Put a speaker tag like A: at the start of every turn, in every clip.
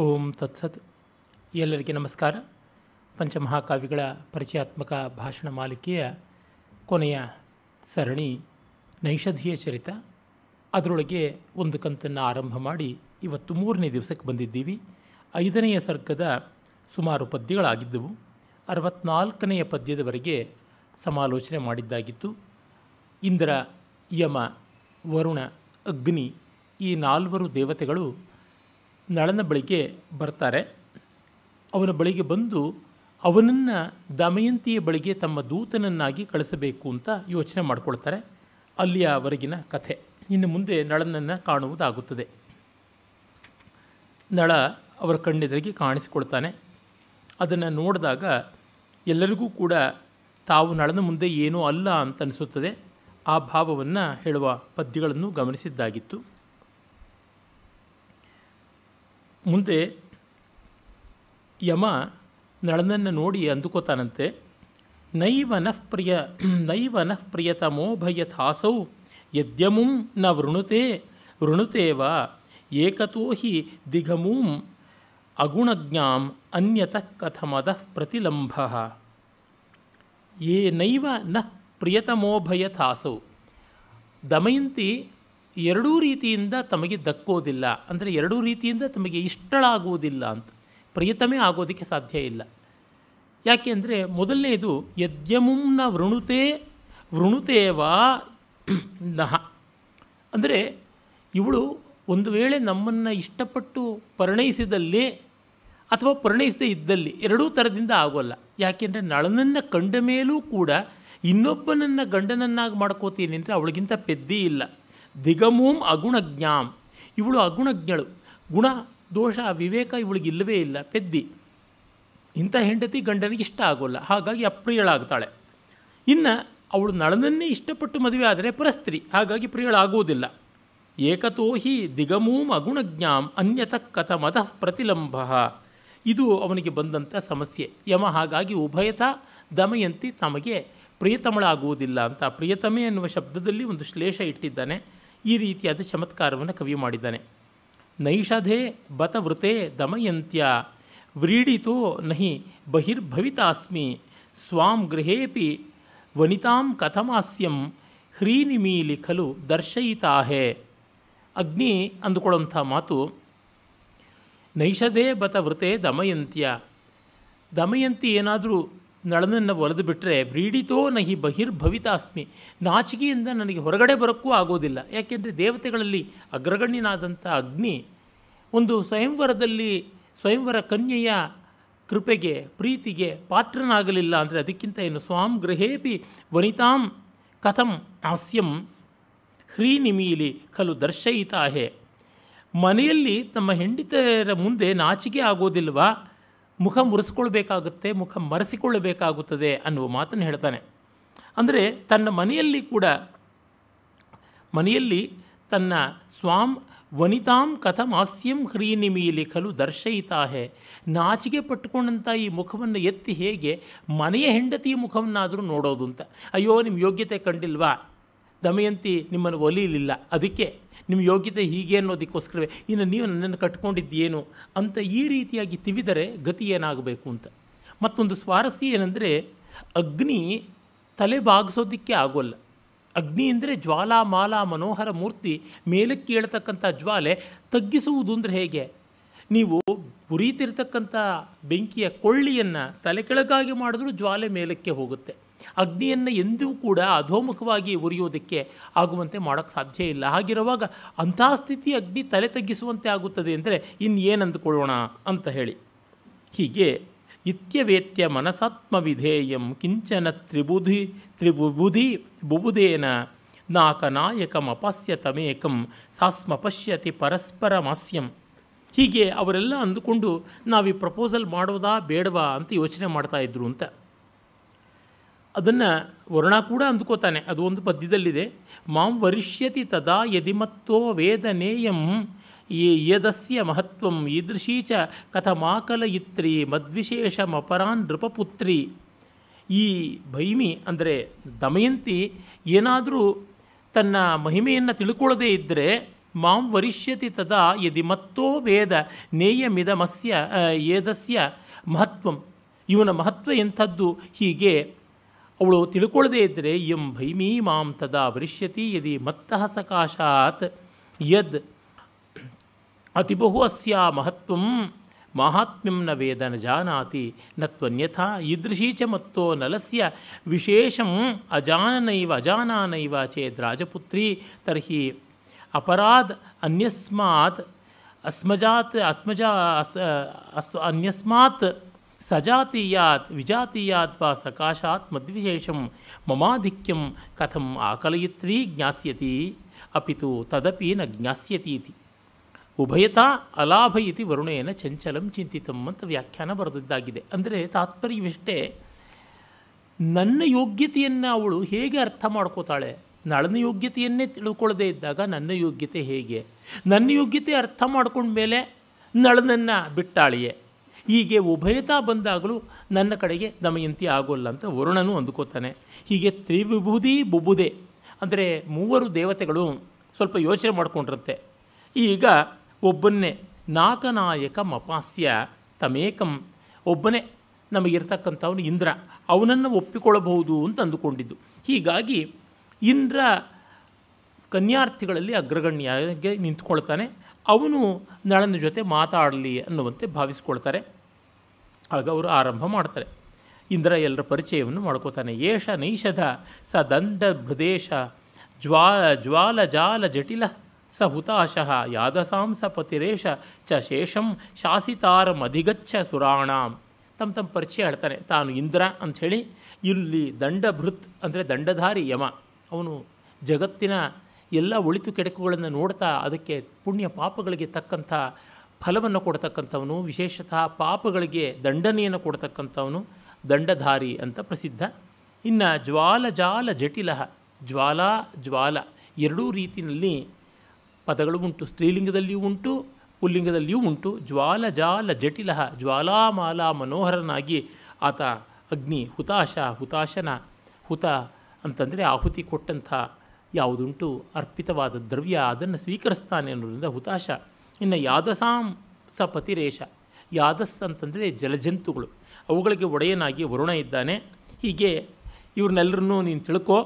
A: ಓಂ ತತ್ಸತ್ ಎಲ್ಲರಿಗೆ ನಮಸ್ಕಾರ ಪಂಚಮಹಾಕಾವ್ಯಗಳ ಪರಿಚಯಾತ್ಮಕ ಭಾಷಣ ಮಾಲಿಕೆಯ ಕೊನೆಯ ಸರಣಿ ನೈಷಧೀಯ ಚರಿತ ಅದರೊಳಗೆ ಒಂದು ಕಂತನ್ನು ಆರಂಭ ಮಾಡಿ ಇವತ್ತು ಮೂರನೇ ದಿವಸಕ್ಕೆ ಬಂದಿದ್ದೀವಿ ಐದನೆಯ ಸರ್ಗದ ಸುಮಾರು ಪದ್ಯಗಳಾಗಿದ್ದವು ಅರವತ್ನಾಲ್ಕನೆಯ ಪದ್ಯದವರೆಗೆ ಸಮಾಲೋಚನೆ ಮಾಡಿದ್ದಾಗಿತ್ತು ಇಂದ್ರ ಯಮ ವರುಣ ಅಗ್ನಿ ಈ ನಾಲ್ವರು ದೇವತೆಗಳು ನಳನ ಬಳಿಗೆ ಬರ್ತಾರೆ ಅವನ ಬಳಿಗೆ ಬಂದು ಅವನನ್ನು ದಮಯಂತಿಯ ಬಳಿಗೆ ತಮ್ಮ ದೂತನನ್ನಾಗಿ ಕಳಿಸಬೇಕು ಅಂತ ಯೋಚನೆ ಮಾಡಿಕೊಳ್ತಾರೆ ಅಲ್ಲಿಯವರೆಗಿನ ಕಥೆ ಇನ್ನು ಮುಂದೆ ನಳನನ್ನು ಕಾಣುವುದಾಗುತ್ತದೆ ನಳ ಅವರ ಕಣ್ಣೆದುರಿಗೆ ಕಾಣಿಸಿಕೊಳ್ತಾನೆ ಅದನ್ನು ನೋಡಿದಾಗ ಎಲ್ಲರಿಗೂ ಕೂಡ ತಾವು ನಳನ ಮುಂದೆ ಏನೂ ಅಲ್ಲ ಅಂತ ಆ ಭಾವವನ್ನು ಹೇಳುವ ಪದ್ಯಗಳನ್ನು ಗಮನಿಸಿದ್ದಾಗಿತ್ತು ಮುಂದೆ ಯಮ ನಳನನ್ನು ನೋಡಿ ಅಂದುಕೋತಾನಂತೆ ನೈವನಃ ಪ್ರಿಯ ನೈವನಃ ಪ್ರಿಯತಮೋ ಭಯಥಾಸೌ ಯದ್ಯಮುಂ ನ ವೃಣುತೆ ವೃಣುತೇವ ಏಕತೋ ಹಿ ದಿಗಮೂಂ ಅಗುಣಜ್ಞಾಂ ಅನ್ಯತಃ ಕಥಮದ ಪ್ರತಿಲಂಭ ಏ ನೈವ ನ ಪ್ರಿಯತಮೋಭಯಥಾಸೌ ದಮಯಂತಿ ಎರಡೂ ರೀತಿಯಿಂದ ತಮಗೆ ದಕ್ಕೋದಿಲ್ಲ ಅಂದರೆ ಎರಡೂ ರೀತಿಯಿಂದ ತಮಗೆ ಇಷ್ಟಳಾಗುವುದಿಲ್ಲ ಅಂತ ಪ್ರಯತಮೇ ಆಗೋದಕ್ಕೆ ಸಾಧ್ಯ ಇಲ್ಲ ಯಾಕೆ ಅಂದರೆ ಮೊದಲನೇದು ಯದ್ಯಮುಂನ ವೃಣುತೆ ವೃಣುತೇವಾ ನಹ ಅಂದರೆ ಇವಳು ಒಂದು ವೇಳೆ ನಮ್ಮನ್ನು ಇಷ್ಟಪಟ್ಟು ಪರಿಣಯಿಸಿದಲ್ಲಿ ಅಥವಾ ಪರಿಣಯಿಸದೇ ಇದ್ದಲ್ಲಿ ಎರಡೂ ಥರದಿಂದ ಆಗೋಲ್ಲ ಯಾಕೆಂದರೆ ನಳನನ್ನು ಕಂಡ ಮೇಲೂ ಕೂಡ ಇನ್ನೊಬ್ಬನನ್ನು ಗಂಡನನ್ನಾಗಿ ಮಾಡ್ಕೋತೀನಿ ಅಂದರೆ ಅವಳಿಗಿಂತ ಪೆದ್ದಿ ಇಲ್ಲ ದಿಗಮೂಂ ಅಗುಣಜ್ಞಾಂ ಇವಳು ಅಗುಣಜ್ಞಳು ಗುಣ ದೋಷ ವಿವೇಕ ಇಲ್ಲವೇ ಇಲ್ಲ ಪೆದ್ದಿ ಇಂಥ ಹೆಂಡತಿ ಗಂಡನಿಗೆ ಇಷ್ಟ ಆಗೋಲ್ಲ ಹಾಗಾಗಿ ಅಪ್ರಿಯಳಾಗ್ತಾಳೆ ಇನ್ನು ಅವಳು ನಳನನ್ನೇ ಇಷ್ಟಪಟ್ಟು ಮದುವೆ ಆದರೆ ಪರಸ್ತ್ರೀ ಹಾಗಾಗಿ ಪ್ರಿಯಳಾಗುವುದಿಲ್ಲ ಏಕತೋ ಹಿ ದಿಗಮೂಂ ಅಗುಣಜ್ಞಾಂ ಅನ್ಯತ ಕಥಮತಃ ಪ್ರತಿಲಂಬ ಇದು ಅವನಿಗೆ ಬಂದಂಥ ಸಮಸ್ಯೆ ಯಮ ಹಾಗಾಗಿ ಉಭಯತ ದಮಯಂತಿ ತಮಗೆ ಪ್ರಿಯತಮಳಾಗುವುದಿಲ್ಲ ಅಂತ ಪ್ರಿಯತಮೆ ಎನ್ನುವ ಶಬ್ದದಲ್ಲಿ ಒಂದು ಶ್ಲೇಷ ಇಟ್ಟಿದ್ದಾನೆ ಈ ರೀತಿಯಾದ ಚಮತ್ಕಾರವನ್ನು ಕವಿ ಮಾಡಿದ್ದಾನೆ ನೈಷಧೆ ಬತವೃತೆ ದಮಯಂತ್ಯ ವ್ರೀಡಿತೋ ನಹಿ ಬಹಿರ್ಭವಿತಾಸ್ಮಿ ಸ್ವಾಂ ಗೃಹೇಪಿ ವನಿತಾಂ ಕಥಮಾಸ್ಯಂ ಹ್ರೀನಿಮೀಲಿ ಖಲು ದರ್ಶಯಿತಾಹೆ ಅಗ್ನಿ ಅಂದುಕೊಳ್ಳುವಂಥ ಮಾತು ನೈಷಧೆ ಬತ ವೃತೆ ದಮಯಂತ್ಯ ದಮಯಂತಿ ಏನಾದರೂ ನಳನನ್ನು ಒಲೆದು ಬಿಟ್ಟರೆ ವ್ರೀಡಿತೋ ನಹಿ ಬಹಿರ್ಭವಿತಾಸ್ಮಿ ನಾಚಿಕೆಯಿಂದ ನನಗೆ ಹೊರಗಡೆ ಬರೋಕ್ಕೂ ಆಗೋದಿಲ್ಲ ಯಾಕೆಂದರೆ ದೇವತೆಗಳಲ್ಲಿ ಅಗ್ರಗಣ್ಯನಾದಂಥ ಅಗ್ನಿ ಒಂದು ಸ್ವಯಂವರದಲ್ಲಿ ಸ್ವಯಂವರ ಕನ್ಯೆಯ ಕೃಪೆಗೆ ಪ್ರೀತಿಗೆ ಪಾತ್ರನಾಗಲಿಲ್ಲ ಅಂದರೆ ಅದಕ್ಕಿಂತ ಏನು ಸ್ವಾಂ ಗೃಹೇಪಿ ವನಿತಾಂ ಕಥಂ ಹಾಸ್ಯಂ ಹ್ರೀನಿಮೀಲಿ ಖಲು ದರ್ಶಯಿತಾಹೆ ಮನೆಯಲ್ಲಿ ತಮ್ಮ ಹೆಂಡಿತರ ಮುಂದೆ ನಾಚಿಕೆ ಆಗೋದಿಲ್ವಾ ಮುಖ ಮುರಿಸ್ಕೊಳ್ಬೇಕಾಗುತ್ತೆ ಮುಖ ಮರೆಸಿಕೊಳ್ಳಬೇಕಾಗುತ್ತದೆ ಅನ್ನುವ ಮಾತನ್ನು ಹೇಳ್ತಾನೆ ಅಂದರೆ ತನ್ನ ಮನೆಯಲ್ಲಿ ಕೂಡ ಮನೆಯಲ್ಲಿ ತನ್ನ ಸ್ವಾಮ್ ವನಿತಾಂ ಕಥಮಾಸ್ಯಂ ಹ್ರೀನಿಮೀಲಿ ಖಲು ದರ್ಶಯಿತಾಹೆ ನಾಚಿಗೆ ಪಟ್ಟುಕೊಂಡಂಥ ಈ ಮುಖವನ್ನು ಎತ್ತಿ ಹೇಗೆ ಮನೆಯ ಹೆಂಡತಿಯ ಮುಖವನ್ನಾದರೂ ನೋಡೋದು ಅಂತ ಅಯ್ಯೋ ನಿಮ್ಮ ಯೋಗ್ಯತೆ ಕಂಡಿಲ್ವಾ ದಮಯಂತಿ ನಿಮ್ಮನ್ನು ಒಲಿಯಲಿಲ್ಲ ಅದಕ್ಕೆ ನಿಮ್ಮ ಯೋಗ್ಯತೆ ಹೀಗೆ ಅನ್ನೋದಕ್ಕೋಸ್ಕರವೇ ಇನ್ನು ನೀವು ನನ್ನನ್ನು ಕಟ್ಕೊಂಡಿದ್ದೇನು ಅಂತ ಈ ರೀತಿಯಾಗಿ ತಿವಿದರೆ ಗತಿ ಏನಾಗಬೇಕು ಅಂತ ಮತ್ತೊಂದು ಸ್ವಾರಸ್ಯ ಏನಂದರೆ ಅಗ್ನಿ ತಲೆ ಬಾಗಿಸೋದಕ್ಕೆ ಆಗೋಲ್ಲ ಅಗ್ನಿ ಅಂದರೆ ಜ್ವಾಲಾ ಮಾಲಾ ಮನೋಹರ ಮೂರ್ತಿ ಮೇಲಕ್ಕೆ ಏಳ್ತಕ್ಕಂಥ ಜ್ವಾಲೆ ತಗ್ಗಿಸುವುದು ಅಂದರೆ ಹೇಗೆ ನೀವು ಉರಿತಿರ್ತಕ್ಕಂಥ ಬೆಂಕಿಯ ಕೊಳ್ಳಿಯನ್ನು ತಲೆ ಕೆಳಗಾಗಿ ಮಾಡಿದ್ರೂ ಜ್ವಾಲೆ ಮೇಲಕ್ಕೆ ಹೋಗುತ್ತೆ ಅಗ್ನಿಯನ್ನು ಎಂದೂ ಕೂಡ ಅಧೋಮುಖವಾಗಿ ಉರಿಯೋದಕ್ಕೆ ಆಗುವಂತೆ ಮಾಡೋಕ್ಕೆ ಸಾಧ್ಯ ಇಲ್ಲ ಹಾಗಿರುವಾಗ ಅಂಥ ಸ್ಥಿತಿ ಅಗ್ನಿ ತಲೆ ತಗ್ಗಿಸುವಂತೆ ಆಗುತ್ತದೆ ಅಂದರೆ ಇನ್ನೇನು ಅಂದುಕೊಳ್ಳೋಣ ಅಂತ ಹೇಳಿ ಹೀಗೆ ಇತ್ಯವೇತ್ಯ ಮನಸಾತ್ಮ ವಿಧೇಯಂ ಕಿಂಚನ ತ್ರಿಬುಧಿ ತ್ರಿಬುಬುಧಿ ಬುಬುಧೇನ ನಾಯಕ ತಮೇಕಂ ಸಾಸ್ಮ ಪಶ್ಯತಿ ಮಾಸ್ಯಂ ಹೀಗೆ ಅವರೆಲ್ಲ ಅಂದುಕೊಂಡು ನಾವು ಈ ಪ್ರಪೋಸಲ್ ಮಾಡೋದಾ ಬೇಡವಾ ಅಂತ ಯೋಚನೆ ಮಾಡ್ತಾಯಿದ್ರು ಅಂತ ಅದನ್ನು ವರ್ಣ ಕೂಡ ಅಂದ್ಕೋತಾನೆ ಅದು ಒಂದು ಪದ್ಯದಲ್ಲಿದೆ ಮಾಂ ವರಿಷ್ಯತಿ ತದಾ ಯದಿಮತ್ತೋ ವೇದನೇಯಂ ಈ ಯದಸ್ಯ ಮಹತ್ವಂ ಈದೃಶೀಚ ಕಥಮಾಕಲಯಿತ್ರಿ ಮಪರಾನ್ ನೃಪಪುತ್ರಿ ಈ ಭೈಮಿ ಅಂದರೆ ದಮಯಂತಿ ಏನಾದರೂ ತನ್ನ ಮಹಿಮೆಯನ್ನು ತಿಳ್ಕೊಳ್ಳದೇ ಇದ್ದರೆ ಮಾಂ ವರಿಷ್ಯತಿ ತದಾ ಯದಿ ಮತ್ತೋ ವೇದ ನೇಯಮಿದಮಸ್ಯ ಏದಸ್ಯ ಮಹತ್ವಂ ಇವನ ಮಹತ್ವ ಎಂಥದ್ದು ಹೀಗೆ ಅವಳು ತಿಳ್ಕೊಳ್ಳದೇ ಇದ್ದರೆ ಎಂ ಭೈಮೀ ಮಾಂ ತದಾ ವರಿಷ್ಯತಿ ಯದಿ ಮತ್ತಹ ಸಕಾಶಾತ್ ಯದ್ ಅತಿಬಹು ಅಸ್ಯ ಮಹತ್ವ ಮಾಹಾತ್ಮ್ಯಂ ನ ವೇದ ನ ಜಾನಾತಿ ನತ್ವನ್ಯಥಾ ಚ ಮತ್ತೋ ನಲಸ್ಯ ವಿಶೇಷಂ ಅಜಾನನೈವ ಅಜಾನಾನೈವ ಚೇದ್ ರಾಜಪುತ್ರಿ ತರ್ಹಿ ಅಪರಾಧ ಅನ್ಯಸ್ಮಾತ್ ಅಸ್ಮಜಾತ್ ಅಸ್ಮಜಾ ಅಸ್ ಅಸ್ ಅನ್ಯಸ್ಮಾತ್ ಸಜಾತೀಯಾತ್ ವಾ ಸಕಾಶಾತ್ ಮದ್ವಿಶೇಷಂ ಮಮಾಧಿಕ್ಯಂ ಕಥಂ ಆಕಲಯಿತ್ರೀ ಜ್ಞಾಸ್ಯತಿ ಅಪಿತು ತದಪಿ ನ ಜ್ಞಾಸ್ಯತೀತಿ ಉಭಯತಾ ಅಲಾಭ ಇತಿ ವರುಣೇನ ಚಂಚಲಂ ಚಿಂತಿತಂ ಅಂತ ವ್ಯಾಖ್ಯಾನ ಬರೆದಿದ್ದಾಗಿದೆ ಅಂದರೆ ತಾತ್ಪರ್ಯವಿಷ್ಟೇ ನನ್ನ ಯೋಗ್ಯತೆಯನ್ನು ಅವಳು ಹೇಗೆ ಅರ್ಥ ಮಾಡ್ಕೋತಾಳೆ ನಳನ ಯೋಗ್ಯತೆಯನ್ನೇ ತಿಳ್ಕೊಳ್ಳದೇ ಇದ್ದಾಗ ನನ್ನ ಯೋಗ್ಯತೆ ಹೇಗೆ ನನ್ನ ಯೋಗ್ಯತೆ ಅರ್ಥ ಮೇಲೆ ನಳನನ್ನು ಬಿಟ್ಟಾಳಿಯೇ ಹೀಗೆ ಉಭಯತಾ ಬಂದಾಗಲೂ ನನ್ನ ಕಡೆಗೆ ದಮಯಂತಿ ಆಗೋಲ್ಲ ಅಂತ ವರುಣನು ಅಂದುಕೋತಾನೆ ಹೀಗೆ ತ್ರಿವಿಭೂದಿ ಬುಬುದೆ ಅಂದರೆ ಮೂವರು ದೇವತೆಗಳು ಸ್ವಲ್ಪ ಯೋಚನೆ ಮಾಡಿಕೊಂಡಿರುತ್ತೆ ಈಗ ಒಬ್ಬನ್ನೇ ನಾಕನಾಯಕ ಮಪಾಸ್ಯ ತಮೇಕಂ ಒಬ್ಬನೇ ನಮಗಿರ್ತಕ್ಕಂಥವನು ಇಂದ್ರ ಅವನನ್ನು ಒಪ್ಪಿಕೊಳ್ಳಬಹುದು ಅಂತ ಅಂದುಕೊಂಡಿದ್ದು ಹೀಗಾಗಿ ಇಂದ್ರ ಕನ್ಯಾರ್ಥಿಗಳಲ್ಲಿ ಅಗ್ರಗಣ್ಯಾಗೆ ನಿಂತ್ಕೊಳ್ತಾನೆ ಅವನು ನಳನ ಜೊತೆ ಮಾತಾಡಲಿ ಅನ್ನುವಂತೆ ಭಾವಿಸ್ಕೊಳ್ತಾರೆ ಆಗ ಅವರು ಆರಂಭ ಮಾಡ್ತಾರೆ ಇಂದ್ರ ಎಲ್ಲರ ಪರಿಚಯವನ್ನು ಮಾಡ್ಕೋತಾನೆ ಏಷ ನೈಷಧ ಸ ದಂಡ ಭೃದೇಶ ಜ್ವಾ ಜ್ವಾಲ ಜಾಲ ಜಟಿಲ ಸ ಹುತಾಶಃ ಯಾದಸಾಂ ಸ ಪತಿರೇಶ ಚ ಶೇಷಂ ಶಾಸಿತಾರಮಧಿಗಚ್ಚ ಸುರಾಣಾಂ ತಮ್ಮ ತಮ್ಮ ಪರಿಚಯ ಹೇಳ್ತಾನೆ ತಾನು ಇಂದ್ರ ಅಂಥೇಳಿ ಇಲ್ಲಿ ದಂಡಭೃತ್ ಅಂದರೆ ದಂಡಧಾರಿ ಯಮ ಅವನು ಜಗತ್ತಿನ ಎಲ್ಲ ಒಳಿತು ಕೆಡಕುಗಳನ್ನು ನೋಡ್ತಾ ಅದಕ್ಕೆ ಪುಣ್ಯ ಪಾಪಗಳಿಗೆ ತಕ್ಕಂಥ ಫಲವನ್ನು ಕೊಡ್ತಕ್ಕಂಥವನು ವಿಶೇಷತಃ ಪಾಪಗಳಿಗೆ ದಂಡನೆಯನ್ನು ಕೊಡ್ತಕ್ಕಂಥವನು ದಂಡಧಾರಿ ಅಂತ ಪ್ರಸಿದ್ಧ ಇನ್ನು ಜ್ವಾಲ ಜಾಲ ಜಟಿಲ ಜ್ವಾಲಾ ಜ್ವಾಲ ಎರಡೂ ರೀತಿಯಲ್ಲಿ ಪದಗಳು ಉಂಟು ಸ್ತ್ರೀಲಿಂಗದಲ್ಲಿಯೂ ಉಂಟು ಪುಲ್ಲಿಂಗದಲ್ಲಿಯೂ ಉಂಟು ಜ್ವಾಲ ಜಾಲ ಜಟಿಲ ಜ್ವಾಲಾಮಾಲ ಮನೋಹರನಾಗಿ ಆತ ಅಗ್ನಿ ಹುತಾಶ ಹುತಾಶನ ಹುತ ಅಂತಂದರೆ ಆಹುತಿ ಕೊಟ್ಟಂಥ ಯಾವುದುಂಟು ಅರ್ಪಿತವಾದ ದ್ರವ್ಯ ಅದನ್ನು ಸ್ವೀಕರಿಸ್ತಾನೆ ಅನ್ನೋದರಿಂದ ಹುತಾಶ ಇನ್ನು ಯಾದಸಾಂ ರೇಷ ಯಾದಸ್ ಅಂತಂದರೆ ಜಲಜಂತುಗಳು ಅವುಗಳಿಗೆ ಒಡೆಯನಾಗಿ ವರುಣ ಇದ್ದಾನೆ ಹೀಗೆ ಇವ್ರನ್ನೆಲ್ಲರನ್ನೂ ನೀನು ತಿಳ್ಕೊ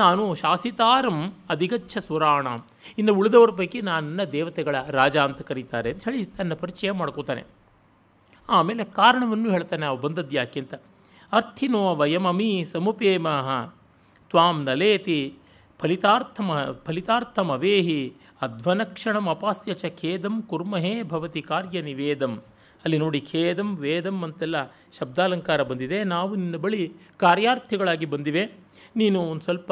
A: ನಾನು ಶಾಸಿತಾರಂ ಅಧಿಗಚ್ಚ ಸುರಾಣ ಇನ್ನು ಉಳಿದವ್ರ ಪೈಕಿ ನನ್ನ ದೇವತೆಗಳ ರಾಜ ಅಂತ ಕರೀತಾರೆ ಅಂತ ಹೇಳಿ ತನ್ನ ಪರಿಚಯ ಮಾಡ್ಕೋತಾನೆ ಆಮೇಲೆ ಕಾರಣವನ್ನು ಹೇಳ್ತಾನೆ ಅವು ಬಂದದ್ದು ಯಾಕೆ ಅಂತ ಅರ್ಥಿನೋ ವಯಮಮಿ ಸಮುಪೇಮಃ ತ್ವಾಂ ನಲೇತಿ ಫಲಿತಾರ್ಥಮ ಫಲಿತಾರ್ಥಮವೇಹಿ ಅಧ್ವನಕ್ಷಣಂ ಅಪಾಸ್ಯ ಚ ಖೇದಂ ಕುರ್ಮಹೇ ಭವತಿ ಕಾರ್ಯ ನಿವೇದಂ ಅಲ್ಲಿ ನೋಡಿ ಖೇದಂ ವೇದಂ ಅಂತೆಲ್ಲ ಶಬ್ದಾಲಂಕಾರ ಬಂದಿದೆ ನಾವು ನಿನ್ನ ಬಳಿ ಕಾರ್ಯಾರ್ಥಿಗಳಾಗಿ ಬಂದಿವೆ ನೀನು ಒಂದು ಸ್ವಲ್ಪ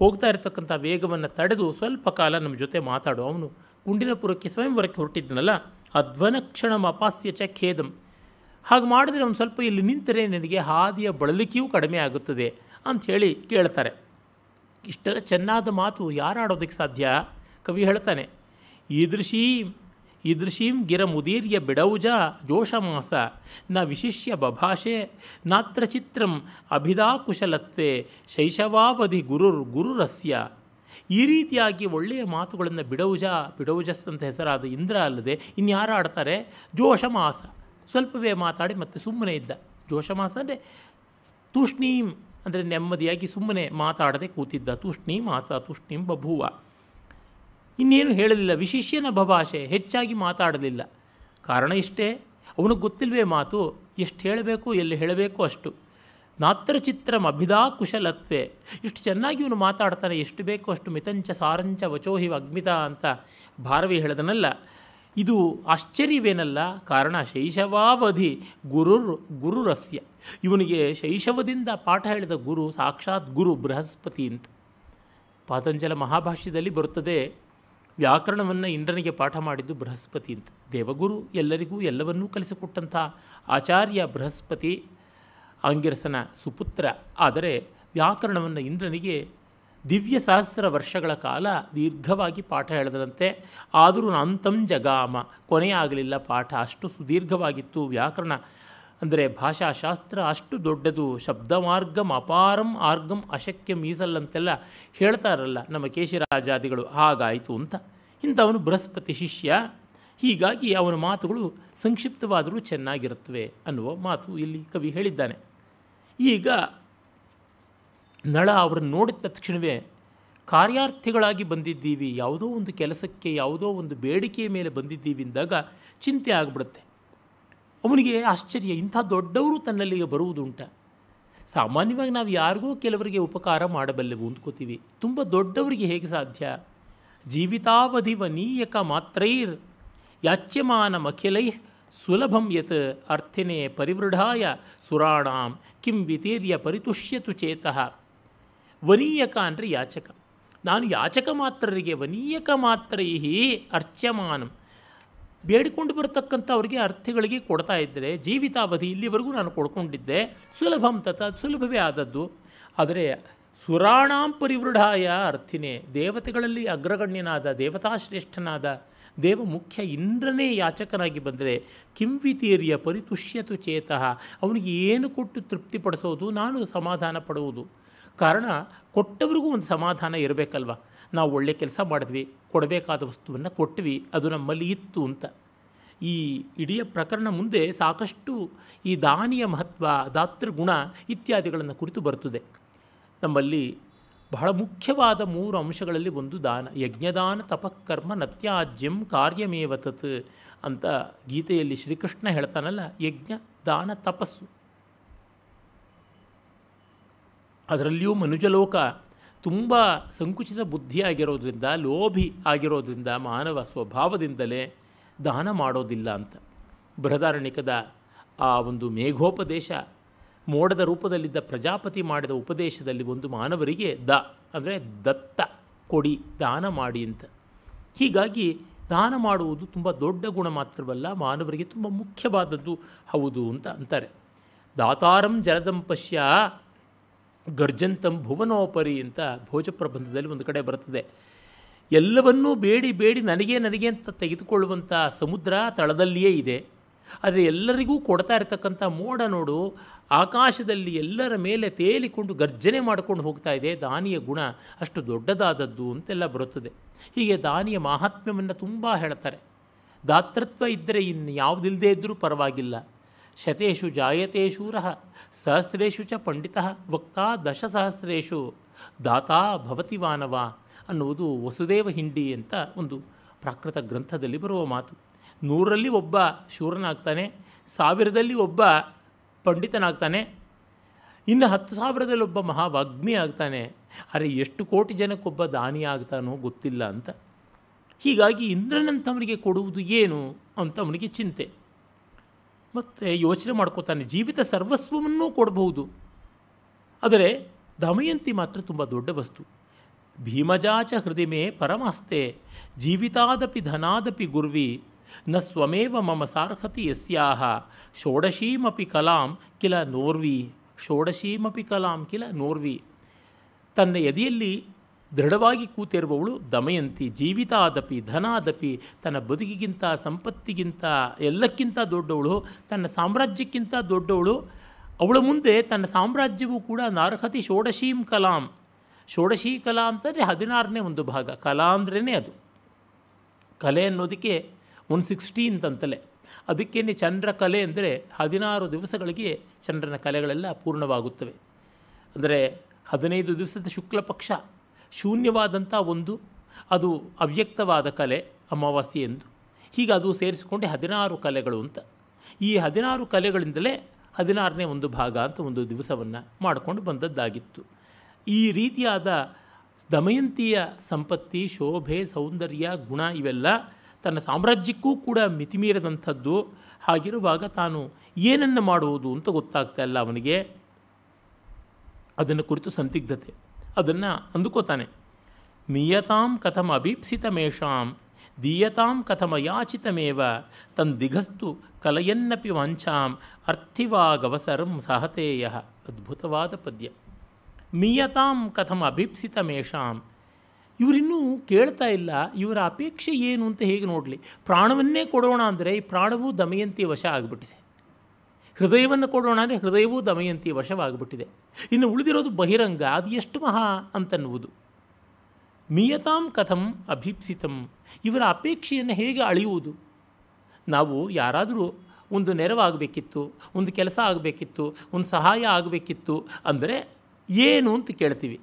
A: ಹೋಗ್ತಾ ಇರತಕ್ಕಂಥ ವೇಗವನ್ನು ತಡೆದು ಸ್ವಲ್ಪ ಕಾಲ ನಮ್ಮ ಜೊತೆ ಮಾತಾಡು ಅವನು ಕುಂಡಿನಪುರಕ್ಕೆ ಸ್ವಯಂವರಕ್ಕೆ ಹೊರಟಿದ್ದನಲ್ಲ ಅಧ್ವನಕ್ಷಣಂ ಅಪಾಸ್ಯ ಚ ಖೇದಂ ಹಾಗೆ ಮಾಡಿದ್ರೆ ಒಂದು ಸ್ವಲ್ಪ ಇಲ್ಲಿ ನಿಂತರೆ ನಿನಗೆ ಹಾದಿಯ ಬಳಲಿಕೆಯೂ ಕಡಿಮೆ ಆಗುತ್ತದೆ ಅಂಥೇಳಿ ಕೇಳ್ತಾರೆ ಇಷ್ಟೆಲ್ಲ ಚೆನ್ನಾದ ಮಾತು ಯಾರಾಡೋದಕ್ಕೆ ಸಾಧ್ಯ ಕವಿ ಹೇಳ್ತಾನೆ ಈದೃಶೀಂ ಈದೃಶೀಂ ಗಿರಮುದೀರ್ಯ ಬಿಡೌಜ ಜೋಷಮಾಸ ನ ವಿಶಿಷ್ಯ ಬಭಾಷೆ ನಾತ್ರ ಚಿತ್ರಂ ಕುಶಲತ್ವೇ ಶೈಶವಾವಧಿ ಗುರುರ್ ಗುರುರಸ್ಯ ಈ ರೀತಿಯಾಗಿ ಒಳ್ಳೆಯ ಮಾತುಗಳನ್ನು ಬಿಡೌಜ ಬಿಡೌಜಸ್ ಅಂತ ಹೆಸರಾದ ಇಂದ್ರ ಅಲ್ಲದೆ ಇನ್ಯಾರು ಆಡ್ತಾರೆ ಜೋಷಮಾಸ ಸ್ವಲ್ಪವೇ ಮಾತಾಡಿ ಮತ್ತೆ ಸುಮ್ಮನೆ ಇದ್ದ ಜೋಷಮಾಸ ಅಂದರೆ ತೂಷ್ಣೀಂ ಅಂದರೆ ನೆಮ್ಮದಿಯಾಗಿ ಸುಮ್ಮನೆ ಮಾತಾಡದೆ ಕೂತಿದ್ದ ತೂಷ್ಣೀಂ ಆಸ ತೂಷ್ಣೀಂ ಬಭೂವ ಇನ್ನೇನು ಹೇಳಲಿಲ್ಲ ವಿಶಿಷ್ಯನ ಬಭಾಷೆ ಹೆಚ್ಚಾಗಿ ಮಾತಾಡಲಿಲ್ಲ ಕಾರಣ ಇಷ್ಟೇ ಅವನಿಗೆ ಗೊತ್ತಿಲ್ವೇ ಮಾತು ಎಷ್ಟು ಹೇಳಬೇಕು ಎಲ್ಲಿ ಹೇಳಬೇಕು ಅಷ್ಟು ನಾತ್ರ ಚಿತ್ರಮ ಅಭಿದಾ ಕುಶಲತ್ವೆ ಇಷ್ಟು ಚೆನ್ನಾಗಿ ಇವನು ಮಾತಾಡ್ತಾನೆ ಎಷ್ಟು ಬೇಕೋ ಅಷ್ಟು ಮಿತಂಚ ಸಾರಂಚ ವಚೋಹಿ ಅಗ್ಮಿತ ಅಂತ ಭಾರವಿ ಹೇಳಿದನಲ್ಲ ಇದು ಆಶ್ಚರ್ಯವೇನಲ್ಲ ಕಾರಣ ಶೈಶವಾವಧಿ ಗುರುರ್ ಗುರುರಸ್ಯ ಇವನಿಗೆ ಶೈಶವದಿಂದ ಪಾಠ ಹೇಳಿದ ಗುರು ಸಾಕ್ಷಾತ್ ಗುರು ಬೃಹಸ್ಪತಿ ಅಂತ ಪಾತಂಜಲ ಮಹಾಭಾಷ್ಯದಲ್ಲಿ ಬರುತ್ತದೆ ವ್ಯಾಕರಣವನ್ನು ಇಂದ್ರನಿಗೆ ಪಾಠ ಮಾಡಿದ್ದು ಬೃಹಸ್ಪತಿ ಅಂತ ದೇವಗುರು ಎಲ್ಲರಿಗೂ ಎಲ್ಲವನ್ನೂ ಕಲಿಸಿಕೊಟ್ಟಂಥ ಆಚಾರ್ಯ ಬೃಹಸ್ಪತಿ ಅಂಗಿರಸನ ಸುಪುತ್ರ ಆದರೆ ವ್ಯಾಕರಣವನ್ನು ಇಂದ್ರನಿಗೆ ದಿವ್ಯ ಸಹಸ್ರ ವರ್ಷಗಳ ಕಾಲ ದೀರ್ಘವಾಗಿ ಪಾಠ ಹೇಳಿದರಂತೆ ಆದರೂ ಅಂತಂ ಜಗಾಮ ಕೊನೆಯಾಗಲಿಲ್ಲ ಪಾಠ ಅಷ್ಟು ಸುದೀರ್ಘವಾಗಿತ್ತು ವ್ಯಾಕರಣ ಅಂದರೆ ಭಾಷಾಶಾಸ್ತ್ರ ಅಷ್ಟು ದೊಡ್ಡದು ಶಬ್ದ ಮಾರ್ಗಂ ಅಪಾರಂ ಆರ್ಗಂ ಅಶಕ್ಯ ಮೀಸಲ್ಲಂತೆಲ್ಲ ಹೇಳ್ತಾರಲ್ಲ ನಮ್ಮ ಕೇಶಿರಾಜಾದಿಗಳು ಹಾಗಾಯಿತು ಅಂತ ಇಂಥವನು ಬೃಹಸ್ಪತಿ ಶಿಷ್ಯ ಹೀಗಾಗಿ ಅವನ ಮಾತುಗಳು ಸಂಕ್ಷಿಪ್ತವಾದರೂ ಚೆನ್ನಾಗಿರುತ್ತವೆ ಅನ್ನುವ ಮಾತು ಇಲ್ಲಿ ಕವಿ ಹೇಳಿದ್ದಾನೆ ಈಗ ನಳ ಅವರನ್ನು ನೋಡಿದ ತಕ್ಷಣವೇ ಕಾರ್ಯಾರ್ಥಿಗಳಾಗಿ ಬಂದಿದ್ದೀವಿ ಯಾವುದೋ ಒಂದು ಕೆಲಸಕ್ಕೆ ಯಾವುದೋ ಒಂದು ಬೇಡಿಕೆಯ ಮೇಲೆ ಬಂದಿದ್ದೀವಿ ಅಂದಾಗ ಚಿಂತೆ ಆಗಿಬಿಡುತ್ತೆ ಅವನಿಗೆ ಆಶ್ಚರ್ಯ ಇಂಥ ದೊಡ್ಡವರು ತನ್ನಲ್ಲಿಗೆ ಬರುವುದುಂಟ ಸಾಮಾನ್ಯವಾಗಿ ನಾವು ಯಾರಿಗೂ ಕೆಲವರಿಗೆ ಉಪಕಾರ ಮಾಡಬಲ್ಲೆವು ಅಂದ್ಕೋತೀವಿ ತುಂಬ ದೊಡ್ಡವರಿಗೆ ಹೇಗೆ ಸಾಧ್ಯ ಜೀವಿತಾವಧಿ ವನೀಯಕ ಮಾತ್ರೈರ್ ಯಾಚ್ಯಮಾನ ಮಖಿಲೈ ಸುಲಭಂ ಯತ್ ಅರ್ಥಿನೇ ಪರಿವೃಢಾಯ ಸುರಾಣಾಂ ಕಿಂ ವಿತೀರ್ಯ ಪರಿತುಷ್ಯತು ಚೇತಃ ವನೀಯಕ ಅಂದರೆ ಯಾಚಕ ನಾನು ಯಾಚಕ ಮಾತ್ರರಿಗೆ ವನೀಯಕ ಮಾತ್ರೈ ಅರ್ಚ್ಯಮಾನಂ ಬೇಡಿಕೊಂಡು ಬರತಕ್ಕಂಥ ಅವರಿಗೆ ಅರ್ಥಗಳಿಗೆ ಕೊಡ್ತಾ ಇದ್ದರೆ ಜೀವಿತಾವಧಿ ಇಲ್ಲಿವರೆಗೂ ನಾನು ಕೊಡ್ಕೊಂಡಿದ್ದೆ ಸುಲಭಂ ತತ ಸುಲಭವೇ ಆದದ್ದು ಆದರೆ ಸುರಾಣಾಂ ಪರಿವೃಢಾಯ ಅರ್ಥಿನೇ ದೇವತೆಗಳಲ್ಲಿ ಅಗ್ರಗಣ್ಯನಾದ ದೇವತಾಶ್ರೇಷ್ಠನಾದ ದೇವ ಮುಖ್ಯ ಇಂದ್ರನೇ ಯಾಚಕನಾಗಿ ಬಂದರೆ ಕಿಂವಿತೀರ್ಯ ಪರಿತುಷ್ಯತು ಚೇತಃ ಅವನಿಗೆ ಏನು ಕೊಟ್ಟು ತೃಪ್ತಿಪಡಿಸೋದು ನಾನು ಸಮಾಧಾನ ಪಡುವುದು ಕಾರಣ ಕೊಟ್ಟವರಿಗೂ ಒಂದು ಸಮಾಧಾನ ಇರಬೇಕಲ್ವ ನಾವು ಒಳ್ಳೆ ಕೆಲಸ ಮಾಡಿದ್ವಿ ಕೊಡಬೇಕಾದ ವಸ್ತುವನ್ನು ಕೊಟ್ವಿ ಅದು ನಮ್ಮಲ್ಲಿ ಇತ್ತು ಅಂತ ಈ ಇಡೀ ಪ್ರಕರಣ ಮುಂದೆ ಸಾಕಷ್ಟು ಈ ದಾನಿಯ ಮಹತ್ವ ದಾತೃಗುಣ ಇತ್ಯಾದಿಗಳನ್ನು ಕುರಿತು ಬರ್ತದೆ ನಮ್ಮಲ್ಲಿ ಬಹಳ ಮುಖ್ಯವಾದ ಮೂರು ಅಂಶಗಳಲ್ಲಿ ಒಂದು ದಾನ ಯಜ್ಞದಾನ ತಪಕರ್ಮ ನತ್ಯಾಜ್ಯಂ ಕಾರ್ಯಮೇವ ಅಂತ ಗೀತೆಯಲ್ಲಿ ಶ್ರೀಕೃಷ್ಣ ಹೇಳ್ತಾನಲ್ಲ ಯಜ್ಞ ದಾನ ತಪಸ್ಸು ಅದರಲ್ಲಿಯೂ ಮನುಜಲೋಕ ತುಂಬ ಸಂಕುಚಿತ ಬುದ್ಧಿಯಾಗಿರೋದ್ರಿಂದ ಲೋಭಿ ಆಗಿರೋದ್ರಿಂದ ಮಾನವ ಸ್ವಭಾವದಿಂದಲೇ ದಾನ ಮಾಡೋದಿಲ್ಲ ಅಂತ ಬೃಹದಾರಣಿಕದ ಆ ಒಂದು ಮೇಘೋಪದೇಶ ಮೋಡದ ರೂಪದಲ್ಲಿದ್ದ ಪ್ರಜಾಪತಿ ಮಾಡಿದ ಉಪದೇಶದಲ್ಲಿ ಒಂದು ಮಾನವರಿಗೆ ದ ಅಂದರೆ ದತ್ತ ಕೊಡಿ ದಾನ ಮಾಡಿ ಅಂತ ಹೀಗಾಗಿ ದಾನ ಮಾಡುವುದು ತುಂಬ ದೊಡ್ಡ ಗುಣ ಮಾತ್ರವಲ್ಲ ಮಾನವರಿಗೆ ತುಂಬ ಮುಖ್ಯವಾದದ್ದು ಹೌದು ಅಂತ ಅಂತಾರೆ ದಾತಾರಂ ಜಲದಂಪಶ್ಯ ಗರ್ಜಂತಂ ಭುವನೋಪರಿ ಅಂತ ಪ್ರಬಂಧದಲ್ಲಿ ಒಂದು ಕಡೆ ಬರ್ತದೆ ಎಲ್ಲವನ್ನೂ ಬೇಡಿ ಬೇಡಿ ನನಗೆ ನನಗೆ ಅಂತ ತೆಗೆದುಕೊಳ್ಳುವಂಥ ಸಮುದ್ರ ತಳದಲ್ಲಿಯೇ ಇದೆ ಆದರೆ ಎಲ್ಲರಿಗೂ ಕೊಡ್ತಾ ಇರತಕ್ಕಂಥ ಮೋಡ ನೋಡು ಆಕಾಶದಲ್ಲಿ ಎಲ್ಲರ ಮೇಲೆ ತೇಲಿಕೊಂಡು ಗರ್ಜನೆ ಮಾಡಿಕೊಂಡು ಹೋಗ್ತಾ ಇದೆ ದಾನಿಯ ಗುಣ ಅಷ್ಟು ದೊಡ್ಡದಾದದ್ದು ಅಂತೆಲ್ಲ ಬರುತ್ತದೆ ಹೀಗೆ ದಾನಿಯ ಮಹಾತ್ಮ್ಯವನ್ನು ತುಂಬ ಹೇಳ್ತಾರೆ ದಾತೃತ್ವ ಇದ್ದರೆ ಇನ್ನು ಯಾವುದಿಲ್ಲದೇ ಇದ್ದರೂ ಪರವಾಗಿಲ್ಲ ಶತೇಶು ಜಾಯತೆ ಶೂರ ಸಹಸ್ರೇಶು ಚ ಪಂಡಿತ ವಕ್ತಾ ದಶಸಹಸ್ರೇಶು ದಾತಾ ಭವತಿ ವಾನವ ಅನ್ನುವುದು ವಸುದೇವ ಹಿಂಡಿ ಅಂತ ಒಂದು ಪ್ರಾಕೃತ ಗ್ರಂಥದಲ್ಲಿ ಬರುವ ಮಾತು ನೂರರಲ್ಲಿ ಒಬ್ಬ ಶೂರನಾಗ್ತಾನೆ ಸಾವಿರದಲ್ಲಿ ಒಬ್ಬ ಪಂಡಿತನಾಗ್ತಾನೆ ಇನ್ನು ಹತ್ತು ಸಾವಿರದಲ್ಲಿ ಒಬ್ಬ ಮಹಾವಾಗ್ಮಿ ಆಗ್ತಾನೆ ಅರೆ ಎಷ್ಟು ಕೋಟಿ ಜನಕ್ಕೊಬ್ಬ ದಾನಿ ಆಗ್ತಾನೋ ಗೊತ್ತಿಲ್ಲ ಅಂತ ಹೀಗಾಗಿ ಇಂದ್ರನಂಥವನಿಗೆ ಕೊಡುವುದು ಏನು ಅಂತ ಅವನಿಗೆ ಚಿಂತೆ ಮತ್ತು ಯೋಚನೆ ಮಾಡ್ಕೋತಾನೆ ಜೀವಿತ ಸರ್ವಸ್ವವನ್ನೂ ಕೊಡಬಹುದು ಆದರೆ ದಮಯಂತಿ ಮಾತ್ರ ತುಂಬ ದೊಡ್ಡ ವಸ್ತು ಭೀಮಜಾಚ ಮೇ ಪರಮಾಸ್ತೆ ಜೀವಿತಾದಪಿ ಧನಾದಪಿ ಗುರ್ವಿ ನ ಸ್ವಮೇವ ಮಮ ಸಾರ್ಹತಿ ಯಸ್ಯಾಹ ಷೋಡಶೀಮಪಿ ಕಲಾಂ ಕಿಲ ನೋರ್ವಿ ಷೋಡಶೀಮಪಿ ಕಲಾಂ ಕಿಲ ನೋರ್ವಿ ತನ್ನ ಎದೆಯಲ್ಲಿ ದೃಢವಾಗಿ ಕೂತಿರುವವಳು ದಮಯಂತಿ ಜೀವಿತ ಆದಪಿ ಧನ ತನ್ನ ಬದುಕಿಗಿಂತ ಸಂಪತ್ತಿಗಿಂತ ಎಲ್ಲಕ್ಕಿಂತ ದೊಡ್ಡವಳು ತನ್ನ ಸಾಮ್ರಾಜ್ಯಕ್ಕಿಂತ ದೊಡ್ಡವಳು ಅವಳ ಮುಂದೆ ತನ್ನ ಸಾಮ್ರಾಜ್ಯವೂ ಕೂಡ ನಾರಹತಿ ಷೋಡಶೀಂ ಕಲಾಂ ಷೋಡಶಿ ಕಲಾ ಅಂತಂದರೆ ಹದಿನಾರನೇ ಒಂದು ಭಾಗ ಕಲಾ ಅಂದ್ರೇ ಅದು ಕಲೆ ಅನ್ನೋದಕ್ಕೆ ಒನ್ ಸಿಕ್ಸ್ಟೀನ್ತ್ ಅಂತಲೇ ಅದಕ್ಕೇನೆ ಚಂದ್ರ ಕಲೆ ಅಂದರೆ ಹದಿನಾರು ದಿವಸಗಳಿಗೆ ಚಂದ್ರನ ಕಲೆಗಳೆಲ್ಲ ಪೂರ್ಣವಾಗುತ್ತವೆ ಅಂದರೆ ಹದಿನೈದು ದಿವಸದ ಶುಕ್ಲ ಪಕ್ಷ ಶೂನ್ಯವಾದಂಥ ಒಂದು ಅದು ಅವ್ಯಕ್ತವಾದ ಕಲೆ ಅಮಾವಾಸ್ಯೆ ಎಂದು ಹೀಗೆ ಅದು ಸೇರಿಸಿಕೊಂಡೆ ಹದಿನಾರು ಕಲೆಗಳು ಅಂತ ಈ ಹದಿನಾರು ಕಲೆಗಳಿಂದಲೇ ಹದಿನಾರನೇ ಒಂದು ಭಾಗ ಅಂತ ಒಂದು ದಿವಸವನ್ನು ಮಾಡಿಕೊಂಡು ಬಂದದ್ದಾಗಿತ್ತು ಈ ರೀತಿಯಾದ ದಮಯಂತಿಯ ಸಂಪತ್ತಿ ಶೋಭೆ ಸೌಂದರ್ಯ ಗುಣ ಇವೆಲ್ಲ ತನ್ನ ಸಾಮ್ರಾಜ್ಯಕ್ಕೂ ಕೂಡ ಮಿತಿಮೀರದಂಥದ್ದು ಹಾಗಿರುವಾಗ ತಾನು ಏನನ್ನು ಮಾಡುವುದು ಅಂತ ಗೊತ್ತಾಗ್ತಾ ಇಲ್ಲ ಅವನಿಗೆ ಅದನ್ನು ಕುರಿತು ಸಂದಿಗ್ಧತೆ ಅದನ್ನು ಅಂದುಕೋತಾನೆ ಮೀಯತಾಂ ಕಥಮ ಮೇಷಾಂ ದೀಯತಾಂ ಕಥಮ ಯಾಚಿತಮೇವ ತಂದಿಘಸ್ತು ಕಲಯನ್ನಪಿ ವಾಂಚಾಂ ಅರ್ಥಿವಾಗವಸರಂ ಸಹತೇಯ ಅದ್ಭುತವಾದ ಪದ್ಯ ಮೀಯತಾಂ ಕಥಮ ಮೇಷಾಂ ಇವರಿನ್ನೂ ಕೇಳ್ತಾ ಇಲ್ಲ ಇವರ ಅಪೇಕ್ಷೆ ಏನು ಅಂತ ಹೇಗೆ ನೋಡಲಿ ಪ್ರಾಣವನ್ನೇ ಕೊಡೋಣ ಅಂದರೆ ಈ ಪ್ರಾಣವೂ ದಮಯಂತಿ ವಶ ಆಗಿಬಿಟ್ಟಿದೆ ಹೃದಯವನ್ನು ಕೊಡೋಣ ಅಂದರೆ ಹೃದಯವೂ ದಮಯಂತಿ ವಶವಾಗಿಬಿಟ್ಟಿದೆ ಇನ್ನು ಉಳಿದಿರೋದು ಬಹಿರಂಗ ಅದು ಎಷ್ಟು ಮಹಾ ಅಂತನ್ನುವುದು ಮಿಯತಾಂ ಕಥಂ ಅಭೀಪ್ಸಿತಂ ಇವರ ಅಪೇಕ್ಷೆಯನ್ನು ಹೇಗೆ ಅಳೆಯುವುದು ನಾವು ಯಾರಾದರೂ ಒಂದು ನೆರವಾಗಬೇಕಿತ್ತು ಒಂದು ಕೆಲಸ ಆಗಬೇಕಿತ್ತು ಒಂದು ಸಹಾಯ ಆಗಬೇಕಿತ್ತು ಅಂದರೆ ಏನು ಅಂತ ಕೇಳ್ತೀವಿ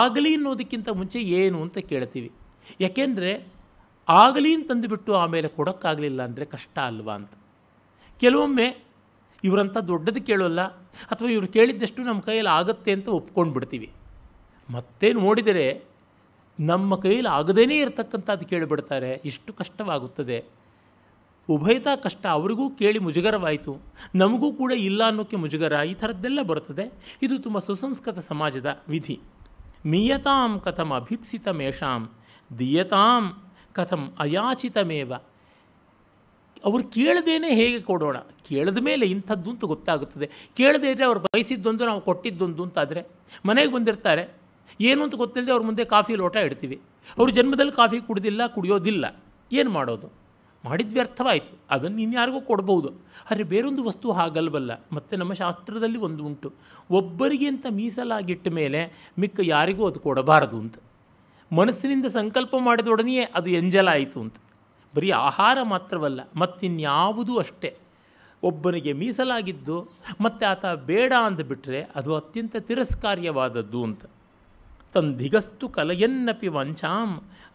A: ಆಗಲಿ ಅನ್ನೋದಕ್ಕಿಂತ ಮುಂಚೆ ಏನು ಅಂತ ಕೇಳ್ತೀವಿ ಯಾಕೆಂದರೆ ಆಗಲಿ ಅಂತಂದುಬಿಟ್ಟು ಆಮೇಲೆ ಕೊಡೋಕ್ಕಾಗಲಿಲ್ಲ ಅಂದರೆ ಕಷ್ಟ ಅಲ್ವಾ ಅಂತ ಕೆಲವೊಮ್ಮೆ ಇವರಂಥ ದೊಡ್ಡದು ಕೇಳೋಲ್ಲ ಅಥವಾ ಇವರು ಕೇಳಿದ್ದಷ್ಟು ನಮ್ಮ ಕೈಯಲ್ಲಿ ಆಗುತ್ತೆ ಅಂತ ಒಪ್ಕೊಂಡು ಬಿಡ್ತೀವಿ ಮತ್ತೆ ನೋಡಿದರೆ ನಮ್ಮ ಕೈಯಲ್ಲಿ ಆಗದೇ ಇರತಕ್ಕಂಥದ್ದು ಕೇಳಿಬಿಡ್ತಾರೆ ಇಷ್ಟು ಕಷ್ಟವಾಗುತ್ತದೆ ಉಭಯತಾ ಕಷ್ಟ ಅವರಿಗೂ ಕೇಳಿ ಮುಜುಗರವಾಯಿತು ನಮಗೂ ಕೂಡ ಇಲ್ಲ ಅನ್ನೋಕ್ಕೆ ಮುಜುಗರ ಈ ಥರದ್ದೆಲ್ಲ ಬರುತ್ತದೆ ಇದು ತುಂಬ ಸುಸಂಸ್ಕೃತ ಸಮಾಜದ ವಿಧಿ ಮಿಯತಾಂ ಕಥಂ ಅಭಿಪ್ಸಿತ ಮೇಷಾಂ ದಿಯತಾಂ ಕಥಂ ಅಯಾಚಿತಮೇವ ಅವರು ಕೇಳದೇನೆ ಹೇಗೆ ಕೊಡೋಣ ಕೇಳಿದ ಮೇಲೆ ಇಂಥದ್ದು ಅಂತ ಗೊತ್ತಾಗುತ್ತದೆ ಕೇಳದೇ ಇದ್ದರೆ ಅವ್ರು ಬಯಸಿದ್ದೊಂದು ನಾವು ಕೊಟ್ಟಿದ್ದೊಂದು ಅಂತಾದರೆ ಮನೆಗೆ ಬಂದಿರ್ತಾರೆ ಏನು ಅಂತ ಗೊತ್ತಿಲ್ಲದೆ ಅವ್ರ ಮುಂದೆ ಕಾಫಿ ಲೋಟ ಇಡ್ತೀವಿ ಅವರು ಜನ್ಮದಲ್ಲಿ ಕಾಫಿ ಕುಡಿದಿಲ್ಲ ಕುಡಿಯೋದಿಲ್ಲ ಏನು ಮಾಡೋದು ಮಾಡಿದ್ವಿ ಅರ್ಥವಾಯಿತು ಅದನ್ನು ಇನ್ಯಾರಿಗೂ ಕೊಡ್ಬೋದು ಆದರೆ ಬೇರೊಂದು ವಸ್ತು ಹಾಗಲ್ವಲ್ಲ ಮತ್ತು ನಮ್ಮ ಶಾಸ್ತ್ರದಲ್ಲಿ ಒಂದು ಉಂಟು ಒಬ್ಬರಿಗೆ ಅಂತ ಮೀಸಲಾಗಿಟ್ಟ ಮೇಲೆ ಮಿಕ್ಕ ಯಾರಿಗೂ ಅದು ಕೊಡಬಾರದು ಅಂತ ಮನಸ್ಸಿನಿಂದ ಸಂಕಲ್ಪ ಮಾಡಿದೊಡನೆಯೇ ಅದು ಎಂಜಲಾಯಿತು ಅಂತ ಬರೀ ಆಹಾರ ಮಾತ್ರವಲ್ಲ ಮತ್ತಿನ್ಯಾವುದೂ ಅಷ್ಟೇ ಒಬ್ಬನಿಗೆ ಮೀಸಲಾಗಿದ್ದು ಮತ್ತೆ ಆತ ಬೇಡ ಅಂದುಬಿಟ್ರೆ ಅದು ಅತ್ಯಂತ ತಿರಸ್ಕಾರ್ಯವಾದದ್ದು ಅಂತ ತಂದಿಗಸ್ತು ಕಲೆಯನ್ನಪಿ ವಂಚಾಂ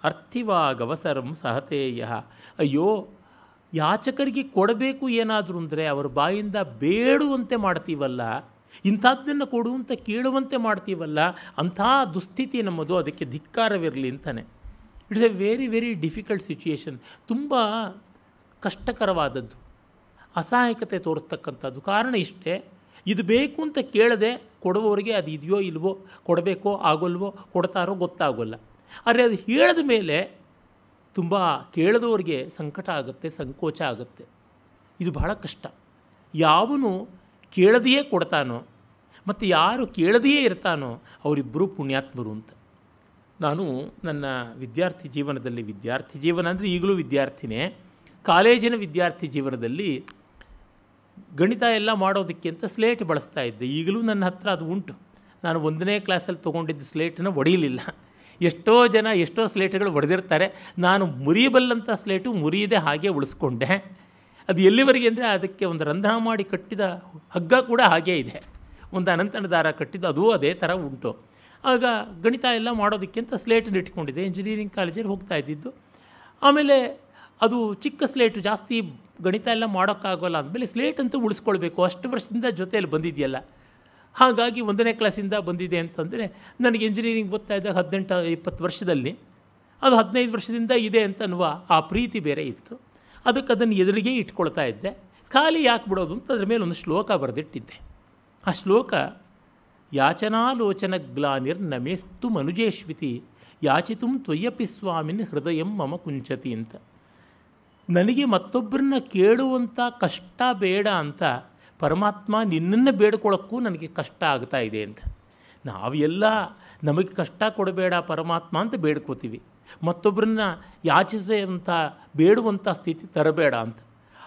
A: ಅರ್ಥಿವಾಗವಸರಂ ಸಹತೇಯ ಅಯ್ಯೋ ಯಾಚಕರಿಗೆ ಕೊಡಬೇಕು ಏನಾದರೂ ಅಂದರೆ ಅವರ ಬಾಯಿಂದ ಬೇಡುವಂತೆ ಮಾಡ್ತೀವಲ್ಲ ಇಂಥದ್ದನ್ನು ಕೊಡುವಂತೆ ಕೇಳುವಂತೆ ಮಾಡ್ತೀವಲ್ಲ ಅಂಥ ದುಸ್ಥಿತಿ ನಮ್ಮದು ಅದಕ್ಕೆ ಧಿಕ್ಕಾರವಿರಲಿ ಅಂತಾನೆ it's a very very difficult situation ತುಂಬ ಕಷ್ಟಕರವಾದದ್ದು ಅಸಹಾಯಕತೆ ತೋರಿಸ್ತಕ್ಕಂಥದ್ದು ಕಾರಣ ಇಷ್ಟೇ ಇದು ಬೇಕು ಅಂತ ಕೇಳದೆ ಕೊಡುವವರಿಗೆ ಅದು ಇದೆಯೋ ಇಲ್ವೋ ಕೊಡಬೇಕೋ ಆಗೋಲ್ವೋ ಕೊಡ್ತಾರೋ ಗೊತ್ತಾಗೋಲ್ಲ ಆದರೆ ಅದು ಹೇಳಿದ ಮೇಲೆ ತುಂಬ ಕೇಳದವ್ರಿಗೆ ಸಂಕಟ ಆಗುತ್ತೆ ಸಂಕೋಚ ಆಗುತ್ತೆ ಇದು ಬಹಳ ಕಷ್ಟ ಯಾವನು ಕೇಳದೆಯೇ ಕೊಡ್ತಾನೋ ಮತ್ತು ಯಾರು ಕೇಳದೆಯೇ ಇರ್ತಾನೋ ಅವರಿಬ್ಬರು ಪುಣ್ಯಾತ್ಮರು ಅಂತ ನಾನು ನನ್ನ ವಿದ್ಯಾರ್ಥಿ ಜೀವನದಲ್ಲಿ ವಿದ್ಯಾರ್ಥಿ ಜೀವನ ಅಂದರೆ ಈಗಲೂ ವಿದ್ಯಾರ್ಥಿನೇ ಕಾಲೇಜಿನ ವಿದ್ಯಾರ್ಥಿ ಜೀವನದಲ್ಲಿ ಗಣಿತ ಎಲ್ಲ ಮಾಡೋದಕ್ಕೆ ಅಂತ ಸ್ಲೇಟ್ ಬಳಸ್ತಾ ಇದ್ದೆ ಈಗಲೂ ನನ್ನ ಹತ್ರ ಅದು ಉಂಟು ನಾನು ಒಂದನೇ ಕ್ಲಾಸಲ್ಲಿ ತೊಗೊಂಡಿದ್ದ ಸ್ಲೇಟನ್ನು ಒಡೆಯಲಿಲ್ಲ ಎಷ್ಟೋ ಜನ ಎಷ್ಟೋ ಸ್ಲೇಟ್ಗಳು ಒಡೆದಿರ್ತಾರೆ ನಾನು ಮುರಿಯಬಲ್ಲಂಥ ಸ್ಲೇಟು ಮುರಿಯದೆ ಹಾಗೆ ಉಳಿಸ್ಕೊಂಡೆ ಅದು ಎಲ್ಲಿವರೆಗೆ ಅಂದರೆ ಅದಕ್ಕೆ ಒಂದು ರಂಧ್ರ ಮಾಡಿ ಕಟ್ಟಿದ ಹಗ್ಗ ಕೂಡ ಹಾಗೇ ಇದೆ ಒಂದು ಅನಂತನ ದಾರ ಕಟ್ಟಿದ್ದು ಅದೂ ಅದೇ ಥರ ಉಂಟು ಆಗ ಗಣಿತ ಎಲ್ಲ ಮಾಡೋದಕ್ಕೆ ಅಂತ ಸ್ಲೇಟನ್ನು ಇಟ್ಕೊಂಡಿದ್ದೆ ಇಂಜಿನಿಯರಿಂಗ್ ಕಾಲೇಜಲ್ಲಿ ಹೋಗ್ತಾ ಇದ್ದಿದ್ದು ಆಮೇಲೆ ಅದು ಚಿಕ್ಕ ಸ್ಲೇಟು ಜಾಸ್ತಿ ಗಣಿತ ಎಲ್ಲ ಮಾಡೋಕ್ಕಾಗೋಲ್ಲ ಅಂದಮೇಲೆ ಸ್ಲೇಟ್ ಅಂತೂ ಉಳಿಸ್ಕೊಳ್ಬೇಕು ಅಷ್ಟು ವರ್ಷದಿಂದ ಜೊತೆಯಲ್ಲಿ ಬಂದಿದೆಯಲ್ಲ ಹಾಗಾಗಿ ಒಂದನೇ ಕ್ಲಾಸಿಂದ ಬಂದಿದೆ ಅಂತಂದರೆ ನನಗೆ ಇಂಜಿನಿಯರಿಂಗ್ ಓದ್ತಾ ಇದ್ದಾಗ ಹದಿನೆಂಟು ಇಪ್ಪತ್ತು ವರ್ಷದಲ್ಲಿ ಅದು ಹದಿನೈದು ವರ್ಷದಿಂದ ಇದೆ ಅಂತ ಅನ್ನುವ ಆ ಪ್ರೀತಿ ಬೇರೆ ಇತ್ತು ಅದಕ್ಕೆ ಅದನ್ನು ಎದುರಿಗೆ ಇಟ್ಕೊಳ್ತಾ ಇದ್ದೆ ಖಾಲಿ ಯಾಕೆ ಬಿಡೋದು ಅಂತ ಅದ್ರ ಮೇಲೆ ಒಂದು ಶ್ಲೋಕ ಬರೆದಿಟ್ಟಿದ್ದೆ ಆ ಶ್ಲೋಕ ನಮೆಸ್ತು ಮನುಜೇಶ್ವಿತಿ ಯಾಚಿತು ತ್ವಯ್ಯಪಿ ಸ್ವಾಮಿನ್ ಹೃದಯ ಮಮ ಕುಂಚತಿ ಅಂತ ನನಗೆ ಮತ್ತೊಬ್ಬರನ್ನ ಕೇಳುವಂಥ ಕಷ್ಟ ಬೇಡ ಅಂತ ಪರಮಾತ್ಮ ನಿನ್ನನ್ನು ಬೇಡ್ಕೊಳ್ಳೋಕ್ಕೂ ನನಗೆ ಕಷ್ಟ ಆಗ್ತಾ ಇದೆ ಅಂತ ನಾವೆಲ್ಲ ನಮಗೆ ಕಷ್ಟ ಕೊಡಬೇಡ ಪರಮಾತ್ಮ ಅಂತ ಬೇಡ್ಕೋತೀವಿ ಮತ್ತೊಬ್ಬರನ್ನ ಯಾಚಿಸುವಂಥ ಬೇಡುವಂಥ ಸ್ಥಿತಿ ತರಬೇಡ ಅಂತ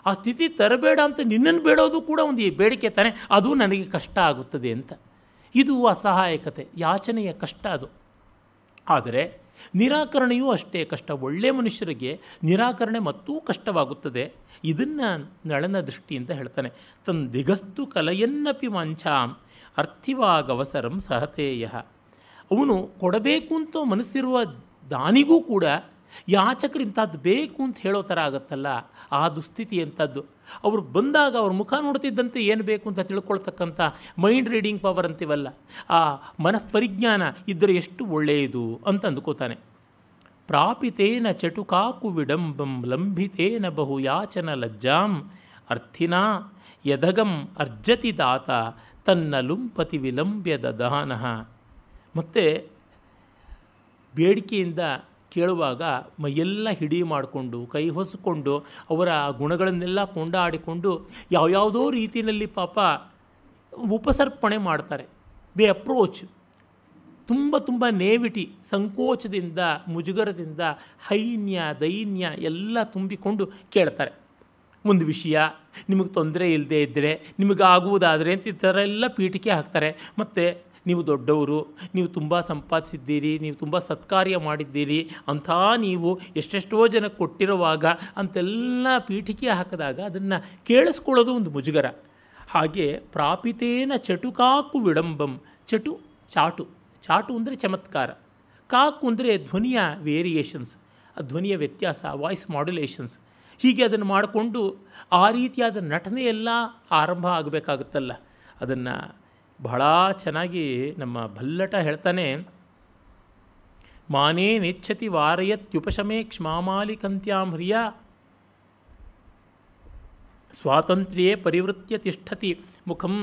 A: ಆ ಸ್ಥಿತಿ ತರಬೇಡ ಅಂತ ನಿನ್ನನ್ನು ಬೇಡೋದು ಕೂಡ ಒಂದು ಬೇಡಿಕೆ ತಾನೆ ಅದು ನನಗೆ ಕಷ್ಟ ಆಗುತ್ತದೆ ಅಂತ ಇದು ಅಸಹಾಯಕತೆ ಯಾಚನೆಯ ಕಷ್ಟ ಅದು ಆದರೆ ನಿರಾಕರಣೆಯೂ ಅಷ್ಟೇ ಕಷ್ಟ ಒಳ್ಳೆಯ ಮನುಷ್ಯರಿಗೆ ನಿರಾಕರಣೆ ಮತ್ತೂ ಕಷ್ಟವಾಗುತ್ತದೆ ಇದನ್ನು ನಳನ ದೃಷ್ಟಿಯಿಂದ ಹೇಳ್ತಾನೆ ತನ್ನ ದಿಗಸ್ತು ಕಲೆಯನ್ನಪಿ ಮಂಚಾಂ ಅರ್ಥಿವಾಗವಸರಂ ಸಹತೇಯ ಅವನು ಕೊಡಬೇಕು ಅಂತ ಮನಸ್ಸಿರುವ ದಾನಿಗೂ ಕೂಡ ಯಾಚಕರು ಇಂಥದ್ದು ಬೇಕು ಅಂತ ಹೇಳೋ ಥರ ಆಗುತ್ತಲ್ಲ ಆ ದುಸ್ಥಿತಿ ಅಂಥದ್ದು ಅವರು ಬಂದಾಗ ಅವ್ರ ಮುಖ ನೋಡ್ತಿದ್ದಂತೆ ಏನು ಬೇಕು ಅಂತ ತಿಳ್ಕೊಳ್ತಕ್ಕಂಥ ಮೈಂಡ್ ರೀಡಿಂಗ್ ಪವರ್ ಅಂತೀವಲ್ಲ ಆ ಮನಃಪರಿಜ್ಞಾನ ಇದ್ದರೆ ಎಷ್ಟು ಒಳ್ಳೆಯದು ಅಂತ ಅಂದುಕೋತಾನೆ ಪ್ರಾಪಿತೇನ ಚಟುಕಾಕು ವಿಡಂಬಂ ಲಂಬಿತೇನ ಬಹು ಯಾಚನ ಲಜ್ಜಾಂ ಅರ್ಥಿನ ಯದಗಂ ಅರ್ಜತಿ ದಾತ ತನ್ನ ಲುಂಪತಿ ವಿಲಂಬ್ಯದ ದಹನಃ ಮತ್ತು ಬೇಡಿಕೆಯಿಂದ ಕೇಳುವಾಗ ಮೈಯೆಲ್ಲ ಹಿಡಿ ಮಾಡಿಕೊಂಡು ಕೈ ಹೊಸಕೊಂಡು ಅವರ ಗುಣಗಳನ್ನೆಲ್ಲ ಕೊಂಡಾಡಿಕೊಂಡು ಯಾವ್ಯಾವುದೋ ರೀತಿಯಲ್ಲಿ ಪಾಪ ಉಪಸರ್ಪಣೆ ಮಾಡ್ತಾರೆ ದೇ ಅಪ್ರೋಚ್ ತುಂಬ ತುಂಬ ನೇವಿಟಿ ಸಂಕೋಚದಿಂದ ಮುಜುಗರದಿಂದ ಹೈನ್ಯ ದೈನ್ಯ ಎಲ್ಲ ತುಂಬಿಕೊಂಡು ಕೇಳ್ತಾರೆ ಒಂದು ವಿಷಯ ನಿಮಗೆ ತೊಂದರೆ ಇಲ್ಲದೆ ಇದ್ದರೆ ನಿಮಗಾಗುವುದಾದರೆ ಅಂತ ಈ ಥರ ಎಲ್ಲ ಪೀಠಿಕೆ ಹಾಕ್ತಾರೆ ಮತ್ತು ನೀವು ದೊಡ್ಡವರು ನೀವು ತುಂಬ ಸಂಪಾದಿಸಿದ್ದೀರಿ ನೀವು ತುಂಬ ಸತ್ಕಾರ್ಯ ಮಾಡಿದ್ದೀರಿ ಅಂಥ ನೀವು ಎಷ್ಟೆಷ್ಟೋ ಜನ ಕೊಟ್ಟಿರುವಾಗ ಅಂತೆಲ್ಲ ಪೀಠಿಕೆ ಹಾಕಿದಾಗ ಅದನ್ನು ಕೇಳಿಸ್ಕೊಳ್ಳೋದು ಒಂದು ಮುಜುಗರ ಹಾಗೆ ಪ್ರಾಪಿತೇನ ಚಟು ಕಾಕು ವಿಡಂಬಂ ಚಟು ಚಾಟು ಚಾಟು ಅಂದರೆ ಚಮತ್ಕಾರ ಕಾಕು ಅಂದರೆ ಧ್ವನಿಯ ವೇರಿಯೇಷನ್ಸ್ ಧ್ವನಿಯ ವ್ಯತ್ಯಾಸ ವಾಯ್ಸ್ ಮಾಡ್ಯುಲೇಷನ್ಸ್ ಹೀಗೆ ಅದನ್ನು ಮಾಡಿಕೊಂಡು ಆ ರೀತಿಯಾದ ನಟನೆಯೆಲ್ಲ ಆರಂಭ ಆಗಬೇಕಾಗುತ್ತಲ್ಲ ಅದನ್ನು ಬಹಳ ಚೆನ್ನಾಗಿ ನಮ್ಮ ಭಲ್ಲಟ ಹೇಳ್ತಾನೆ ಮಾನೇ ನೆಚ್ಚತಿ ವಾರಯತ್ಯುಪಶಮೇ ಕ್ಷಮಾಮಾಲಿ ಹ್ರಿಯ ಸ್ವಾತಂತ್ರ್ಯೇ ಪರಿವೃತ್ಯ ತಿಷ್ಠತಿ ಮುಖಂ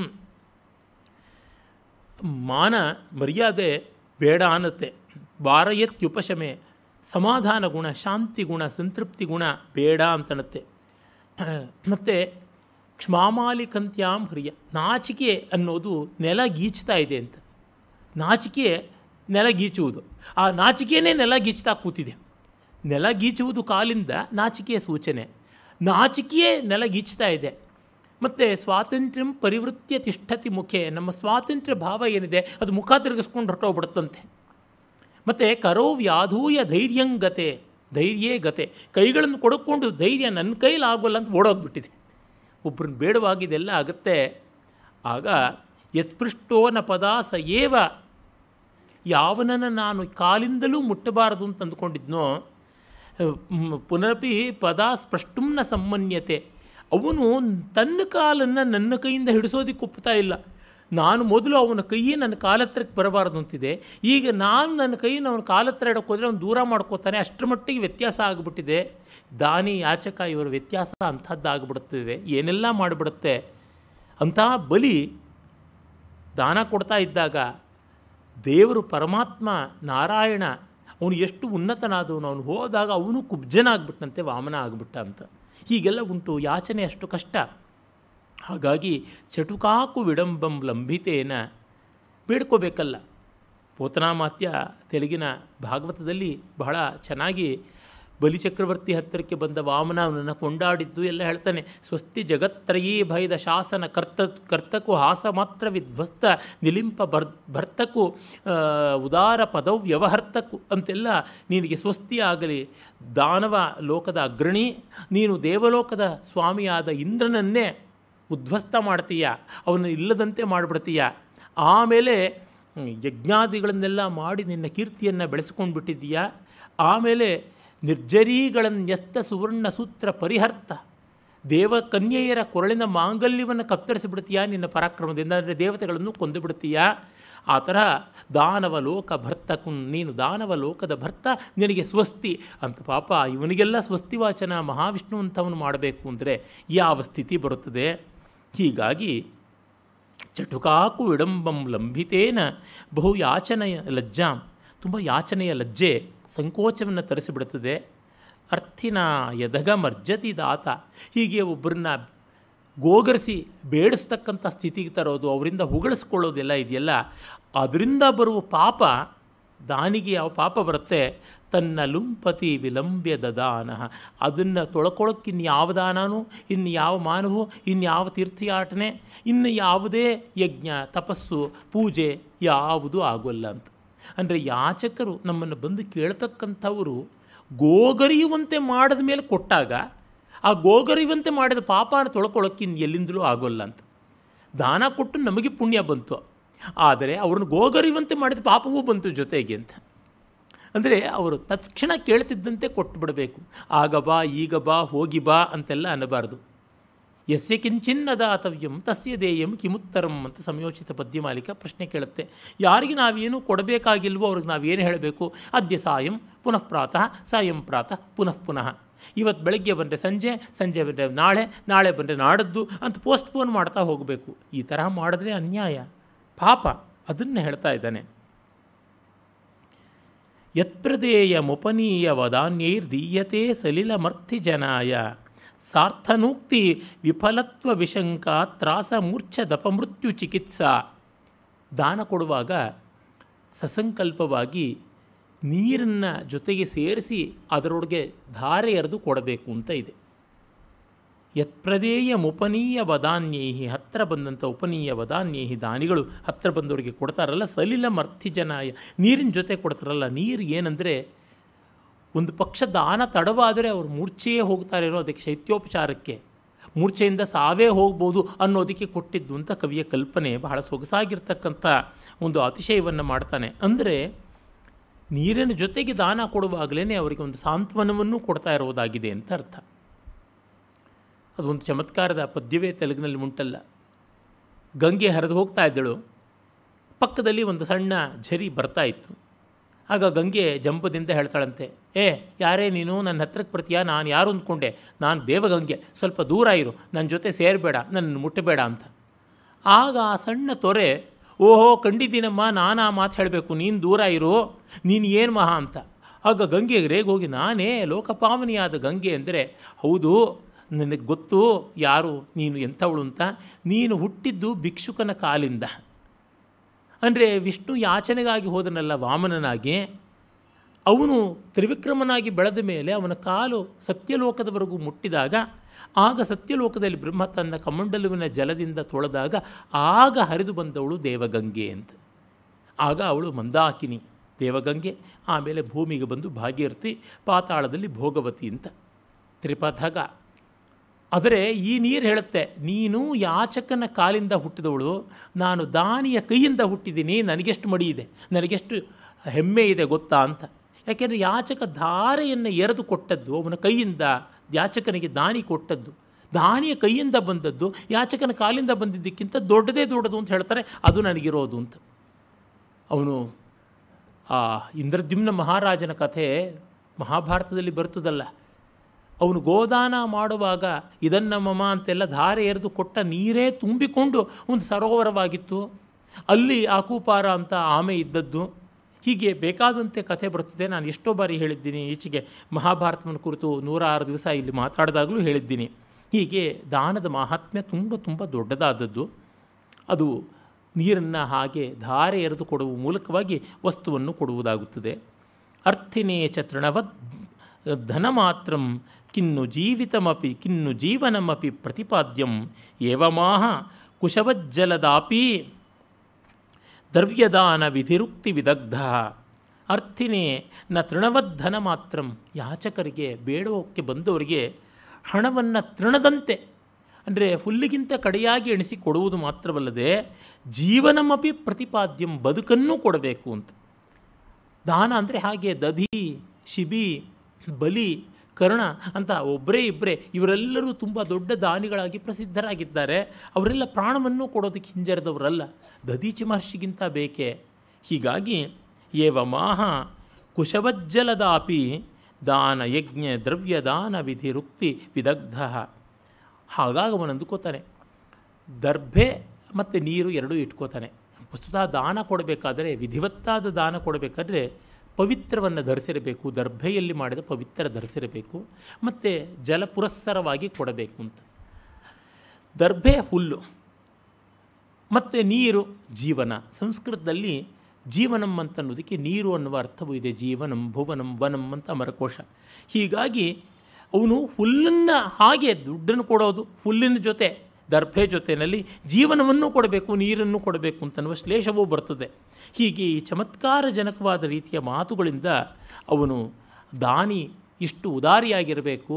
A: ಮಾನ ಮರ್ಯಾದೆ ಬೇಡ ಅನ್ನತ್ತೆ ವಾರಯತ್ಯುಪಶಮೆ ಸಮಾಧಾನ ಗುಣ ಶಾಂತಿ ಗುಣ ಸಂತೃಪ್ತಿ ಗುಣ ಬೇಡ ಅಂತನತ್ತೆ ಮತ್ತು ಕ್ಷ್ಮಾಮಾಲಿಕಂತ್ಯಾಂ ಹೃಯ ನಾಚಿಕೆ ಅನ್ನೋದು ನೆಲ ಗೀಚ್ತಾ ಇದೆ ಅಂತ ನಾಚಿಕೆ ನೆಲ ಗೀಚುವುದು ಆ ನಾಚಿಕೆಯೇ ನೆಲ ಗೀಚ್ತಾ ಕೂತಿದೆ ನೆಲ ಗೀಚುವುದು ಕಾಲಿಂದ ನಾಚಿಕೆಯ ಸೂಚನೆ ನಾಚಿಕೆಯೇ ನೆಲ ಗೀಚ್ತಾ ಇದೆ ಮತ್ತು ಸ್ವಾತಂತ್ರ್ಯಂ ಪರಿವೃತ್ತಿಯ ತಿಷ್ಠತಿ ಮುಖೆ ನಮ್ಮ ಸ್ವಾತಂತ್ರ್ಯ ಭಾವ ಏನಿದೆ ಅದು ಮುಖ ತಿರುಗಿಸ್ಕೊಂಡು ಹೊರಟೋಗ್ಬಿಡುತ್ತಂತೆ ಮತ್ತು ಕರೋ ವ್ಯಾಧೂಯ ಧೈರ್ಯಂಗತೆ ಧೈರ್ಯೇ ಗತೆ ಕೈಗಳನ್ನು ಕೊಡಕೊಂಡು ಧೈರ್ಯ ನನ್ನ ಕೈಲಾಗೋಲ್ಲ ಅಂತ ಓಡೋಗ್ಬಿಟ್ಟಿದೆ ಒಬ್ಬರನ್ನ ಬೇಡವಾಗಿದೆಲ್ಲ ಆಗುತ್ತೆ ಆಗ ಯತ್ಪೃಷ್ಟೋನ ಪದ ಸ ಏವ ಯಾವನನ್ನು ನಾನು ಕಾಲಿಂದಲೂ ಮುಟ್ಟಬಾರದು ಅಂತ ಅಂದ್ಕೊಂಡಿದ್ನೋ ಪುನರಪಿ ಪದ ಸ್ಪೃಷ್ಟುಂನ ಸಮ್ಮನ್ಯತೆ ಅವನು ತನ್ನ ಕಾಲನ್ನು ನನ್ನ ಕೈಯಿಂದ ಹಿಡಿಸೋದಕ್ಕೆ ಇಲ್ಲ ನಾನು ಮೊದಲು ಅವನ ಕೈಯೇ ನನ್ನ ಕಾಲತ್ರಕ್ಕೆ ಬರಬಾರದು ಅಂತಿದೆ ಈಗ ನಾನು ನನ್ನ ಕೈಯನ್ನು ಅವನ ಕಾಲತ್ರ ಇಡೋಕ್ಕೋದ್ರೆ ಅವನು ದೂರ ಮಾಡ್ಕೋತಾನೆ ಅಷ್ಟರ ಮಟ್ಟಿಗೆ ವ್ಯತ್ಯಾಸ ಆಗಿಬಿಟ್ಟಿದೆ ದಾನಿ ಯಾಚಕ ಇವರ ವ್ಯತ್ಯಾಸ ಅಂಥದ್ದಾಗ್ಬಿಡುತ್ತದೆ ಏನೆಲ್ಲ ಮಾಡಿಬಿಡುತ್ತೆ ಅಂತಹ ಬಲಿ ದಾನ ಕೊಡ್ತಾ ಇದ್ದಾಗ ದೇವರು ಪರಮಾತ್ಮ ನಾರಾಯಣ ಅವನು ಎಷ್ಟು ಉನ್ನತನಾದವನು ಅವನು ಹೋದಾಗ ಅವನು ಕುಬ್ಜನ ಆಗ್ಬಿಟ್ಟಂತೆ ವಾಮನ ಆಗ್ಬಿಟ್ಟ ಅಂತ ಹೀಗೆಲ್ಲ ಉಂಟು ಯಾಚನೆ ಅಷ್ಟು ಕಷ್ಟ ಹಾಗಾಗಿ ಚಟುಕಾಕು ವಿಡಂಬಂ ಲಂಬಿತೇನ ಬೇಡ್ಕೋಬೇಕಲ್ಲ ಪೋತನಾಮಾತ್ಯ ತೆಲುಗಿನ ಭಾಗವತದಲ್ಲಿ ಬಹಳ ಚೆನ್ನಾಗಿ ಬಲಿಚಕ್ರವರ್ತಿ ಹತ್ತಿರಕ್ಕೆ ಬಂದ ವಾಮನ ಅವನನ್ನು ಕೊಂಡಾಡಿದ್ದು ಎಲ್ಲ ಹೇಳ್ತಾನೆ ಸ್ವಸ್ತಿ ಜಗತ್ರಯೀ ಭಯದ ಶಾಸನ ಕರ್ತ ಕರ್ತಕು ಹಾಸ ಮಾತ್ರ ವಿಧ್ವಸ್ತ ನಿಲಿಂಪ ಬರ್ ಭರ್ತಕು ಉದಾರ ಪದವ್ಯವಹರ್ತಕು ಅಂತೆಲ್ಲ ನಿನಗೆ ಸ್ವಸ್ತಿ ಆಗಲಿ ದಾನವ ಲೋಕದ ಅಗ್ರಣಿ ನೀನು ದೇವಲೋಕದ ಸ್ವಾಮಿಯಾದ ಇಂದ್ರನನ್ನೇ ಉದ್ವಸ್ತ ಮಾಡ್ತೀಯ ಅವನು ಇಲ್ಲದಂತೆ ಮಾಡಿಬಿಡ್ತೀಯ ಆಮೇಲೆ ಯಜ್ಞಾದಿಗಳನ್ನೆಲ್ಲ ಮಾಡಿ ನಿನ್ನ ಕೀರ್ತಿಯನ್ನು ಬೆಳೆಸ್ಕೊಂಡು ಬಿಟ್ಟಿದ್ದೀಯಾ ಆಮೇಲೆ ನಿರ್ಜರೀಗಳನ್ಯಸ್ತ ಸುವರ್ಣ ಸೂತ್ರ ಪರಿಹರ್ತ ದೇವಕನ್ಯೆಯರ ಕೊರಳಿನ ಮಾಂಗಲ್ಯವನ್ನು ಕತ್ತರಿಸಿಬಿಡ್ತೀಯಾ ನಿನ್ನ ಪರಾಕ್ರಮದಿಂದ ಅಂದರೆ ದೇವತೆಗಳನ್ನು ಕೊಂದು ಬಿಡ್ತೀಯಾ ಆ ಥರ ದಾನವ ಲೋಕ ಭರ್ತ ಕುನ್ ನೀನು ದಾನವ ಲೋಕದ ಭರ್ತ ನಿನಗೆ ಸ್ವಸ್ತಿ ಅಂತ ಪಾಪ ಇವನಿಗೆಲ್ಲ ಸ್ವಸ್ತಿ ವಾಚನ ಮಹಾವಿಷ್ಣು ಅಂತವನು ಮಾಡಬೇಕು ಅಂದರೆ ಯಾವ ಸ್ಥಿತಿ ಬರುತ್ತದೆ ಹೀಗಾಗಿ ಚಟುಕಾಕು ವಿಡಂಬಂ ಲಂಬಿತೇನ ಬಹು ಯಾಚನೆಯ ಲಜ್ಜಾಂ ತುಂಬ ಯಾಚನೆಯ ಲಜ್ಜೆ ಸಂಕೋಚವನ್ನು ತರಿಸಿಬಿಡುತ್ತದೆ ಅರ್ಥಿನ ಎದಗ ಮರ್ಜತಿ ದಾತ ಹೀಗೆ ಒಬ್ಬರನ್ನ ಗೋಗರಿಸಿ ಬೇಡಿಸ್ತಕ್ಕಂಥ ಸ್ಥಿತಿಗೆ ತರೋದು ಅವರಿಂದ ಹೊಗಳಿಸ್ಕೊಳ್ಳೋದೆಲ್ಲ ಇದೆಯಲ್ಲ ಅದರಿಂದ ಬರುವ ಪಾಪ ದಾನಿಗೆ ಯಾವ ಪಾಪ ಬರುತ್ತೆ ತನ್ನ ಲುಂಪತಿ ವಿಲಂಬ್ಯ ದದಾನ ಅದನ್ನು ತೊಳ್ಕೊಳ್ಳೋಕೆ ಇನ್ಯಾವ ಇನ್ನು ಯಾವ ಮಾನವು ಇನ್ಯಾವ ತೀರ್ಥಯಾಟನೆ ಇನ್ನು ಯಾವುದೇ ಯಜ್ಞ ತಪಸ್ಸು ಪೂಜೆ ಯಾವುದೂ ಆಗೋಲ್ಲ ಅಂತ ಅಂದರೆ ಯಾಚಕರು ನಮ್ಮನ್ನು ಬಂದು ಕೇಳ್ತಕ್ಕಂಥವರು ಗೋಗರಿಯುವಂತೆ ಮಾಡಿದ ಮೇಲೆ ಕೊಟ್ಟಾಗ ಆ ಗೋಗರಿಯುವಂತೆ ಮಾಡಿದ ಪಾಪನ ತೊಳ್ಕೊಳ್ಳೋಕ್ಕೆ ಇನ್ನು ಎಲ್ಲಿಂದಲೂ ಆಗೋಲ್ಲ ಅಂತ ದಾನ ಕೊಟ್ಟು ನಮಗೆ ಪುಣ್ಯ ಬಂತು ಆದರೆ ಅವ್ರನ್ನ ಗೋಗರಿಯುವಂತೆ ಮಾಡಿದ ಪಾಪವೂ ಬಂತು ಜೊತೆಗೆ ಅಂತ ಅಂದರೆ ಅವರು ತತ್ಕ್ಷಣ ಕೇಳ್ತಿದ್ದಂತೆ ಕೊಟ್ಟು ಬಿಡಬೇಕು ಆಗ ಬಾ ಈಗ ಬಾ ಹೋಗಿ ಬಾ ಅಂತೆಲ್ಲ ಅನ್ನಬಾರ್ದು ಯಸ್ಯ ಕಿಂಚಿನ್ನ ದಾತವ್ಯಂ ತಸ್ಯ ದೇಯಂ ಕಿಮುತ್ತರಂ ಅಂತ ಸಂಯೋಚಿತ ಪದ್ಯಮಾಲಿಕ ಪ್ರಶ್ನೆ ಕೇಳುತ್ತೆ ಯಾರಿಗೆ ನಾವೇನು ಕೊಡಬೇಕಾಗಿಲ್ವೋ ಅವ್ರಿಗೆ ನಾವೇನು ಹೇಳಬೇಕು ಅದ್ಯ ಸಾಯಂ ಪುನಃ ಪ್ರಾತಃ ಸಾಯಂ ಪ್ರಾತಃ ಪುನಃ ಪುನಃ ಇವತ್ತು ಬೆಳಗ್ಗೆ ಬಂದರೆ ಸಂಜೆ ಸಂಜೆ ಬಂದರೆ ನಾಳೆ ನಾಳೆ ಬಂದರೆ ನಾಡದ್ದು ಅಂತ ಪೋಸ್ಟ್ಪೋನ್ ಮಾಡ್ತಾ ಹೋಗಬೇಕು ಈ ತರಹ ಮಾಡಿದ್ರೆ ಅನ್ಯಾಯ ಪಾಪ ಅದನ್ನು ಹೇಳ್ತಾ ಇದ್ದಾನೆ ಯತ್ಪ್ರದೇಯ ದೀಯತೆ ಸಲಿಲಮರ್ತಿ ಜನಾಯ ಸಾರ್ಥನೂಕ್ತಿ ವಿಫಲತ್ವ ವಿಶಂಕ ತ್ರಾಸ ದಪಮೃತ್ಯು ಚಿಕಿತ್ಸಾ ದಾನ ಕೊಡುವಾಗ ಸಸಂಕಲ್ಪವಾಗಿ ನೀರನ್ನು ಜೊತೆಗೆ ಸೇರಿಸಿ ಅದರೊಳಗೆ ಧಾರೆ ಎರೆದು ಕೊಡಬೇಕು ಅಂತ ಇದೆ ಯತ್ಪ್ರದೇಯ ಉಪನೀಯ ವದಾನ್ಯೈಹಿ ಹತ್ತಿರ ಬಂದಂಥ ಉಪನೀಯ ವದಾನ್ಯೈಹಿ ದಾನಿಗಳು ಹತ್ತಿರ ಬಂದವರಿಗೆ ಕೊಡ್ತಾರಲ್ಲ ಸಲಿಲ ಮರ್ಥಿಜನಾಯ ನೀರಿನ ಜೊತೆ ಕೊಡ್ತಾರಲ್ಲ ನೀರು ಏನಂದರೆ ಒಂದು ಪಕ್ಷ ದಾನ ತಡವಾದರೆ ಅವರು ಮೂರ್ಛೆಯೇ ಹೋಗ್ತಾರೆ ಇರೋ ಅದಕ್ಕೆ ಶೈತ್ಯೋಪಚಾರಕ್ಕೆ ಮೂರ್ಛೆಯಿಂದ ಸಾವೇ ಹೋಗ್ಬೋದು ಅನ್ನೋದಕ್ಕೆ ಕೊಟ್ಟಿದ್ದು ಅಂತ ಕವಿಯ ಕಲ್ಪನೆ ಬಹಳ ಸೊಗಸಾಗಿರ್ತಕ್ಕಂಥ ಒಂದು ಅತಿಶಯವನ್ನು ಮಾಡ್ತಾನೆ ಅಂದರೆ ನೀರಿನ ಜೊತೆಗೆ ದಾನ ಕೊಡುವಾಗಲೇ ಅವರಿಗೆ ಒಂದು ಸಾಂತ್ವನವನ್ನು ಕೊಡ್ತಾ ಇರೋದಾಗಿದೆ ಅಂತ ಅರ್ಥ ಅದೊಂದು ಚಮತ್ಕಾರದ ಪದ್ಯವೇ ತೆಲುಗಿನಲ್ಲಿ ಉಂಟಲ್ಲ ಗಂಗೆ ಹರಿದು ಹೋಗ್ತಾ ಇದ್ದಳು ಪಕ್ಕದಲ್ಲಿ ಒಂದು ಸಣ್ಣ ಝರಿ ಬರ್ತಾ ಇತ್ತು ಆಗ ಗಂಗೆ ಜಂಪದಿಂದ ಹೇಳ್ತಾಳಂತೆ ಏ ಯಾರೇ ನೀನು ನನ್ನ ಹತ್ರಕ್ಕೆ ಬರ್ತೀಯಾ ನಾನು ಯಾರು ಅಂದ್ಕೊಂಡೆ ನಾನು ದೇವಗಂಗೆ ಸ್ವಲ್ಪ ದೂರ ಇರು ನನ್ನ ಜೊತೆ ಸೇರಬೇಡ ನನ್ನ ಮುಟ್ಟಬೇಡ ಅಂತ ಆಗ ಆ ಸಣ್ಣ ತೊರೆ ಓಹೋ ಕಂಡಿದ್ದೀನಮ್ಮ ನಾನು ಆ ಮಾತು ಹೇಳಬೇಕು ನೀನು ದೂರ ಇರು ನೀನು ಏನು ಮಹಾ ಅಂತ ಆಗ ಗಂಗೆಗೆ ಹೋಗಿ ನಾನೇ ಲೋಕಪಾವನಿಯಾದ ಗಂಗೆ ಅಂದರೆ ಹೌದು ನನಗೆ ಗೊತ್ತು ಯಾರು ನೀನು ಎಂಥವಳು ಅಂತ ನೀನು ಹುಟ್ಟಿದ್ದು ಭಿಕ್ಷುಕನ ಕಾಲಿಂದ ಅಂದರೆ ವಿಷ್ಣು ಯಾಚನೆಗಾಗಿ ಹೋದನಲ್ಲ ವಾಮನನಾಗಿ ಅವನು ತ್ರಿವಿಕ್ರಮನಾಗಿ ಬೆಳೆದ ಮೇಲೆ ಅವನ ಕಾಲು ಸತ್ಯಲೋಕದವರೆಗೂ ಮುಟ್ಟಿದಾಗ ಆಗ ಸತ್ಯಲೋಕದಲ್ಲಿ ಬ್ರಹ್ಮ ತನ್ನ ಕಮಂಡಲುವಿನ ಜಲದಿಂದ ತೊಳೆದಾಗ ಆಗ ಹರಿದು ಬಂದವಳು ದೇವಗಂಗೆ ಅಂತ ಆಗ ಅವಳು ಮಂದಾಕಿನಿ ದೇವಗಂಗೆ ಆಮೇಲೆ ಭೂಮಿಗೆ ಬಂದು ಭಾಗೀರಥಿ ಪಾತಾಳದಲ್ಲಿ ಭೋಗವತಿ ಅಂತ ತ್ರಿಪಥಗ ಆದರೆ ಈ ನೀರು ಹೇಳುತ್ತೆ ನೀನು ಯಾಚಕನ ಕಾಲಿಂದ ಹುಟ್ಟಿದವಳು ನಾನು ದಾನಿಯ ಕೈಯಿಂದ ಹುಟ್ಟಿದ್ದೀನಿ ನನಗೆಷ್ಟು ಮಡಿ ಇದೆ ನನಗೆಷ್ಟು ಹೆಮ್ಮೆ ಇದೆ ಗೊತ್ತಾ ಅಂತ ಯಾಕೆಂದರೆ ಯಾಚಕ ಧಾರೆಯನ್ನು ಎರೆದು ಕೊಟ್ಟದ್ದು ಅವನ ಕೈಯಿಂದ ಯಾಚಕನಿಗೆ ದಾನಿ ಕೊಟ್ಟದ್ದು ದಾನಿಯ ಕೈಯಿಂದ ಬಂದದ್ದು ಯಾಚಕನ ಕಾಲಿಂದ ಬಂದಿದ್ದಕ್ಕಿಂತ ದೊಡ್ಡದೇ ದೊಡ್ಡದು ಅಂತ ಹೇಳ್ತಾರೆ ಅದು ನನಗಿರೋದು ಅಂತ ಅವನು ಆ ಇಂದ್ರದ್ಯುಮ್ನ ಮಹಾರಾಜನ ಕಥೆ ಮಹಾಭಾರತದಲ್ಲಿ ಬರ್ತದಲ್ಲ ಅವನು ಗೋದಾನ ಮಾಡುವಾಗ ಇದನ್ನ ಮಮ ಅಂತೆಲ್ಲ ಧಾರೆ ಎರೆದು ಕೊಟ್ಟ ನೀರೇ ತುಂಬಿಕೊಂಡು ಒಂದು ಸರೋವರವಾಗಿತ್ತು ಅಲ್ಲಿ ಆಕೂಪಾರ ಅಂತ ಆಮೆ ಇದ್ದದ್ದು ಹೀಗೆ ಬೇಕಾದಂತೆ ಕಥೆ ಬರುತ್ತದೆ ನಾನು ಎಷ್ಟೋ ಬಾರಿ ಹೇಳಿದ್ದೀನಿ ಈಚೆಗೆ ಮಹಾಭಾರತವನ್ನು ಕುರಿತು ನೂರಾರು ದಿವಸ ಇಲ್ಲಿ ಮಾತಾಡಿದಾಗಲೂ ಹೇಳಿದ್ದೀನಿ ಹೀಗೆ ದಾನದ ಮಹಾತ್ಮ್ಯ ತುಂಬ ತುಂಬ ದೊಡ್ಡದಾದದ್ದು ಅದು ನೀರನ್ನು ಹಾಗೆ ಧಾರೆ ಎರೆದು ಕೊಡುವ ಮೂಲಕವಾಗಿ ವಸ್ತುವನ್ನು ಕೊಡುವುದಾಗುತ್ತದೆ ಅರ್ಥಿನೇ ಚ ಧನ ಮಾತ್ರಂ ಕಿನ್ನು ಜೀವಿತಮಪಿ ಕಿನ್ನು ಜೀವನಮಿ ಪ್ರತಿಪಾದ್ಯಂ ಏವಮಾಹ ಕುಶವಜ್ಜಲದಾಪಿ ದ್ರವ್ಯದಾನ ವಿಧಿರುಕ್ತಿ ವಿದಗ್ಧ ಅರ್ಥಿನೇ ನ ತೃಣವದ್ಧನ ಮಾತ್ರ ಯಾಚಕರಿಗೆ ಬೇಡೋಕ್ಕೆ ಬಂದವರಿಗೆ ಹಣವನ್ನು ತೃಣದಂತೆ ಅಂದರೆ ಹುಲ್ಲಿಗಿಂತ ಕಡೆಯಾಗಿ ಎಣಿಸಿ ಕೊಡುವುದು ಮಾತ್ರವಲ್ಲದೆ ಜೀವನಮಿ ಪ್ರತಿಪಾದ್ಯಂ ಬದುಕನ್ನು ಕೊಡಬೇಕು ಅಂತ ದಾನ ಅಂದರೆ ಹಾಗೆ ದಧಿ ಶಿಬಿ ಬಲಿ ಕರ್ಣ ಅಂತ ಒಬ್ಬರೇ ಇಬ್ಬರೇ ಇವರೆಲ್ಲರೂ ತುಂಬ ದೊಡ್ಡ ದಾನಿಗಳಾಗಿ ಪ್ರಸಿದ್ಧರಾಗಿದ್ದಾರೆ ಅವರೆಲ್ಲ ಪ್ರಾಣವನ್ನು ಕೊಡೋದಕ್ಕೆ ಹಿಂಜರಿದವರಲ್ಲ ದದೀಚಿ ಮಹರ್ಷಿಗಿಂತ ಬೇಕೆ ಹೀಗಾಗಿ ಮಾಹ ಕುಶವಜ್ಜಲದಾಪಿ ದಾನ ಯಜ್ಞ ದ್ರವ್ಯ ದಾನ ವಿಧಿ ರುಕ್ತಿ ವಿದಗ್ಧ ಹಾಗಾಗಿ ಅವನು ದರ್ಭೆ ಮತ್ತು ನೀರು ಎರಡೂ ಇಟ್ಕೋತಾನೆ ವಸ್ತುತ ದಾನ ಕೊಡಬೇಕಾದರೆ ವಿಧಿವತ್ತಾದ ದಾನ ಕೊಡಬೇಕಾದ್ರೆ ಪವಿತ್ರವನ್ನು ಧರಿಸಿರಬೇಕು ದರ್ಭೆಯಲ್ಲಿ ಮಾಡಿದ ಪವಿತ್ರ ಧರಿಸಿರಬೇಕು ಮತ್ತು ಜಲ ಪುರಸ್ಸರವಾಗಿ ಕೊಡಬೇಕು ಅಂತ ದರ್ಭೆ ಹುಲ್ಲು ಮತ್ತು ನೀರು ಜೀವನ ಸಂಸ್ಕೃತದಲ್ಲಿ ಜೀವನಂ ಅಂತ ಅನ್ನೋದಕ್ಕೆ ನೀರು ಅನ್ನುವ ಅರ್ಥವೂ ಇದೆ ಜೀವನಂ ಭುವನಂ ವನಂ ಅಂತ ಅಮರಕೋಶ ಹೀಗಾಗಿ ಅವನು ಹುಲ್ಲನ್ನು ಹಾಗೆ ದುಡ್ಡನ್ನು ಕೊಡೋದು ಹುಲ್ಲಿನ ಜೊತೆ ದರ್ಭೆ ಜೊತೆಯಲ್ಲಿ ಜೀವನವನ್ನು ಕೊಡಬೇಕು ನೀರನ್ನು ಕೊಡಬೇಕು ಅಂತನ್ನುವ ಶ್ಲೇಷವೂ ಬರ್ತದೆ ಹೀಗೆ ಈ ಚಮತ್ಕಾರಜನಕವಾದ ರೀತಿಯ ಮಾತುಗಳಿಂದ ಅವನು ದಾನಿ ಇಷ್ಟು ಉದಾರಿಯಾಗಿರಬೇಕು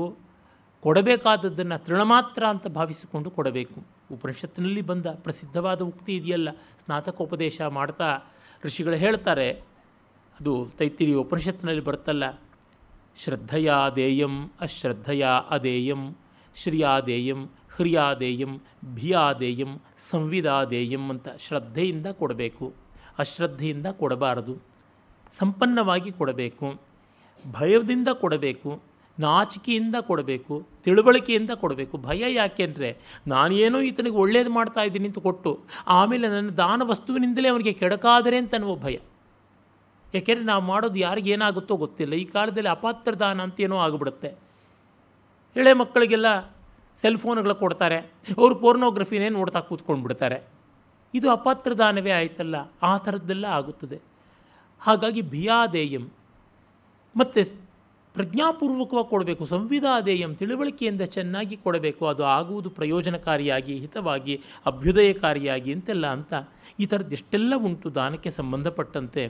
A: ಕೊಡಬೇಕಾದದ್ದನ್ನು ತೃಣಮಾತ್ರ ಅಂತ ಭಾವಿಸಿಕೊಂಡು ಕೊಡಬೇಕು ಉಪನಿಷತ್ತಿನಲ್ಲಿ ಬಂದ ಪ್ರಸಿದ್ಧವಾದ ಉಕ್ತಿ ಇದೆಯಲ್ಲ ಸ್ನಾತಕೋಪದೇಶ ಮಾಡ್ತಾ ಋಷಿಗಳು ಹೇಳ್ತಾರೆ ಅದು ತೈತಿರಿ ಉಪನಿಷತ್ತಿನಲ್ಲಿ ಬರ್ತಲ್ಲ ಶ್ರದ್ಧೆಯ ದೇಯಂ ಅಶ್ರದ್ಧೆಯ ಅದೇಯಂ ಶ್ರೀಯಾದೇಯಂ ಹ್ರಿಯಾದೇಯಂ ಭಿಯಾದೇಯಂ ಸಂವಿದಾದೇಯಂ ಅಂತ ಶ್ರದ್ಧೆಯಿಂದ ಕೊಡಬೇಕು ಅಶ್ರದ್ಧೆಯಿಂದ ಕೊಡಬಾರದು ಸಂಪನ್ನವಾಗಿ ಕೊಡಬೇಕು ಭಯದಿಂದ ಕೊಡಬೇಕು ನಾಚಿಕೆಯಿಂದ ಕೊಡಬೇಕು ತಿಳುವಳಿಕೆಯಿಂದ ಕೊಡಬೇಕು ಭಯ ಯಾಕೆ ಅಂದರೆ ನಾನೇನೋ ಈತನಿಗೆ ಒಳ್ಳೇದು ಮಾಡ್ತಾ ಇದ್ದೀನಿ ಅಂತ ಕೊಟ್ಟು ಆಮೇಲೆ ನನ್ನ ದಾನ ವಸ್ತುವಿನಿಂದಲೇ ಅವನಿಗೆ ಕೆಡಕಾದರೆ ಅಂತ ಭಯ ಏಕೆಂದರೆ ನಾವು ಮಾಡೋದು ಯಾರಿಗೇನಾಗುತ್ತೋ ಗೊತ್ತಿಲ್ಲ ಈ ಕಾಲದಲ್ಲಿ ಅಪಾತ್ರ ದಾನ ಅಂತ ಏನೋ ಆಗಿಬಿಡುತ್ತೆ ಎಳೆ ಮಕ್ಕಳಿಗೆಲ್ಲ ಸೆಲ್ ಫೋನ್ಗಳು ಕೊಡ್ತಾರೆ ಅವರು ಪೋರ್ನೋಗ್ರಫಿನೇ ನೋಡ್ತಾ ಬಿಡ್ತಾರೆ ಇದು ಅಪಾತ್ರದಾನವೇ ಆಯ್ತಲ್ಲ ಆ ಥರದ್ದೆಲ್ಲ ಆಗುತ್ತದೆ ಹಾಗಾಗಿ ಭಿಯಾದೇಯಂ ಮತ್ತು ಪ್ರಜ್ಞಾಪೂರ್ವಕವಾಗಿ ಕೊಡಬೇಕು ಸಂವಿಧಾದೇಯಂ ತಿಳುವಳಿಕೆಯಿಂದ ಚೆನ್ನಾಗಿ ಕೊಡಬೇಕು ಅದು ಆಗುವುದು ಪ್ರಯೋಜನಕಾರಿಯಾಗಿ ಹಿತವಾಗಿ ಅಭ್ಯುದಯಕಾರಿಯಾಗಿ ಅಂತೆಲ್ಲ ಅಂತ ಈ ಎಷ್ಟೆಲ್ಲ ಉಂಟು ದಾನಕ್ಕೆ ಸಂಬಂಧಪಟ್ಟಂತೆ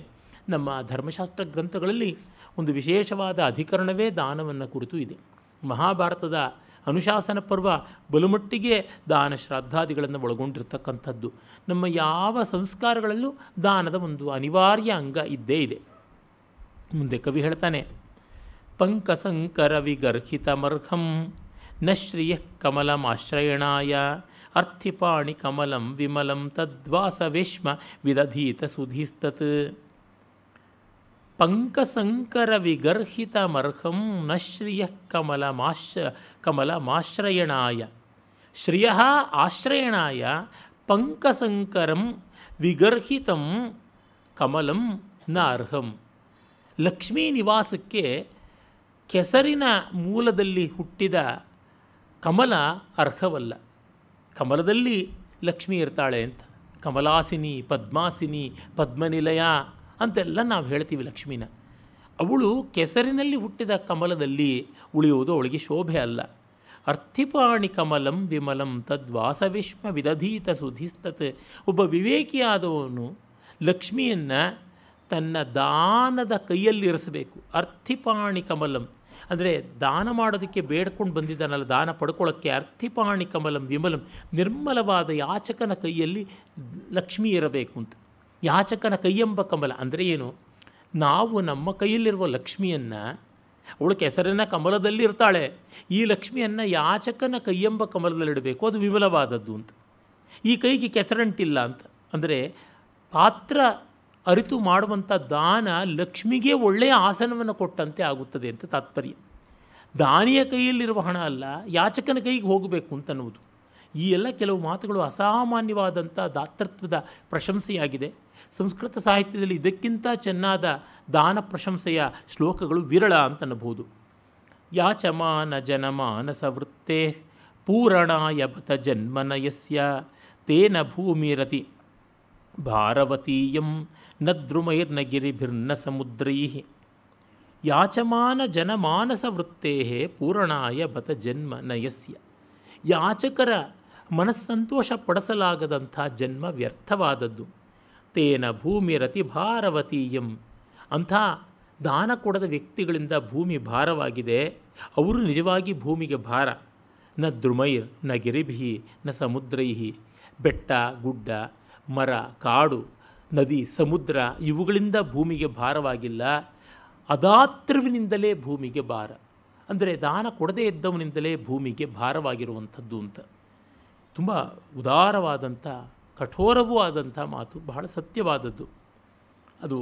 A: ನಮ್ಮ ಧರ್ಮಶಾಸ್ತ್ರ ಗ್ರಂಥಗಳಲ್ಲಿ ಒಂದು ವಿಶೇಷವಾದ ಅಧಿಕರಣವೇ ದಾನವನ್ನು ಕುರಿತು ಇದೆ ಮಹಾಭಾರತದ ಅನುಶಾಸನ ಪರ್ವ ಬಲುಮಟ್ಟಿಗೆ ದಾನ ಶ್ರಾದ್ದಾದಿಗಳನ್ನು ಒಳಗೊಂಡಿರ್ತಕ್ಕಂಥದ್ದು ನಮ್ಮ ಯಾವ ಸಂಸ್ಕಾರಗಳಲ್ಲೂ ದಾನದ ಒಂದು ಅನಿವಾರ್ಯ ಅಂಗ ಇದ್ದೇ ಇದೆ ಮುಂದೆ ಕವಿ ಹೇಳ್ತಾನೆ ಪಂಕಸಂಕರ ವಿಗರ್ಹಿತಮರ್ಹಂ ನ ಶ್ರಿಯ ಆಶ್ರಯಣಾಯ ಅರ್ಥಿಪಾಣಿ ಕಮಲಂ ವಿಮಲಂ ತದ್ವಾಸವೇಶ್ಮ ವಿದಧೀತ ಸುಧೀಸ್ತತ್ ಪಂಕಸಂಕರ ವಿಗರ್ಹಿತ ಮರ್ಹಂ ನ ಶ್ರಿಯ ಕಮಲ ಮಾಶ ಕಮಲ ಮಾಶ್ರಯಣಾಯ ಶ್ರಿಯ ಆಶ್ರಯಣಾಯ ಪಂಕಸಂಕರಂ ವಿಗರ್ಹಿತಂ ಕಮಲಂ ನ ಅರ್ಹಂ ಲಕ್ಷ್ಮೀ ನಿವಾಸಕ್ಕೆ ಕೆಸರಿನ ಮೂಲದಲ್ಲಿ ಹುಟ್ಟಿದ ಕಮಲ ಅರ್ಹವಲ್ಲ ಕಮಲದಲ್ಲಿ ಲಕ್ಷ್ಮಿ ಇರ್ತಾಳೆ ಅಂತ ಕಮಲಾಸಿನಿ ಪದ್ಮಾಸಿನಿ ಪದ್ಮನಿಲಯ ಅಂತೆಲ್ಲ ನಾವು ಹೇಳ್ತೀವಿ ಲಕ್ಷ್ಮೀನ ಅವಳು ಕೆಸರಿನಲ್ಲಿ ಹುಟ್ಟಿದ ಕಮಲದಲ್ಲಿ ಉಳಿಯುವುದು ಅವಳಿಗೆ ಶೋಭೆ ಅಲ್ಲ ಅರ್ಥಿಪಾಣಿ ಕಮಲಂ ವಿಮಲಂ ತದ್ವಾಸವಿಷ್ಮ ವಿದಧೀತ ಸುಧಿಸ್ತತೆ ಒಬ್ಬ ವಿವೇಕಿಯಾದವನು ಲಕ್ಷ್ಮಿಯನ್ನು ತನ್ನ ದಾನದ ಇರಿಸಬೇಕು ಅರ್ಥಿಪಾಣಿ ಕಮಲಂ ಅಂದರೆ ದಾನ ಮಾಡೋದಕ್ಕೆ ಬೇಡ್ಕೊಂಡು ಬಂದಿದ್ದಾನಲ್ಲ ದಾನ ಪಡ್ಕೊಳ್ಳೋಕ್ಕೆ ಅರ್ಥಿಪಾಣಿ ಕಮಲಂ ವಿಮಲಂ ನಿರ್ಮಲವಾದ ಯಾಚಕನ ಕೈಯಲ್ಲಿ ಲಕ್ಷ್ಮಿ ಇರಬೇಕು ಅಂತ ಯಾಚಕನ ಕೈಯೆಂಬ ಕಮಲ ಅಂದರೆ ಏನು ನಾವು ನಮ್ಮ ಕೈಯಲ್ಲಿರುವ ಲಕ್ಷ್ಮಿಯನ್ನು ಅವಳು ಕೆಸರಿನ ಕಮಲದಲ್ಲಿ ಇರ್ತಾಳೆ ಈ ಲಕ್ಷ್ಮಿಯನ್ನು ಯಾಚಕನ ಕೈಯೆಂಬ ಕಮಲದಲ್ಲಿಡಬೇಕು ಅದು ವಿಮಲವಾದದ್ದು ಅಂತ ಈ ಕೈಗೆ ಕೆಸರಂಟಿಲ್ಲ ಅಂತ ಅಂದರೆ ಪಾತ್ರ ಅರಿತು ಮಾಡುವಂಥ ದಾನ ಲಕ್ಷ್ಮಿಗೆ ಒಳ್ಳೆಯ ಆಸನವನ್ನು ಕೊಟ್ಟಂತೆ ಆಗುತ್ತದೆ ಅಂತ ತಾತ್ಪರ್ಯ ದಾನಿಯ ಕೈಯಲ್ಲಿರುವ ಹಣ ಅಲ್ಲ ಯಾಚಕನ ಕೈಗೆ ಹೋಗಬೇಕು ಅಂತ ಅನ್ನುವುದು ಈ ಎಲ್ಲ ಕೆಲವು ಮಾತುಗಳು ಅಸಾಮಾನ್ಯವಾದಂಥ ದಾತೃತ್ವದ ಪ್ರಶಂಸೆಯಾಗಿದೆ ಸಂಸ್ಕೃತ ಸಾಹಿತ್ಯದಲ್ಲಿ ಇದಕ್ಕಿಂತ ಚೆನ್ನಾದ ದಾನ ಪ್ರಶಂಸೆಯ ಶ್ಲೋಕಗಳು ವಿರಳ ಅಂತನ್ನಬಹುದು ಯಾಚಮಾನ ಜನಮಾನಸ ವೃತ್ತೇ ಪೂರಣಾಯ ಬತ ಜನ್ಮನಯಸ್ಯ ತೇನ ಭೂಮಿರತಿ ಭಾರವತೀಯಂ ನ ದ್ರುಮೈರ್ನ ಗಿರಿಭಿರ್ನ ಸಮುದ್ರೈ ಯಾಚಮಾನ ಜನಮಾನಸ ವೃತ್ತೇ ಪೂರಣಾಯ ಬತ ಜನ್ಮ ನಯಸ್ಯ ಯಾಚಕರ ಮನಸ್ಸಂತೋಷ ಪಡಿಸಲಾಗದಂಥ ಜನ್ಮ ವ್ಯರ್ಥವಾದದ್ದು ತೇನ ಭೂಮಿ ಭೂಮಿರತಿ ಭಾರವತೀಯಂ ಅಂಥ ದಾನ ಕೊಡದ ವ್ಯಕ್ತಿಗಳಿಂದ ಭೂಮಿ ಭಾರವಾಗಿದೆ ಅವರು ನಿಜವಾಗಿ ಭೂಮಿಗೆ ಭಾರ ನ ದ್ರುಮೈರ್ ನ ಗಿರಿಭಿ ನ ಸಮುದ್ರೈಹಿ ಬೆಟ್ಟ ಗುಡ್ಡ ಮರ ಕಾಡು ನದಿ ಸಮುದ್ರ ಇವುಗಳಿಂದ ಭೂಮಿಗೆ ಭಾರವಾಗಿಲ್ಲ ಅದಾತ್ರವಿನಿಂದಲೇ ಭೂಮಿಗೆ ಭಾರ ಅಂದರೆ ದಾನ ಕೊಡದೇ ಇದ್ದವನಿಂದಲೇ ಭೂಮಿಗೆ ಭಾರವಾಗಿರುವಂಥದ್ದು ಅಂತ ತುಂಬ ಉದಾರವಾದಂಥ ಕಠೋರವೂ ಆದಂಥ ಮಾತು ಬಹಳ ಸತ್ಯವಾದದ್ದು ಅದು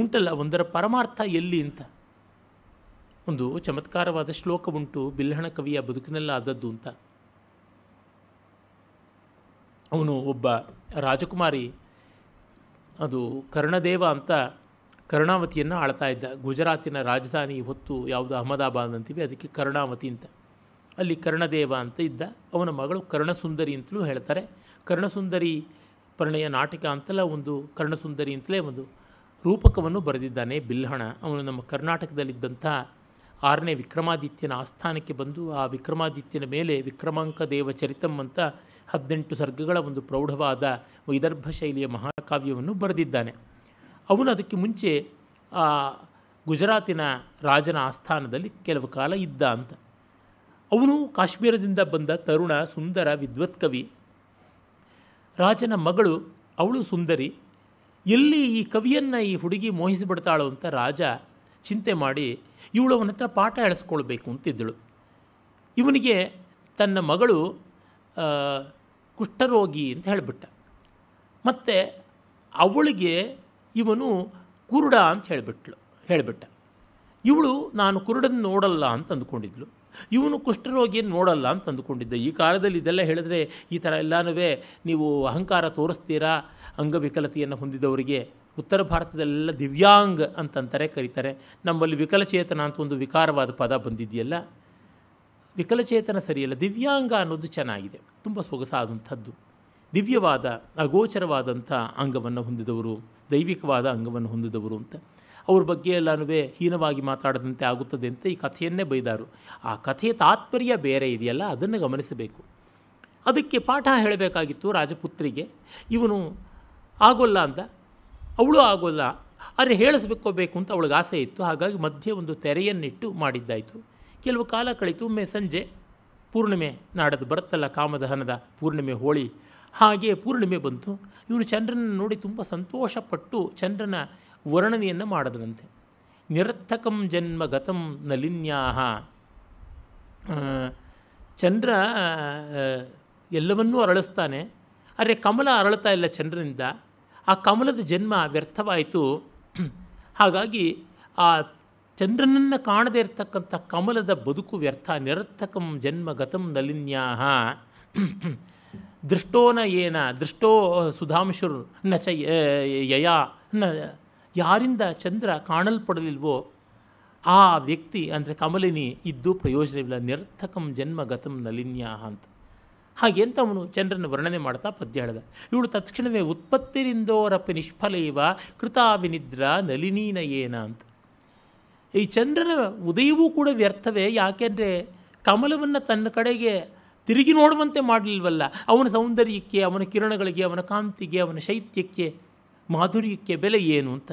A: ಉಂಟಲ್ಲ ಒಂದರ ಪರಮಾರ್ಥ ಎಲ್ಲಿ ಅಂತ ಒಂದು ಚಮತ್ಕಾರವಾದ ಶ್ಲೋಕ ಉಂಟು ಬಿಲ್ಹಣ ಕವಿಯ ಬದುಕಿನಲ್ಲ ಆದದ್ದು ಅಂತ ಅವನು ಒಬ್ಬ ರಾಜಕುಮಾರಿ ಅದು ಕರ್ಣದೇವ ಅಂತ ಕರ್ಣಾವತಿಯನ್ನು ಆಳ್ತಾ ಇದ್ದ ಗುಜರಾತಿನ ರಾಜಧಾನಿ ಹೊತ್ತು ಯಾವುದು ಅಹಮದಾಬಾದ್ ಅಂತೀವಿ ಅದಕ್ಕೆ ಕರ್ಣಾವತಿ ಅಂತ ಅಲ್ಲಿ ಕರ್ಣದೇವ ಅಂತ ಇದ್ದ ಅವನ ಮಗಳು ಕರ್ಣಸುಂದರಿ ಅಂತಲೂ ಹೇಳ್ತಾರೆ ಕರ್ಣಸುಂದರಿ ಪ್ರಣಯ ನಾಟಕ ಅಂತೆಲ್ಲ ಒಂದು ಕರ್ಣಸುಂದರಿ ಅಂತಲೇ ಒಂದು ರೂಪಕವನ್ನು ಬರೆದಿದ್ದಾನೆ ಬಿಲ್ಹಣ ಅವನು ನಮ್ಮ ಕರ್ನಾಟಕದಲ್ಲಿದ್ದಂಥ ಆರನೇ ವಿಕ್ರಮಾದಿತ್ಯನ ಆಸ್ಥಾನಕ್ಕೆ ಬಂದು ಆ ವಿಕ್ರಮಾದಿತ್ಯನ ಮೇಲೆ ವಿಕ್ರಮಾಂಕ ದೇವ ಚರಿತಂ ಅಂತ ಹದಿನೆಂಟು ಸರ್ಗಗಳ ಒಂದು ಪ್ರೌಢವಾದ ವೈದರ್ಭ ಶೈಲಿಯ ಮಹಾಕಾವ್ಯವನ್ನು ಬರೆದಿದ್ದಾನೆ ಅವನು ಅದಕ್ಕೆ ಮುಂಚೆ ಆ ಗುಜರಾತಿನ ರಾಜನ ಆಸ್ಥಾನದಲ್ಲಿ ಕೆಲವು ಕಾಲ ಇದ್ದ ಅಂತ ಅವನು ಕಾಶ್ಮೀರದಿಂದ ಬಂದ ತರುಣ ಸುಂದರ ವಿದ್ವತ್ ಕವಿ ರಾಜನ ಮಗಳು ಅವಳು ಸುಂದರಿ ಎಲ್ಲಿ ಈ ಕವಿಯನ್ನು ಈ ಹುಡುಗಿ ಮೋಹಿಸಿಬಿಡ್ತಾಳು ಅಂತ ರಾಜ ಚಿಂತೆ ಮಾಡಿ ಇವಳು ಅವನ ಹತ್ರ ಪಾಠ ಎಳಿಸ್ಕೊಳ್ಬೇಕು ಅಂತಿದ್ದಳು ಇವನಿಗೆ ತನ್ನ ಮಗಳು ಕುಷ್ಠರೋಗಿ ಅಂತ ಹೇಳಿಬಿಟ್ಟ ಮತ್ತು ಅವಳಿಗೆ ಇವನು ಕುರುಡ ಅಂತ ಹೇಳಿಬಿಟ್ಳು ಹೇಳಿಬಿಟ್ಟ ಇವಳು ನಾನು ಕುರುಡನ್ನು ನೋಡಲ್ಲ ಅಂತ ಅಂದ್ಕೊಂಡಿದ್ಳು ಇವನು ಕುಷ್ಠರೋಗಿಯನ್ನು ನೋಡಲ್ಲ ಅಂತ ಅಂದುಕೊಂಡಿದ್ದ ಈ ಕಾಲದಲ್ಲಿ ಇದೆಲ್ಲ ಹೇಳಿದ್ರೆ ಈ ಥರ ಎಲ್ಲನೂ ನೀವು ಅಹಂಕಾರ ತೋರಿಸ್ತೀರಾ ಅಂಗವಿಕಲತೆಯನ್ನು ಹೊಂದಿದವರಿಗೆ ಉತ್ತರ ಭಾರತದಲ್ಲೆಲ್ಲ ದಿವ್ಯಾಂಗ್ ಅಂತಂತಾರೆ ಕರೀತಾರೆ ನಮ್ಮಲ್ಲಿ ವಿಕಲಚೇತನ ಅಂತ ಒಂದು ವಿಕಾರವಾದ ಪದ ಬಂದಿದೆಯಲ್ಲ ವಿಕಲಚೇತನ ಸರಿಯಲ್ಲ ದಿವ್ಯಾಂಗ ಅನ್ನೋದು ಚೆನ್ನಾಗಿದೆ ತುಂಬ ಸೊಗಸಾದಂಥದ್ದು ದಿವ್ಯವಾದ ಅಗೋಚರವಾದಂಥ ಅಂಗವನ್ನು ಹೊಂದಿದವರು ದೈವಿಕವಾದ ಅಂಗವನ್ನು ಹೊಂದಿದವರು ಅಂತ ಅವ್ರ ಬಗ್ಗೆ ಎಲ್ಲನೂ ಹೀನವಾಗಿ ಮಾತಾಡದಂತೆ ಆಗುತ್ತದೆ ಅಂತ ಈ ಕಥೆಯನ್ನೇ ಬೈದಾರು ಆ ಕಥೆಯ ತಾತ್ಪರ್ಯ ಬೇರೆ ಇದೆಯಲ್ಲ ಅದನ್ನು ಗಮನಿಸಬೇಕು ಅದಕ್ಕೆ ಪಾಠ ಹೇಳಬೇಕಾಗಿತ್ತು ರಾಜಪುತ್ರಿಗೆ ಇವನು ಆಗೋಲ್ಲ ಅಂತ ಅವಳು ಆಗೋಲ್ಲ ಆದರೆ ಹೇಳಿಸ್ಬೇಕು ಅಂತ ಅವಳಿಗೆ ಆಸೆ ಇತ್ತು ಹಾಗಾಗಿ ಮಧ್ಯೆ ಒಂದು ತೆರೆಯನ್ನಿಟ್ಟು ಮಾಡಿದ್ದಾಯಿತು ಕೆಲವು ಕಾಲ ಕಳಿತು ಒಮ್ಮೆ ಸಂಜೆ ಪೂರ್ಣಿಮೆ ನಾಡದು ಬರುತ್ತಲ್ಲ ಕಾಮದಹನದ ಪೂರ್ಣಿಮೆ ಹೋಳಿ ಹಾಗೆ ಪೂರ್ಣಿಮೆ ಬಂತು ಇವನು ಚಂದ್ರನ ನೋಡಿ ತುಂಬ ಸಂತೋಷಪಟ್ಟು ಚಂದ್ರನ ವರ್ಣನೆಯನ್ನು ಮಾಡಿದ್ರಂತೆ ನಿರರ್ಥಕಂ ಜನ್ಮ ಗತಂ ನಲಿನ್ಯಾ ಚಂದ್ರ ಎಲ್ಲವನ್ನೂ ಅರಳಿಸ್ತಾನೆ ಆದರೆ ಕಮಲ ಅರಳುತ್ತಾ ಇಲ್ಲ ಚಂದ್ರನಿಂದ ಆ ಕಮಲದ ಜನ್ಮ ವ್ಯರ್ಥವಾಯಿತು ಹಾಗಾಗಿ ಆ ಚಂದ್ರನನ್ನು ಕಾಣದೇ ಇರತಕ್ಕಂಥ ಕಮಲದ ಬದುಕು ವ್ಯರ್ಥ ನಿರರ್ಥಕಂ ಜನ್ಮ ಗತಂ ನಲಿನ್ಯಾ ದೃಷ್ಟೋನ ಏನ ದೃಷ್ಟೋ ಸುಧಾಂಶುರ್ ನ ಚ ಯಯಾ ನ ಯಾರಿಂದ ಚಂದ್ರ ಕಾಣಲ್ಪಡಲಿಲ್ವೋ ಆ ವ್ಯಕ್ತಿ ಅಂದರೆ ಕಮಲಿನಿ ಇದ್ದು ಪ್ರಯೋಜನವಿಲ್ಲ ನಿರ್ಥಕಂ ಜನ್ಮಗತಂ ಗತಂ ನಲಿನ್ಯಾಹ ಅಂತ ಹಾಗೆಂತ ಅವನು ಚಂದ್ರನ ವರ್ಣನೆ ಮಾಡ್ತಾ ಪದ್ಯ ಹೇಳಿದ ಇವಳು ತತ್ಕ್ಷಣವೇ ಉತ್ಪತ್ತಿರಿಂದೋರಪ್ಪ ನಿಷ್ಫಲೈವ ಕೃತಾವಿನಿದ್ರ ನಲಿನೀನ ಏನ ಅಂತ ಈ ಚಂದ್ರನ ಉದಯವೂ ಕೂಡ ವ್ಯರ್ಥವೇ ಯಾಕೆಂದರೆ ಕಮಲವನ್ನು ತನ್ನ ಕಡೆಗೆ ತಿರುಗಿ ನೋಡುವಂತೆ ಮಾಡಲಿಲ್ವಲ್ಲ ಅವನ ಸೌಂದರ್ಯಕ್ಕೆ ಅವನ ಕಿರಣಗಳಿಗೆ ಅವನ ಕಾಂತಿಗೆ ಅವನ ಶೈತ್ಯಕ್ಕೆ ಮಾಧುರ್ಯಕ್ಕೆ ಬೆಲೆ ಏನು ಅಂತ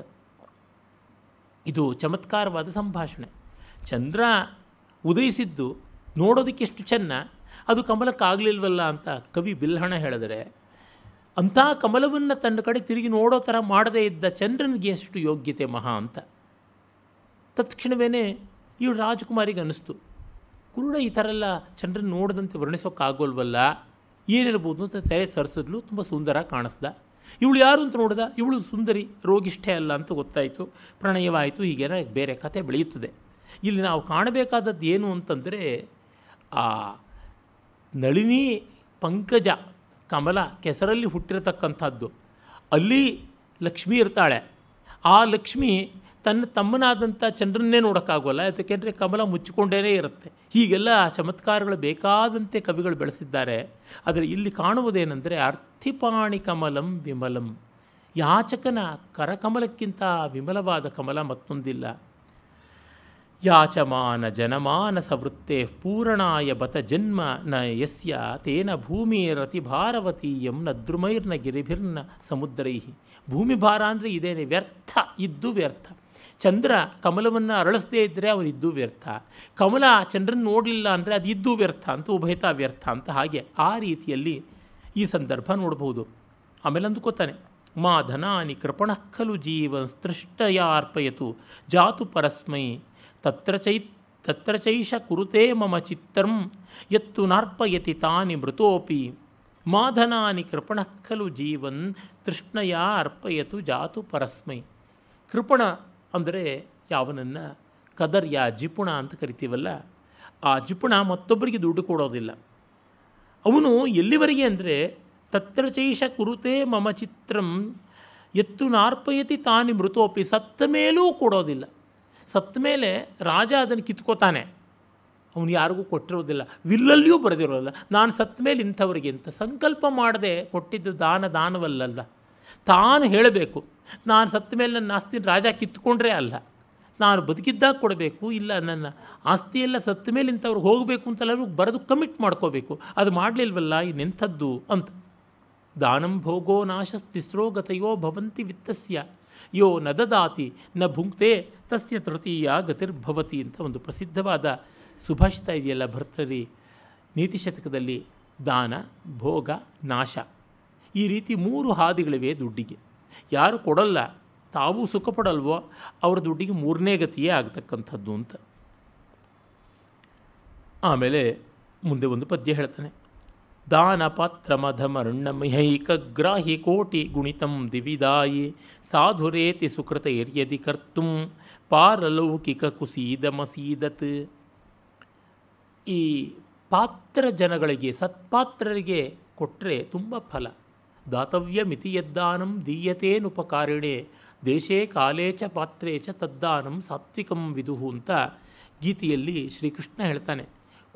A: ಇದು ಚಮತ್ಕಾರವಾದ ಸಂಭಾಷಣೆ ಚಂದ್ರ ಉದಯಿಸಿದ್ದು ನೋಡೋದಕ್ಕೆಷ್ಟು ಚೆನ್ನ ಅದು ಕಮಲಕ್ಕಾಗಲಿಲ್ವಲ್ಲ ಅಂತ ಕವಿ ಬಿಲ್ಹಣ ಹೇಳಿದರೆ ಅಂಥ ಕಮಲವನ್ನು ತನ್ನ ಕಡೆ ತಿರುಗಿ ನೋಡೋ ಥರ ಮಾಡದೇ ಇದ್ದ ಚಂದ್ರನಿಗೆ ಎಷ್ಟು ಯೋಗ್ಯತೆ ಮಹಾ ಅಂತ ತತ್ಕ್ಷಣವೇ ಇವಳು ರಾಜಕುಮಾರಿಗೆ ಅನ್ನಿಸ್ತು ಕುರುಡ ಈ ಥರ ಎಲ್ಲ ಚಂದ್ರನ ನೋಡದಂತೆ ವರ್ಣಿಸೋಕ್ಕಾಗೋಲ್ವಲ್ಲ ಏನಿರ್ಬೋದು ಅಂತ ತೆರೆ ಸರಿಸಿದ್ಲು ತುಂಬ ಸುಂದರ ಕಾಣಿಸ್ದ ಇವಳು ಯಾರು ಅಂತ ನೋಡಿದ ಇವಳು ಸುಂದರಿ ರೋಗಿಷ್ಠೆ ಅಲ್ಲ ಅಂತ ಗೊತ್ತಾಯಿತು ಪ್ರಣಯವಾಯಿತು ಹೀಗೆಲ್ಲ ಬೇರೆ ಕಥೆ ಬೆಳೆಯುತ್ತದೆ ಇಲ್ಲಿ ನಾವು ಕಾಣಬೇಕಾದದ್ದು ಏನು ಅಂತಂದರೆ ಆ ನಳಿನಿ ಪಂಕಜ ಕಮಲ ಕೆಸರಲ್ಲಿ ಹುಟ್ಟಿರತಕ್ಕಂಥದ್ದು ಅಲ್ಲಿ ಲಕ್ಷ್ಮಿ ಇರ್ತಾಳೆ ಆ ಲಕ್ಷ್ಮಿ ತನ್ನ ತಮ್ಮನಾದಂಥ ಚಂದ್ರನ್ನೇ ನೋಡೋಕ್ಕಾಗೋಲ್ಲ ಯಾಕೆಂದರೆ ಕಮಲ ಮುಚ್ಚಿಕೊಂಡೇ ಇರುತ್ತೆ ಹೀಗೆಲ್ಲ ಚಮತ್ಕಾರಗಳು ಬೇಕಾದಂತೆ ಕವಿಗಳು ಬೆಳೆಸಿದ್ದಾರೆ ಆದರೆ ಇಲ್ಲಿ ಕಾಣುವುದೇನೆಂದರೆ ಅರ್ಥಿಪಾಣಿ ಕಮಲಂ ವಿಮಲಂ ಯಾಚಕನ ಕರಕಮಲಕ್ಕಿಂತ ವಿಮಲವಾದ ಕಮಲ ಮತ್ತೊಂದಿಲ್ಲ ಯಾಚಮಾನ ಜನಮಾನಸ ವೃತ್ತೇ ಪೂರಣಾಯ ಬತ ಜನ್ಮ ನ ಯಸ್ಯ ತೇನ ಎಂ ನ ದ್ರುಮೈರ್ನ ಗಿರಿಭಿರ್ನ ಸಮುದ್ರೈ ಭೂಮಿ ಭಾರ ಅಂದರೆ ಇದೇನೆ ವ್ಯರ್ಥ ಇದ್ದು ವ್ಯರ್ಥ ಚಂದ್ರ ಕಮಲವನ್ನು ಅರಳಿಸದೇ ಇದ್ದರೆ ಅವನಿದ್ದು ವ್ಯರ್ಥ ಕಮಲ ಚಂದ್ರನ ನೋಡಲಿಲ್ಲ ಅಂದರೆ ಅದು ಇದ್ದು ವ್ಯರ್ಥ ಅಂತ ಉಭಯತ ವ್ಯರ್ಥ ಅಂತ ಹಾಗೆ ಆ ರೀತಿಯಲ್ಲಿ ಈ ಸಂದರ್ಭ ನೋಡಬಹುದು ಆಮೇಲೆ ಅಂದುಕೊತಾನೆ ಮಾ ಧನಾನಿ ಕೃಪಣಃಖಲು ಜೀವನ್ ಅರ್ಪಯತು ಜಾತು ಪರಸ್ಮೈ ತತ್ರ ಚೈ ತತ್ರ ಚೈಷ ಕುರುತೆ ಮಮ ಚಿತ್ರಂ ಎತ್ತು ನಾರ್ಪಯತಿ ತಾನಿ ಮೃತೋಪಿ ಮಾಧನಾನಿ ಕೃಪಣಕ್ಕಲು ಜೀವನ್ ತೃಷ್ಣಯ ಅರ್ಪಯತು ಜಾತು ಪರಸ್ಮೈ ಕೃಪಣ ಅಂದರೆ ಯಾವನನ್ನು ಕದರ್ಯ ಜಿಪುಣ ಅಂತ ಕರಿತೀವಲ್ಲ ಆ ಜಿಪುಣ ಮತ್ತೊಬ್ಬರಿಗೆ ದುಡ್ಡು ಕೊಡೋದಿಲ್ಲ ಅವನು ಎಲ್ಲಿವರೆಗೆ ಅಂದರೆ ತತ್ರ ಚೈಷ ಕುರುತೆ ಮಮ ಚಿತ್ರಂ ಎತ್ತು ನಾರ್ಪಯತಿ ತಾನಿ ಮೃತೋಪಿ ಸತ್ತ ಮೇಲೂ ಕೊಡೋದಿಲ್ಲ ಸತ್ತ ಮೇಲೆ ರಾಜ ಅದನ್ನು ಕಿತ್ಕೋತಾನೆ ಅವನು ಯಾರಿಗೂ ಕೊಟ್ಟಿರೋದಿಲ್ಲ ವಿಲ್ಲಲ್ಲಿಯೂ ಬರೆದಿರೋದಿಲ್ಲ ನಾನು ಸತ್ತ ಮೇಲೆ ಇಂಥವ್ರಿಗೆ ಅಂತ ಸಂಕಲ್ಪ ಮಾಡದೆ ಕೊಟ್ಟಿದ್ದು ದಾನ ದಾನವಲ್ಲಲ್ಲ ತಾನು ಹೇಳಬೇಕು ನಾನು ಸತ್ತ ಮೇಲೆ ನನ್ನ ಆಸ್ತಿನ ರಾಜ ಕಿತ್ಕೊಂಡ್ರೆ ಅಲ್ಲ ನಾನು ಬದುಕಿದ್ದಾಗ ಕೊಡಬೇಕು ಇಲ್ಲ ನನ್ನ ಆಸ್ತಿಯೆಲ್ಲ ಸತ್ತ ಮೇಲೆ ಇಂಥವ್ರಿಗೆ ಹೋಗಬೇಕು ಅಂತೆಲ್ಲರೂ ಬರೆದು ಕಮಿಟ್ ಮಾಡ್ಕೋಬೇಕು ಅದು ಮಾಡಲಿಲ್ವಲ್ಲ ಇನ್ನೆಂಥದ್ದು ಅಂತ ದಾನಂ ಭೋಗೋ ತಿಸ್ರೋ ಗತಯೋ ಭವಂತಿ ವಿತ್ತಸ್ಯ ಯೋ ನ ದದಾತಿ ನ ಭುಂಕ್ತೆ ತಸ್ಯ ತೃತೀಯ ಗತಿರ್ಭವತಿ ಅಂತ ಒಂದು ಪ್ರಸಿದ್ಧವಾದ ಸುಭಾಷಿತ ಇದೆಯಲ್ಲ ಭರ್ತರಿ ನೀತಿಶತಕದಲ್ಲಿ ದಾನ ಭೋಗ ನಾಶ ಈ ರೀತಿ ಮೂರು ಹಾದಿಗಳಿವೆ ದುಡ್ಡಿಗೆ ಯಾರು ಕೊಡಲ್ಲ ತಾವೂ ಸುಖಪಡಲ್ವೋ ಅವ್ರ ದುಡ್ಡಿಗೆ ಮೂರನೇ ಗತಿಯೇ ಆಗ್ತಕ್ಕಂಥದ್ದು ಅಂತ ಆಮೇಲೆ ಮುಂದೆ ಒಂದು ಪದ್ಯ ಹೇಳ್ತಾನೆ ದಾನ ಪಾತ್ರ ಮಿಹೈಕ ಗ್ರಾಹಿ ಕೋಟಿ ಗುಣಿತಂ ದಿವಿದಾಯಿ ಸಾಧುರೇತಿ ಸುಕೃತ ಏರ್ಯದಿ ಕರ್ತುಂ ಪಾರಲೌಕಿಕ ಕುಸೀದ ಮಸೀದತ್ ಈ ಪಾತ್ರ ಜನಗಳಿಗೆ ಸತ್ಪಾತ್ರರಿಗೆ ಕೊಟ್ಟರೆ ತುಂಬ ಫಲ ದಾತವ್ಯ ದಾತವ್ಯಮಿತಿ ಯದ್ದಾನಂ ಉಪಕಾರಿಣೆ ದೇಶೇ ಕಾಲೇ ಚ ಪಾತ್ರೇ ಚ ತದ್ದಾನಂ ಸಾತ್ವಿಕಂ ವಿದುಹು ಅಂತ ಗೀತೆಯಲ್ಲಿ ಶ್ರೀಕೃಷ್ಣ ಹೇಳ್ತಾನೆ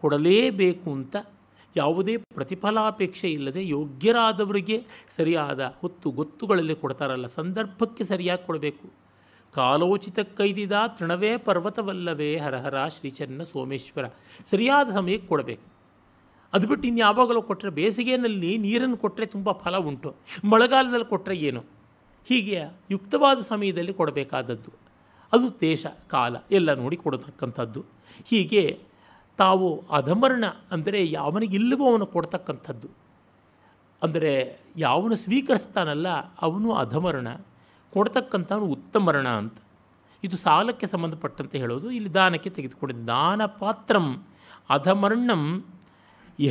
A: ಕೊಡಲೇಬೇಕು ಅಂತ ಯಾವುದೇ ಪ್ರತಿಫಲಾಪೇಕ್ಷೆ ಇಲ್ಲದೆ ಯೋಗ್ಯರಾದವರಿಗೆ ಸರಿಯಾದ ಹೊತ್ತು ಗೊತ್ತುಗಳಲ್ಲಿ ಕೊಡ್ತಾರಲ್ಲ ಸಂದರ್ಭಕ್ಕೆ ಸರಿಯಾಗಿ ಕೊಡಬೇಕು ಕಾಲೋಚಿತ ಕೈದಿದ ತೃಣವೇ ಪರ್ವತವಲ್ಲವೇ ಹರಹರ ಶ್ರೀಚನ್ನ ಸೋಮೇಶ್ವರ ಸರಿಯಾದ ಸಮಯಕ್ಕೆ ಕೊಡಬೇಕು ಅದು ಬಿಟ್ಟು ಇನ್ನು ಯಾವಾಗಲೂ ಕೊಟ್ಟರೆ ಬೇಸಿಗೆಯಲ್ಲಿ ನೀರನ್ನು ಕೊಟ್ಟರೆ ತುಂಬ ಫಲ ಉಂಟು ಮಳೆಗಾಲದಲ್ಲಿ ಕೊಟ್ಟರೆ ಏನು ಹೀಗೆ ಯುಕ್ತವಾದ ಸಮಯದಲ್ಲಿ ಕೊಡಬೇಕಾದದ್ದು ಅದು ದೇಶ ಕಾಲ ಎಲ್ಲ ನೋಡಿ ಕೊಡತಕ್ಕಂಥದ್ದು ಹೀಗೆ ತಾವು ಅಧಮರಣ ಅಂದರೆ ಯಾವನಿಗಿಲ್ಲವೋ ಅವನು ಕೊಡ್ತಕ್ಕಂಥದ್ದು ಅಂದರೆ ಯಾವನು ಸ್ವೀಕರಿಸ್ತಾನಲ್ಲ ಅವನು ಅಧಮರಣ ಕೊಡ್ತಕ್ಕಂಥವನು ಉತ್ತಮರಣ ಅಂತ ಇದು ಸಾಲಕ್ಕೆ ಸಂಬಂಧಪಟ್ಟಂತೆ ಹೇಳೋದು ಇಲ್ಲಿ ದಾನಕ್ಕೆ ತೆಗೆದುಕೊಂಡಿದ್ದ ದಾನ ಪಾತ್ರಂ ಅಧಮರಣಂ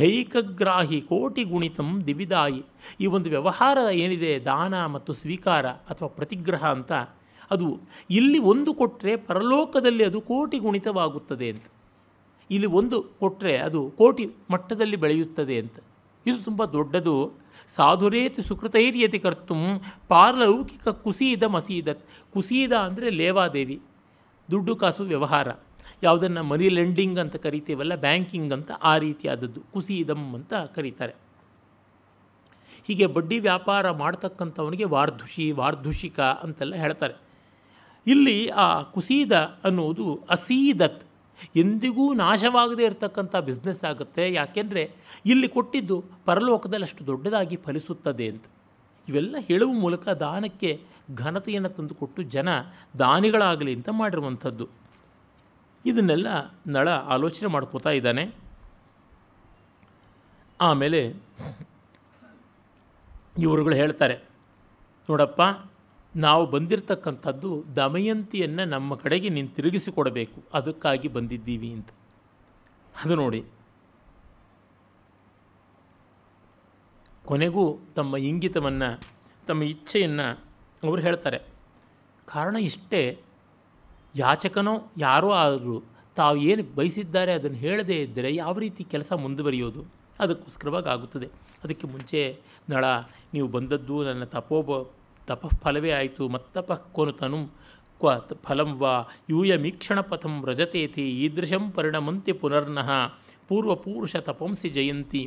A: ಏಕಗ್ರಾಹಿ ಕೋಟಿ ಗುಣಿತಂ ದಿವಿದಾಯಿ ಈ ಒಂದು ವ್ಯವಹಾರ ಏನಿದೆ ದಾನ ಮತ್ತು ಸ್ವೀಕಾರ ಅಥವಾ ಪ್ರತಿಗ್ರಹ ಅಂತ ಅದು ಇಲ್ಲಿ ಒಂದು ಕೊಟ್ಟರೆ ಪರಲೋಕದಲ್ಲಿ ಅದು ಕೋಟಿ ಗುಣಿತವಾಗುತ್ತದೆ ಅಂತ ಇಲ್ಲಿ ಒಂದು ಕೊಟ್ಟರೆ ಅದು ಕೋಟಿ ಮಟ್ಟದಲ್ಲಿ ಬೆಳೆಯುತ್ತದೆ ಅಂತ ಇದು ತುಂಬ ದೊಡ್ಡದು ಸಾಧುರೇತಿ ಸುಕೃತೈರ್ಯತಿ ಕರ್ತು ಪಾರಲೌಕಿಕ ಕುಸೀದ ಮಸೀದತ್ ಕುಸೀದ ಅಂದರೆ ಲೇವಾದೇವಿ ದುಡ್ಡು ಕಾಸು ವ್ಯವಹಾರ ಯಾವುದನ್ನು ಮನಿ ಲೆಂಡಿಂಗ್ ಅಂತ ಕರಿತೀವಲ್ಲ ಬ್ಯಾಂಕಿಂಗ್ ಅಂತ ಆ ರೀತಿಯಾದದ್ದು ಕುಸಿ ಇದಂ ಅಂತ ಕರೀತಾರೆ ಹೀಗೆ ಬಡ್ಡಿ ವ್ಯಾಪಾರ ಮಾಡ್ತಕ್ಕಂಥವನಿಗೆ ವಾರ್ಧುಷಿ ವಾರ್ಧುಷಿಕ ಅಂತೆಲ್ಲ ಹೇಳ್ತಾರೆ ಇಲ್ಲಿ ಆ ಕುಸೀದ ಅನ್ನೋದು ಅಸೀದತ್ ಎಂದಿಗೂ ನಾಶವಾಗದೇ ಇರತಕ್ಕಂಥ ಬಿಸ್ನೆಸ್ ಆಗುತ್ತೆ ಯಾಕೆಂದರೆ ಇಲ್ಲಿ ಕೊಟ್ಟಿದ್ದು ಪರಲೋಕದಲ್ಲಿ ಅಷ್ಟು ದೊಡ್ಡದಾಗಿ ಫಲಿಸುತ್ತದೆ ಅಂತ ಇವೆಲ್ಲ ಹೇಳುವ ಮೂಲಕ ದಾನಕ್ಕೆ ಘನತೆಯನ್ನು ತಂದುಕೊಟ್ಟು ಜನ ದಾನಿಗಳಾಗಲಿ ಅಂತ ಮಾಡಿರುವಂಥದ್ದು ಇದನ್ನೆಲ್ಲ ನಳ ಆಲೋಚನೆ ಮಾಡ್ಕೋತಾ ಇದ್ದಾನೆ ಆಮೇಲೆ ಇವರುಗಳು ಹೇಳ್ತಾರೆ ನೋಡಪ್ಪ ನಾವು ಬಂದಿರತಕ್ಕಂಥದ್ದು ದಮಯಂತಿಯನ್ನು ನಮ್ಮ ಕಡೆಗೆ ನೀನು ತಿರುಗಿಸಿಕೊಡಬೇಕು ಅದಕ್ಕಾಗಿ ಬಂದಿದ್ದೀವಿ ಅಂತ ಅದು ನೋಡಿ ಕೊನೆಗೂ ತಮ್ಮ ಇಂಗಿತವನ್ನು ತಮ್ಮ ಇಚ್ಛೆಯನ್ನು ಅವರು ಹೇಳ್ತಾರೆ ಕಾರಣ ಇಷ್ಟೇ ಯಾಚಕನೋ ಯಾರೋ ಆದರೂ ತಾವು ಏನು ಬಯಸಿದ್ದಾರೆ ಅದನ್ನು ಹೇಳದೇ ಇದ್ದರೆ ಯಾವ ರೀತಿ ಕೆಲಸ ಮುಂದುವರಿಯೋದು ಅದಕ್ಕೋಸ್ಕರವಾಗಿ ಆಗುತ್ತದೆ ಅದಕ್ಕೆ ಮುಂಚೆ ನಳ ನೀವು ಬಂದದ್ದು ನನ್ನ ತಪೋಬ ತಪಃಫಲವೇ ಆಯಿತು ಮತ್ತಪ ಕೊನು ತನು ಕ್ವ ಫಲಂ ವಾ ಯೂಯಮೀಕ್ಷಣ ಪಥಂ ರಜತೇತಿ ಈದೃಶಂ ಪರಿಣಮಂತೆ ಪುನರ್ನಃ ಪೂರ್ವ ಪುರುಷ ತಪಂಸಿ ಜಯಂತಿ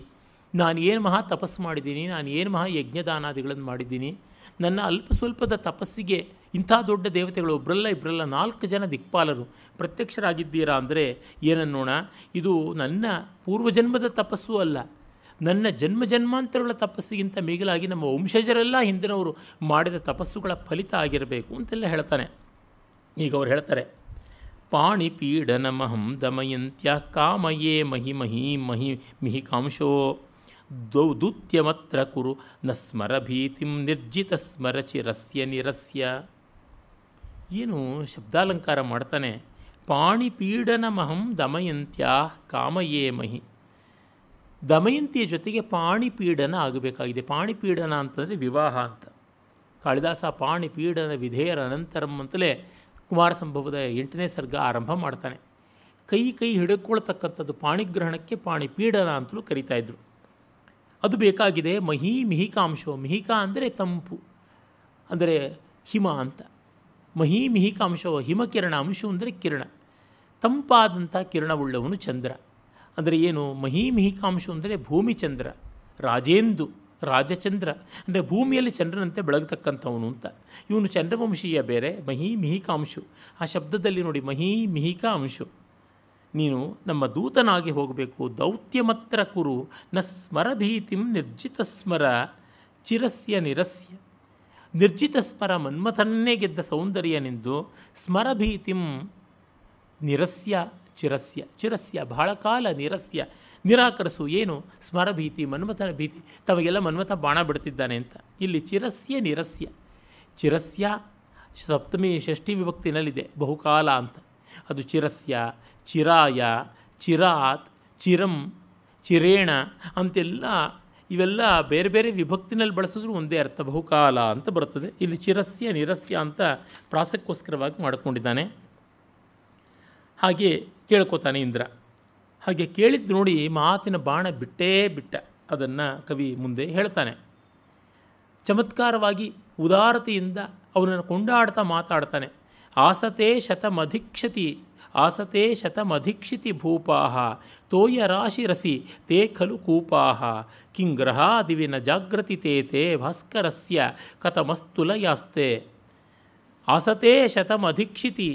A: ನಾನು ಏನು ಮಹಾ ತಪಸ್ಸು ಮಾಡಿದ್ದೀನಿ ನಾನು ಏನು ಮಹಾ ಯಜ್ಞದಾನಾದಿಗಳನ್ನು ಮಾಡಿದ್ದೀನಿ ನನ್ನ ಅಲ್ಪ ಸ್ವಲ್ಪದ ತಪಸ್ಸಿಗೆ ಇಂಥ ದೊಡ್ಡ ದೇವತೆಗಳು ಒಬ್ಬರಲ್ಲ ಇಬ್ಬರಲ್ಲ ನಾಲ್ಕು ಜನ ದಿಕ್ಪಾಲರು ಪ್ರತ್ಯಕ್ಷರಾಗಿದ್ದೀರಾ ಅಂದರೆ ಏನನ್ನೋಣ ಇದು ನನ್ನ ಪೂರ್ವಜನ್ಮದ ತಪಸ್ಸು ಅಲ್ಲ ನನ್ನ ಜನ್ಮ ಜನ್ಮಾಂತರಗಳ ತಪಸ್ಸಿಗಿಂತ ಮಿಗಿಲಾಗಿ ನಮ್ಮ ವಂಶಜರೆಲ್ಲ ಹಿಂದಿನವರು ಮಾಡಿದ ತಪಸ್ಸುಗಳ ಫಲಿತ ಆಗಿರಬೇಕು ಅಂತೆಲ್ಲ ಹೇಳ್ತಾನೆ ಈಗ ಅವ್ರು ಹೇಳ್ತಾರೆ ಪಾಣಿ ನಮಹಂ ದಮಯಂತ್ಯ ಕಾಮಯೇ ಮಹಿ ಮಹಿ ಮಹಿ ಮಿಹಿ ಕಾಂಶೋ ದೂತ್ಯಮತ್ರ ಕುರು ನ ಭೀತಿಂ ನಿರ್ಜಿತ ಚಿರಸ್ಯ ನಿರಸ್ಯ ಏನು ಶಬ್ದಾಲಂಕಾರ ಮಾಡ್ತಾನೆ ಮಹಂ ದಮಯಂತ್ಯಾ ಕಾಮಯೇ ಮಹಿ ದಮಯಂತಿಯ ಜೊತೆಗೆ ಪಾಣಿಪೀಡನ ಆಗಬೇಕಾಗಿದೆ ಪಾಣಿಪೀಡನ ಅಂತಂದರೆ ವಿವಾಹ ಅಂತ ಕಾಳಿದಾಸ ಪಾಣಿಪೀಡನ ವಿಧೇಯರ ಅನಂತರಂ ಅಂತಲೇ ಕುಮಾರ ಸಂಭವದ ಎಂಟನೇ ಸರ್ಗ ಆರಂಭ ಮಾಡ್ತಾನೆ ಕೈ ಕೈ ಹಿಡ್ಕೊಳ್ತಕ್ಕಂಥದ್ದು ಪಾಣಿಗ್ರಹಣಕ್ಕೆ ಪಾಣಿಪೀಡನ ಅಂತಲೂ ಕರಿತಾಯಿದ್ರು ಅದು ಬೇಕಾಗಿದೆ ಮಹಿ ಮಿಹಿಕಾಂಶೋ ಮಿಹಿಕಾ ಅಂದರೆ ತಂಪು ಅಂದರೆ ಹಿಮ ಅಂತ ಮಹಿ ಹಿಮಕಿರಣ ಅಂಶ ಅಂದರೆ ಕಿರಣ ತಂಪಾದಂಥ ಕಿರಣವುಳ್ಳವನು ಚಂದ್ರ ಅಂದರೆ ಏನು ಮಹಿ ಅಂದರೆ ಭೂಮಿ ಚಂದ್ರ ರಾಜೇಂದು ರಾಜಚಂದ್ರ ಅಂದರೆ ಭೂಮಿಯಲ್ಲಿ ಚಂದ್ರನಂತೆ ಬೆಳಗತಕ್ಕಂಥವನು ಅಂತ ಇವನು ಚಂದ್ರವಂಶೀಯ ಬೇರೆ ಮಹಿ ಮಿಹಿಕಾಂಶು ಆ ಶಬ್ದದಲ್ಲಿ ನೋಡಿ ಮಹಿ ಮಿಹಿಕ ನೀನು ನಮ್ಮ ದೂತನಾಗಿ ಹೋಗಬೇಕು ದೌತ್ಯಮತ್ರ ಕುರು ನ ಸ್ಮರಭೀತಿಂ ನಿರ್ಜಿತ ಸ್ಮರ ಚಿರಸ್ಯ ನಿರಸ್ಯ ನಿರ್ಜಿತ ಸ್ಮರ ಮನ್ಮಥನ್ನೇ ಗೆದ್ದ ಸೌಂದರ್ಯನೆಂದು ಸ್ಮರಭೀತಿಂ ನಿರಸ್ಯ ಚಿರಸ್ಯ ಚಿರಸ್ಯ ಬಹಳ ಕಾಲ ನಿರಸ್ಯ ನಿರಾಕರಿಸು ಏನು ಸ್ಮರಭೀತಿ ಮನ್ಮಥನ ಭೀತಿ ತಮಗೆಲ್ಲ ಮನ್ಮಥ ಬಾಣ ಬಿಡ್ತಿದ್ದಾನೆ ಅಂತ ಇಲ್ಲಿ ಚಿರಸ್ಯ ನಿರಸ್ಯ ಚಿರಸ್ಯ ಸಪ್ತಮಿ ಷಷ್ಠಿ ವಿಭಕ್ತಿನಲ್ಲಿದೆ ಬಹುಕಾಲ ಅಂತ ಅದು ಚಿರಸ್ಯ ಚಿರಾಯ ಚಿರಾತ್ ಚಿರಂ ಚಿರೇಣ ಅಂತೆಲ್ಲ ಇವೆಲ್ಲ ಬೇರೆ ಬೇರೆ ವಿಭಕ್ತಿನಲ್ಲಿ ಬಳಸಿದ್ರು ಒಂದೇ ಅರ್ಥ ಬಹುಕಾಲ ಅಂತ ಬರ್ತದೆ ಇಲ್ಲಿ ಚಿರಸ್ಯ ನಿರಸ್ಯ ಅಂತ ಪ್ರಾಸಕ್ಕೋಸ್ಕರವಾಗಿ ಮಾಡಿಕೊಂಡಿದ್ದಾನೆ ಹಾಗೆ ಕೇಳ್ಕೊತಾನೆ ಇಂದ್ರ ಹಾಗೆ ಕೇಳಿದ್ದು ನೋಡಿ ಮಾತಿನ ಬಾಣ ಬಿಟ್ಟೇ ಬಿಟ್ಟ ಅದನ್ನು ಕವಿ ಮುಂದೆ ಹೇಳ್ತಾನೆ ಚಮತ್ಕಾರವಾಗಿ ಉದಾರತೆಯಿಂದ ಅವನನ್ನು ಕೊಂಡಾಡ್ತಾ ಮಾತಾಡ್ತಾನೆ ಆಸತೆ ಶತಮಧಿಕ್ಷತಿ ಆಸತೆ ಶತಮಧಿಕ್ಷಿತಿ ಭೂಪಾಹ ತೋಯ ತೇ ಖಲು ಕೂಪಾಹ ಕಿಂಗ್ರಹಾದಿವಿನ ಜಾಗೃತಿ ತೇ ಭಾಸ್ಕರಸ್ಯ ಕಥಮಸ್ತುಲಯಾಸ್ತೆ ಆಸತೆ ಶತಮಧೀಕ್ಷಿತಿ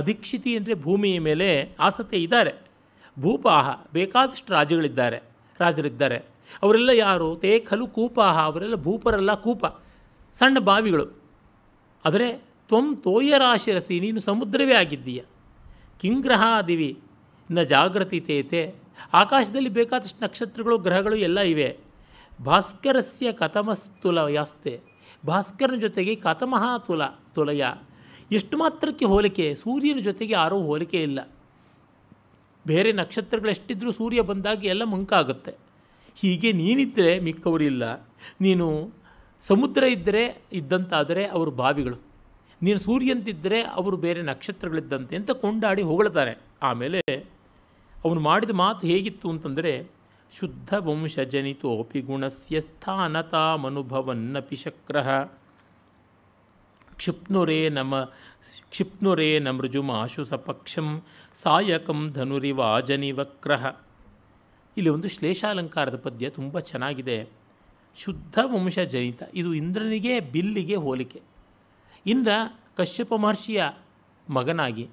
A: ಅಧೀಕ್ಷಿತಿ ಅಂದರೆ ಭೂಮಿಯ ಮೇಲೆ ಆಸತೆ ಇದ್ದಾರೆ ಭೂಪಾಹ ಬೇಕಾದಷ್ಟು ರಾಜಗಳಿದ್ದಾರೆ ರಾಜರಿದ್ದಾರೆ ಅವರೆಲ್ಲ ಯಾರು ತೇ ಖಲು ಕೂಪಾಹ ಅವರೆಲ್ಲ ಭೂಪರೆಲ್ಲ ಕೂಪ ಸಣ್ಣ ಬಾವಿಗಳು ಆದರೆ ತ್ವಂ ತೋಯರಾಶಿರಸಿ ನೀನು ಸಮುದ್ರವೇ ಆಗಿದ್ದೀಯ ಕಿಂಗ್ರಹ ದಿವಿ ನ ಜಾಗೃತಿ ತೇತೆ ಆಕಾಶದಲ್ಲಿ ಬೇಕಾದಷ್ಟು ನಕ್ಷತ್ರಗಳು ಗ್ರಹಗಳು ಎಲ್ಲ ಇವೆ ಭಾಸ್ಕರಸ್ಯ ಕಥಮಸ್ತುಲ ಯಾಸ್ತೆ ಭಾಸ್ಕರನ ಜೊತೆಗೆ ಕಥಮಃ ತುಲ ತುಲಯ ಎಷ್ಟು ಮಾತ್ರಕ್ಕೆ ಹೋಲಿಕೆ ಸೂರ್ಯನ ಜೊತೆಗೆ ಯಾರೂ ಹೋಲಿಕೆ ಇಲ್ಲ ಬೇರೆ ನಕ್ಷತ್ರಗಳೆಷ್ಟಿದ್ರೂ ಸೂರ್ಯ ಬಂದಾಗ ಎಲ್ಲ ಆಗುತ್ತೆ ಹೀಗೆ ನೀನಿದ್ದರೆ ಮಿಕ್ಕವರಿಲ್ಲ ನೀನು ಸಮುದ್ರ ಇದ್ದರೆ ಇದ್ದಂತಾದರೆ ಅವರು ಬಾವಿಗಳು ನೀನು ಸೂರ್ಯಂತಿದ್ದರೆ ಅವರು ಬೇರೆ ನಕ್ಷತ್ರಗಳಿದ್ದಂತೆ ಅಂತ ಕೊಂಡಾಡಿ ಹೊಗಳ್ತಾನೆ ಆಮೇಲೆ ಅವನು ಮಾಡಿದ ಮಾತು ಹೇಗಿತ್ತು ಅಂತಂದರೆ ಶುದ್ಧ ಜನಿತೋಪಿ ಗುಣಸ್ಯ ಸ್ಥಾನತಾಮನುಭವನ್ನ ಪಿಶಕ್ರ ಕ್ಷಿಪ್ನುರೇ ನಮ ಕ್ಷಿಪ್ನುರೇ ನ ಮಾಶು ಸಪಕ್ಷಂ ಸಾಯಕಂ ವಕ್ರಹ ಇಲ್ಲಿ ಒಂದು ಶ್ಲೇಷಾಲಂಕಾರದ ಪದ್ಯ ತುಂಬ ಚೆನ್ನಾಗಿದೆ ಶುದ್ಧ ವಂಶ ಜನಿತ ಇದು ಇಂದ್ರನಿಗೆ ಬಿಲ್ಲಿಗೆ ಹೋಲಿಕೆ ಇಂದ್ರ ಕಶ್ಯಪ ಮಹರ್ಷಿಯ ಮಗನಾಗಿ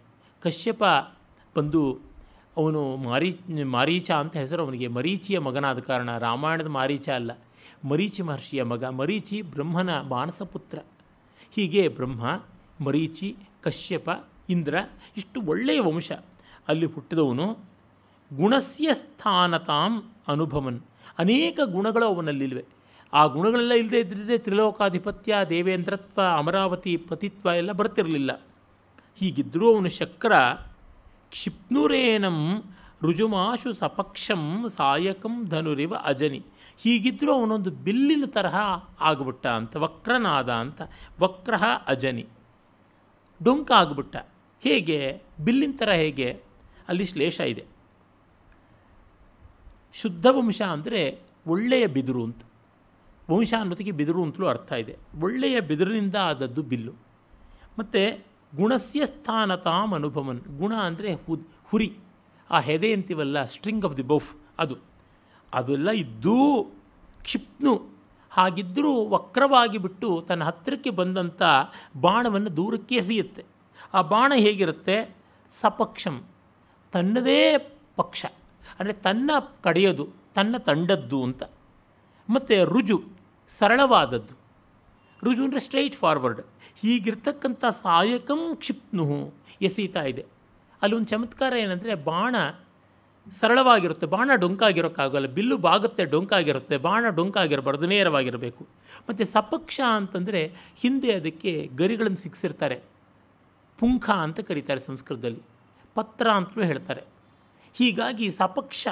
A: ಕಶ್ಯಪ ಬಂದು ಅವನು ಮಾರೀ ಮಾರೀಚ ಅಂತ ಹೆಸರು ಅವನಿಗೆ ಮರೀಚಿಯ ಮಗನಾದ ಕಾರಣ ರಾಮಾಯಣದ ಮಾರೀಚ ಅಲ್ಲ ಮರೀಚಿ ಮಹರ್ಷಿಯ ಮಗ ಮರೀಚಿ ಬ್ರಹ್ಮನ ಮಾನಸ ಪುತ್ರ ಹೀಗೆ ಬ್ರಹ್ಮ ಮರೀಚಿ ಕಶ್ಯಪ ಇಂದ್ರ ಇಷ್ಟು ಒಳ್ಳೆಯ ವಂಶ ಅಲ್ಲಿ ಹುಟ್ಟಿದವನು ಗುಣಸ್ಯ ಸ್ಥಾನತಾಂ ಅನುಭವನ್ ಅನೇಕ ಗುಣಗಳು ಅವನಲ್ಲಿಲ್ವೆ ಆ ಗುಣಗಳೆಲ್ಲ ಇಲ್ಲದೆ ಇದ್ದಿದ್ದೇ ತ್ರಿಲೋಕಾಧಿಪತ್ಯ ದೇವೇಂದ್ರತ್ವ ಅಮರಾವತಿ ಪತಿತ್ವ ಎಲ್ಲ ಬರ್ತಿರಲಿಲ್ಲ ಹೀಗಿದ್ದರೂ ಅವನು ಶಕ್ರ ಕ್ಷಿಪ್ನುರೇನಂ ರುಜುಮಾಶು ಸಪಕ್ಷಂ ಸಾಯಕಂ ಧನುರಿವ ಅಜನಿ ಹೀಗಿದ್ದರೂ ಅವನೊಂದು ಬಿಲ್ಲಿನ ತರಹ ಆಗ್ಬಿಟ್ಟ ಅಂತ ವಕ್ರನಾದ ಅಂತ ವಕ್ರ ಅಜನಿ ಡೊಂಕ ಆಗ್ಬಿಟ್ಟ ಹೇಗೆ ಬಿಲ್ಲಿನ ಥರ ಹೇಗೆ ಅಲ್ಲಿ ಶ್ಲೇಷ ಇದೆ ಶುದ್ಧ ಅಂದರೆ ಒಳ್ಳೆಯ ಬಿದಿರು ಅಂತ ವಂಶ ಅನ್ನೋದಕ್ಕೆ ಬಿದಿರು ಅಂತಲೂ ಅರ್ಥ ಇದೆ ಒಳ್ಳೆಯ ಬಿದಿರಿನಿಂದ ಆದದ್ದು ಬಿಲ್ಲು ಮತ್ತು ಗುಣಸ್ಯ ಸ್ಥಾನತಾಮ್ ಅನುಭವನ್ ಗುಣ ಅಂದರೆ ಹುರಿ ಆ ಹೆದೆ ಅಂತೀವಲ್ಲ ಸ್ಟ್ರಿಂಗ್ ಆಫ್ ದಿ ಬೌಫ್ ಅದು ಅದೆಲ್ಲ ಇದ್ದೂ ಕ್ಷಿಪ್ನು ಹಾಗಿದ್ದರೂ ವಕ್ರವಾಗಿ ಬಿಟ್ಟು ತನ್ನ ಹತ್ತಿರಕ್ಕೆ ಬಂದಂಥ ಬಾಣವನ್ನು ದೂರಕ್ಕೆ ಎಸೆಯುತ್ತೆ ಆ ಬಾಣ ಹೇಗಿರುತ್ತೆ ಸಪಕ್ಷಂ ತನ್ನದೇ ಪಕ್ಷ ಅಂದರೆ ತನ್ನ ಕಡೆಯದು ತನ್ನ ತಂಡದ್ದು ಅಂತ ಮತ್ತು ರುಜು ಸರಳವಾದದ್ದು ರುಜು ಅಂದರೆ ಸ್ಟ್ರೈಟ್ ಫಾರ್ವರ್ಡ್ ಹೀಗಿರ್ತಕ್ಕಂಥ ಸಾಯಕಂ ಕ್ಷಿಪ್ನು ಎಸೀತಾ ಇದೆ ಅಲ್ಲೊಂದು ಚಮತ್ಕಾರ ಏನಂದರೆ ಬಾಣ ಸರಳವಾಗಿರುತ್ತೆ ಬಾಣ ಡೊಂಕಾಗಿರೋಕ್ಕಾಗಲ್ಲ ಬಿಲ್ಲು ಬಾಗುತ್ತೆ ಡೊಂಕಾಗಿರುತ್ತೆ ಬಾಣ ಡೊಂಕಾಗಿರಬಾರ್ದು ನೇರವಾಗಿರಬೇಕು ಮತ್ತು ಸಪಕ್ಷ ಅಂತಂದರೆ ಹಿಂದೆ ಅದಕ್ಕೆ ಗರಿಗಳನ್ನು ಸಿಕ್ಕಿಸಿರ್ತಾರೆ ಪುಂಖ ಅಂತ ಕರೀತಾರೆ ಸಂಸ್ಕೃತದಲ್ಲಿ ಪತ್ರ ಅಂತಲೂ ಹೇಳ್ತಾರೆ ಹೀಗಾಗಿ ಸಪಕ್ಷ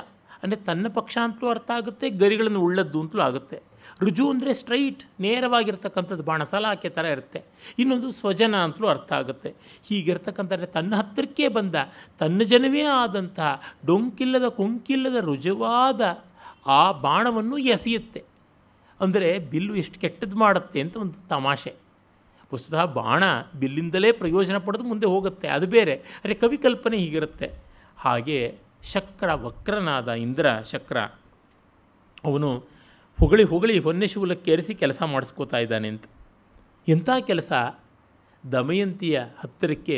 A: ಅಂದರೆ ತನ್ನ ಪಕ್ಷ ಅಂತಲೂ ಅರ್ಥ ಆಗುತ್ತೆ ಗರಿಗಳನ್ನು ಉಳ್ಳದ್ದು ಅಂತಲೂ ಆಗುತ್ತೆ ರುಜು ಅಂದರೆ ಸ್ಟ್ರೈಟ್ ನೇರವಾಗಿರ್ತಕ್ಕಂಥದ್ದು ಆಕೆ ಥರ ಇರುತ್ತೆ ಇನ್ನೊಂದು ಸ್ವಜನ ಅಂತಲೂ ಅರ್ಥ ಆಗುತ್ತೆ ಹೀಗಿರ್ತಕ್ಕಂಥ ತನ್ನ ಹತ್ತಿರಕ್ಕೆ ಬಂದ ತನ್ನ ಜನವೇ ಆದಂತಹ ಡೊಂಕಿಲ್ಲದ ಕೊಂಕಿಲ್ಲದ ರುಜುವಾದ ಆ ಬಾಣವನ್ನು ಎಸೆಯುತ್ತೆ ಅಂದರೆ ಬಿಲ್ಲು ಎಷ್ಟು ಕೆಟ್ಟದ್ದು ಮಾಡುತ್ತೆ ಅಂತ ಒಂದು ತಮಾಷೆ ವಸ್ತುತಃ ಬಾಣ ಬಿಲ್ಲಿಂದಲೇ ಪ್ರಯೋಜನ ಪಡೆದು ಮುಂದೆ ಹೋಗುತ್ತೆ ಅದು ಬೇರೆ ಕವಿ ಕವಿಕಲ್ಪನೆ ಹೀಗಿರುತ್ತೆ ಹಾಗೆ ಶಕ್ರ ವಕ್ರನಾದ ಇಂದ್ರ ಶಕ್ರ ಅವನು ಹೊಗಳಿ ಹೊಗಳಿ ಹೊನ್ನೆಶೂಲಕ್ಕೇರಿಸಿ ಕೆಲಸ ಮಾಡಿಸ್ಕೋತಾ ಇದ್ದಾನೆ ಅಂತ ಇಂಥ ಕೆಲಸ ದಮಯಂತಿಯ ಹತ್ತಿರಕ್ಕೆ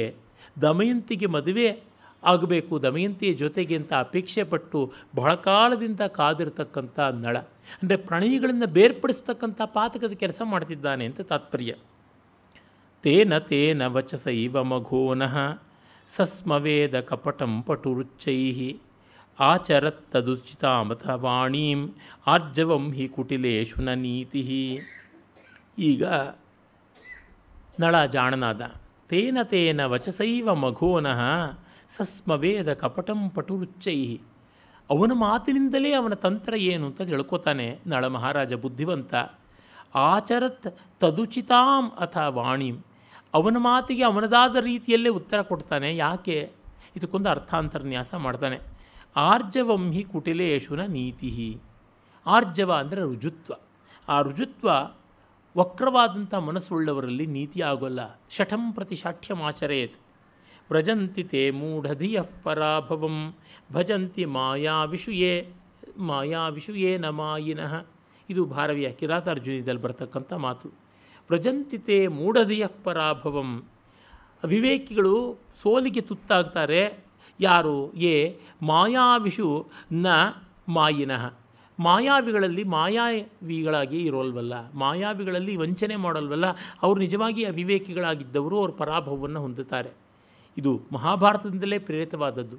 A: ದಮಯಂತಿಗೆ ಮದುವೆ ಆಗಬೇಕು ದಮಯಂತಿಯ ಜೊತೆಗೆ ಅಂತ ಅಪೇಕ್ಷೆ ಪಟ್ಟು ಬಹಳ ಕಾಲದಿಂದ ಕಾದಿರತಕ್ಕಂಥ ನಳ ಅಂದರೆ ಪ್ರಣಯಿಗಳನ್ನು ಬೇರ್ಪಡಿಸ್ತಕ್ಕಂಥ ಪಾತಕದ ಕೆಲಸ ಮಾಡ್ತಿದ್ದಾನೆ ಅಂತ ತಾತ್ಪರ್ಯ ತೇನ ತೇನ ವಚಸ ಇವ ಮಘೋನಃ ಸಸ್ಮವೇದ ಕಪಟಂ ಪಟುರುಚ್ಚೈ ಅಥವಾ ವಾಣೀಂ ಆರ್ಜವಂ ಹಿ ಕುಟಿಲೇಶು ನ ನೀತಿ ಈಗ ನಳ ಜಾಣನಾದ ತೇನ ತೇನ ವಚಸೈವ ಮಘೋನಃ ಸಸ್ಮವೇದ ಕಪಟಂ ಪಟುರುಚ್ಚೈ ಅವನ ಮಾತಿನಿಂದಲೇ ಅವನ ತಂತ್ರ ಏನು ಅಂತ ತಿಳ್ಕೊತಾನೆ ನಳ ಮಹಾರಾಜ ಬುದ್ಧಿವಂತ ಆಚರತ್ ತದುಚಿತಾಂ ಅಥ ವಾಣಿಂ ಅವನ ಮಾತಿಗೆ ಅವನದಾದ ರೀತಿಯಲ್ಲೇ ಉತ್ತರ ಕೊಡ್ತಾನೆ ಯಾಕೆ ಇದಕ್ಕೊಂದು ಅರ್ಥಾಂತರ್ನ್ಯಾಸ ಮಾಡ್ತಾನೆ ಆರ್ಜವಂ ಹಿ ಕುಟಿಲೇಶುನ ನೀತಿ ಆರ್ಜವ ಅಂದರೆ ರುಜುತ್ವ ಆ ರುಜುತ್ವ ವಕ್ರವಾದಂಥ ಮನಸ್ಸುಳ್ಳವರಲ್ಲಿ ನೀತಿ ಆಗೋಲ್ಲ ಶಠಂ ಪ್ರತಿ ಶಾಠ್ಯಮಾಚರೆಯತ್ ವ್ರಜಂತಿ ತೇ ಮೂಢಧಿಯ ಪರಾಭವಂ ಭಜಂತಿ ಮಾಯಾ ವಿಷುಯೇ ಮಾಯಾ ವಿಷುಯೇ ನ ಮಾಯಿನಃ ಇದು ಭಾರವಿಯ ಕಿರಾತಾರ್ಜುನಿದಲ್ಲಿ ಬರ್ತಕ್ಕಂಥ ಮಾತು ವ್ರಜಂತಿತೆ ಮೂಢಧಿಯ ಪರಾಭವಂ ವಿವೇಕಿಗಳು ಸೋಲಿಗೆ ತುತ್ತಾಗ್ತಾರೆ ಯಾರು ಏ ಮಾಯಾವಿಷು ನ ಮಾಯಿನಃ ಮಾಯಾವಿಗಳಲ್ಲಿ ಮಾಯಾವಿಗಳಾಗಿ ಇರೋಲ್ವಲ್ಲ ಮಾಯಾವಿಗಳಲ್ಲಿ ವಂಚನೆ ಮಾಡಲ್ವಲ್ಲ ಅವರು ನಿಜವಾಗಿ ಅವಿವೇಕಿಗಳಾಗಿದ್ದವರು ಅವರು ಪರಾಭವವನ್ನು ಹೊಂದುತ್ತಾರೆ ಇದು ಮಹಾಭಾರತದಿಂದಲೇ ಪ್ರೇರಿತವಾದದ್ದು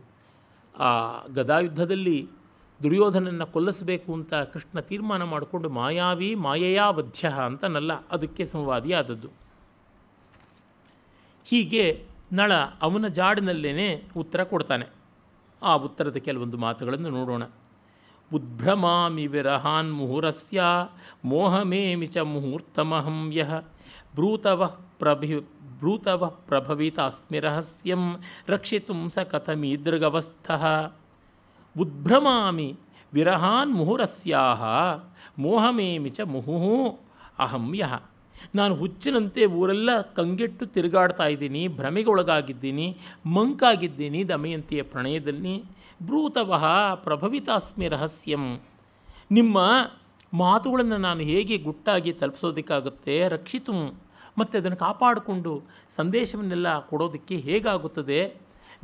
A: ಆ ಗದಾಯುದ್ಧದಲ್ಲಿ ದುರ್ಯೋಧನನ್ನು ಕೊಲ್ಲಿಸಬೇಕು ಅಂತ ಕೃಷ್ಣ ತೀರ್ಮಾನ ಮಾಡಿಕೊಂಡು ಮಾಯಾವಿ ಮಾಯೆಯ ವಧ್ಯ ಅಂತನಲ್ಲ ಅದಕ್ಕೆ ಸಂವಾದಿಯಾದದ್ದು ಹೀಗೆ ನಳ ಅವನ ಜಾಡಿನಲ್ಲೇ ಉತ್ತರ ಕೊಡ್ತಾನೆ ಆ ಉತ್ತರದ ಕೆಲವೊಂದು ಮಾತುಗಳನ್ನು ನೋಡೋಣ ಉದ್ಭ್ರಮಾಮಿ ವಿರಹಾನ್ ಮುಹುರಸ್ಯ ಮೋಹಮೇಮಿ ಚ ಮುಹೂರ್ತಮಹಂ ಯಹ ಭ್ರೂತವ ಪ್ರಭಿ ಭ್ರೂತವಃ ಪ್ರಭವಿತಾಸ್ಮಿ ರಹಸ್ಯಂ ರಕ್ಷಿತು ಸ ಕಥಮೀದೃಗವಸ್ಥ ಉದ್ಭ್ರಮಾಮಿ ವಿರಹಾನ್ ಮುಹುರಸ್ಯಾಹ ಮೋಹಮೇಮಿ ಚ ಮುಹುಹು ಅಹಂ ಯಹ ನಾನು ಹುಚ್ಚಿನಂತೆ ಊರೆಲ್ಲ ಕಂಗೆಟ್ಟು ತಿರುಗಾಡ್ತಾ ಇದ್ದೀನಿ ಒಳಗಾಗಿದ್ದೀನಿ ಮಂಕಾಗಿದ್ದೀನಿ ದಮಯಂತಿಯ ಪ್ರಣಯದಲ್ಲಿ ಭ್ರೂತವಃ ಪ್ರಭವಿತಾಸ್ಮಿ ರಹಸ್ಯಂ ನಿಮ್ಮ ಮಾತುಗಳನ್ನು ನಾನು ಹೇಗೆ ಗುಟ್ಟಾಗಿ ತಲುಪಿಸೋದಕ್ಕಾಗುತ್ತೆ ರಕ್ಷಿತು ಮತ್ತು ಅದನ್ನು ಕಾಪಾಡಿಕೊಂಡು ಸಂದೇಶವನ್ನೆಲ್ಲ ಕೊಡೋದಕ್ಕೆ ಹೇಗಾಗುತ್ತದೆ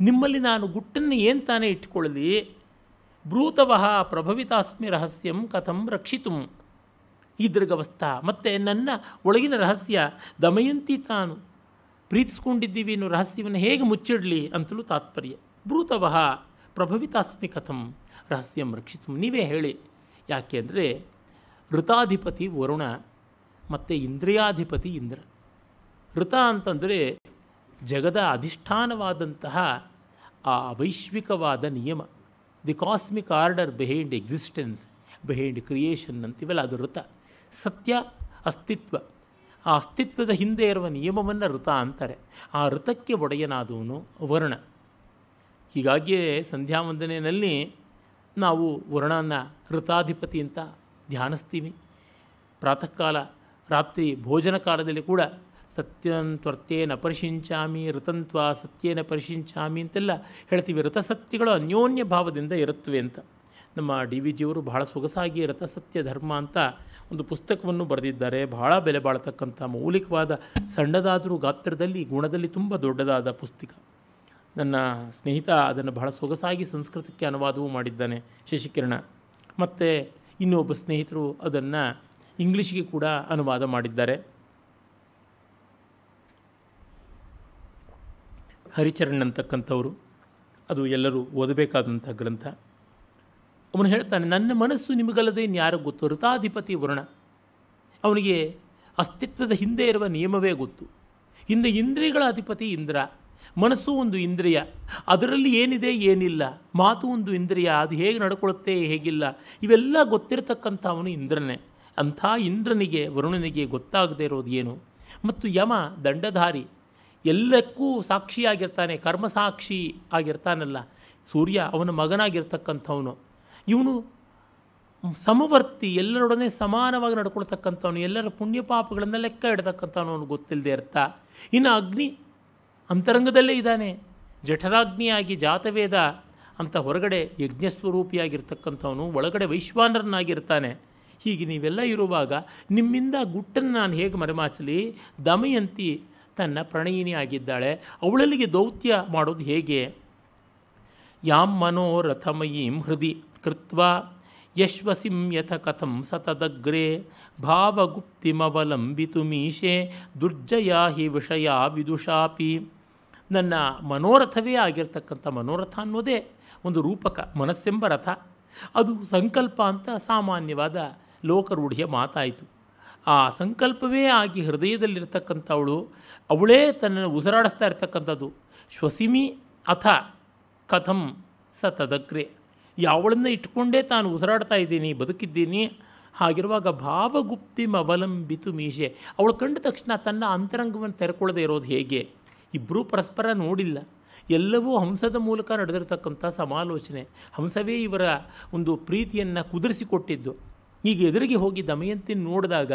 A: ನಿಮ್ಮಲ್ಲಿ ನಾನು ಗುಟ್ಟನ್ನು ಏನು ತಾನೇ ಇಟ್ಕೊಳ್ಳಲಿ ಭ್ರೂತವಃ ಪ್ರಭವಿತಾಸ್ಮಿ ರಹಸ್ಯಂ ಕಥಂ ರಕ್ಷಿತು ಈ ದೀರ್ಘವಸ್ಥ ಮತ್ತು ನನ್ನ ಒಳಗಿನ ರಹಸ್ಯ ದಮಯಂತಿ ತಾನು ಪ್ರೀತಿಸ್ಕೊಂಡಿದ್ದೀವಿ ಅನ್ನೋ ರಹಸ್ಯವನ್ನು ಹೇಗೆ ಮುಚ್ಚಿಡಲಿ ಅಂತಲೂ ತಾತ್ಪರ್ಯ ಭೂತವಹ ಪ್ರಭವಿತಾಸ್ಮಿ ಕಥಂ ರಹಸ್ಯಂ ರಕ್ಷಿತು ನೀವೇ ಹೇಳಿ ಯಾಕೆ ಅಂದರೆ ಋತಾಧಿಪತಿ ವರುಣ ಮತ್ತು ಇಂದ್ರಿಯಾಧಿಪತಿ ಇಂದ್ರ ಋತ ಅಂತಂದರೆ ಜಗದ ಅಧಿಷ್ಠಾನವಾದಂತಹ ಆ ವೈಶ್ವಿಕವಾದ ನಿಯಮ the cosmic order behind existence behind creation ಅಂತಿವಲ್ಲ ಅದು ಋತ ಸತ್ಯ ಅಸ್ತಿತ್ವ ಆ ಅಸ್ತಿತ್ವದ ಹಿಂದೆ ಇರುವ ನಿಯಮವನ್ನು ಋತ ಅಂತಾರೆ ಆ ಋತಕ್ಕೆ ಒಡೆಯನಾದವನು ವರ್ಣ ಹೀಗಾಗಿಯೇ ಸಂಧ್ಯಾ ನಾವು ವರ್ಣನ ಋತಾಧಿಪತಿ ಅಂತ ಧ್ಯಾನಿಸ್ತೀವಿ ಪ್ರಾತಃ ಕಾಲ ರಾತ್ರಿ ಭೋಜನ ಕಾಲದಲ್ಲಿ ಕೂಡ ಸತ್ಯ ತ್ವರ್ತೇನ ಪರಿಶಿಂಚಾಮಿ ಋತಂತ್ವ ಸತ್ಯೇನ ಪರಿಶಿಂಚಾಮಿ ಅಂತೆಲ್ಲ ಹೇಳ್ತೀವಿ ರಥಸತ್ಯಗಳು ಅನ್ಯೋನ್ಯ ಭಾವದಿಂದ ಇರುತ್ತವೆ ಅಂತ ನಮ್ಮ ಡಿ ವಿ ಜಿಯವರು ಬಹಳ ಸೊಗಸಾಗಿ ರಥಸತ್ಯ ಧರ್ಮ ಅಂತ ಒಂದು ಪುಸ್ತಕವನ್ನು ಬರೆದಿದ್ದಾರೆ ಬಹಳ ಬೆಲೆ ಬಾಳ್ತಕ್ಕಂಥ ಮೌಲಿಕವಾದ ಸಣ್ಣದಾದರೂ ಗಾತ್ರದಲ್ಲಿ ಗುಣದಲ್ಲಿ ತುಂಬ ದೊಡ್ಡದಾದ ಪುಸ್ತಕ ನನ್ನ ಸ್ನೇಹಿತ ಅದನ್ನು ಬಹಳ ಸೊಗಸಾಗಿ ಸಂಸ್ಕೃತಕ್ಕೆ ಅನುವಾದವೂ ಮಾಡಿದ್ದಾನೆ ಶಶಿಕಿರಣ ಮತ್ತು ಇನ್ನೊಬ್ಬ ಸ್ನೇಹಿತರು ಅದನ್ನು ಇಂಗ್ಲೀಷಿಗೆ ಕೂಡ ಅನುವಾದ ಮಾಡಿದ್ದಾರೆ ಹರಿಚರಣ್ ಅಂತಕ್ಕಂಥವರು ಅದು ಎಲ್ಲರೂ ಓದಬೇಕಾದಂಥ ಗ್ರಂಥ ಅವನು ಹೇಳ್ತಾನೆ ನನ್ನ ಮನಸ್ಸು ನಿಮಗಲ್ಲದೆ ಇನ್ಯಾರೋ ಗೊತ್ತು ವೃತಾಧಿಪತಿ ವರುಣ ಅವನಿಗೆ ಅಸ್ತಿತ್ವದ ಹಿಂದೆ ಇರುವ ನಿಯಮವೇ ಗೊತ್ತು ಹಿಂದೆ ಇಂದ್ರಿಯಗಳ ಅಧಿಪತಿ ಇಂದ್ರ ಮನಸ್ಸು ಒಂದು ಇಂದ್ರಿಯ ಅದರಲ್ಲಿ ಏನಿದೆ ಏನಿಲ್ಲ ಮಾತು ಒಂದು ಇಂದ್ರಿಯ ಅದು ಹೇಗೆ ನಡ್ಕೊಳುತ್ತೆ ಹೇಗಿಲ್ಲ ಇವೆಲ್ಲ ಗೊತ್ತಿರತಕ್ಕಂಥ ಅವನು ಇಂದ್ರನೇ ಅಂಥ ಇಂದ್ರನಿಗೆ ವರುಣನಿಗೆ ಗೊತ್ತಾಗದೇ ಇರೋದು ಏನು ಮತ್ತು ಯಮ ದಂಡಧಾರಿ ಎಲ್ಲಕ್ಕೂ ಸಾಕ್ಷಿಯಾಗಿರ್ತಾನೆ ಕರ್ಮಸಾಕ್ಷಿ ಆಗಿರ್ತಾನಲ್ಲ ಸೂರ್ಯ ಅವನ ಮಗನಾಗಿರ್ತಕ್ಕಂಥವನು ಇವನು ಸಮವರ್ತಿ ಎಲ್ಲರೊಡನೆ ಸಮಾನವಾಗಿ ನಡ್ಕೊಳ್ತಕ್ಕಂಥವನು ಎಲ್ಲರ ಪುಣ್ಯ ಲೆಕ್ಕ ಇಡತಕ್ಕಂಥವನು ಅವನು ಗೊತ್ತಿಲ್ಲದೆ ಇರ್ತಾ ಇನ್ನು ಅಗ್ನಿ ಅಂತರಂಗದಲ್ಲೇ ಇದ್ದಾನೆ ಜಠರಾಗ್ನಿಯಾಗಿ ಜಾತವೇದ ಅಂತ ಹೊರಗಡೆ ಯಜ್ಞಸ್ವರೂಪಿಯಾಗಿರ್ತಕ್ಕಂಥವನು ಒಳಗಡೆ ವೈಶ್ವಾನರನ್ನಾಗಿರ್ತಾನೆ ಹೀಗೆ ನೀವೆಲ್ಲ ಇರುವಾಗ ನಿಮ್ಮಿಂದ ಗುಟ್ಟನ್ನು ನಾನು ಹೇಗೆ ಮರೆಮಾಚಲಿ ದಮಯಂತಿ ತನ್ನ ಪ್ರಣಯಿನಿ ಆಗಿದ್ದಾಳೆ ಅವಳಲ್ಲಿಗೆ ದೌತ್ಯ ಮಾಡೋದು ಹೇಗೆ ಯಾಮ್ ಮನೋರಥಮಯೀಂ ಹೃದಿ ಕೃತ್ವಾ ಯಶ್ವಸಿಂ ಯಥ ಕಥಂ ಸತದಗ್ರೆ ಭಾವಗುಪ್ತಿಮವಲಂಬಿತು ಮೀಶೆ ದುರ್ಜಯಾ ಹಿ ವಿಷಯ ವಿದುಷಾಪಿ ನನ್ನ ಮನೋರಥವೇ ಆಗಿರ್ತಕ್ಕಂಥ ಮನೋರಥ ಅನ್ನೋದೇ ಒಂದು ರೂಪಕ ಮನಸ್ಸೆಂಬ ರಥ ಅದು ಸಂಕಲ್ಪ ಅಂತ ಸಾಮಾನ್ಯವಾದ ಲೋಕರೂಢಿಯ ಮಾತಾಯಿತು ಆ ಸಂಕಲ್ಪವೇ ಆಗಿ ಹೃದಯದಲ್ಲಿರ್ತಕ್ಕಂಥವಳು ಅವಳೇ ತನ್ನ ಉಸಿರಾಡಿಸ್ತಾ ಇರ್ತಕ್ಕಂಥದ್ದು ಶ್ವಸಿಮಿ ಅಥ ಕಥಂ ಸತದಗ್ರೆ ಯಾವಳನ್ನು ಇಟ್ಕೊಂಡೇ ತಾನು ಉಸಿರಾಡ್ತಾ ಇದ್ದೀನಿ ಬದುಕಿದ್ದೀನಿ ಹಾಗಿರುವಾಗ ಭಾವಗುಪ್ತಿಮ್ ಅವಲಂಬಿತು ಮೀಶೆ ಅವಳು ಕಂಡ ತಕ್ಷಣ ತನ್ನ ಅಂತರಂಗವನ್ನು ತೆರೆಕೊಳ್ಳದೆ ಇರೋದು ಹೇಗೆ ಇಬ್ಬರೂ ಪರಸ್ಪರ ನೋಡಿಲ್ಲ ಎಲ್ಲವೂ ಹಂಸದ ಮೂಲಕ ನಡೆದಿರತಕ್ಕಂಥ ಸಮಾಲೋಚನೆ ಹಂಸವೇ ಇವರ ಒಂದು ಪ್ರೀತಿಯನ್ನು ಕುದುರಿಸಿಕೊಟ್ಟಿದ್ದು ಈಗ ಎದುರಿಗೆ ಹೋಗಿ ದಮಯಂತಿ ನೋಡಿದಾಗ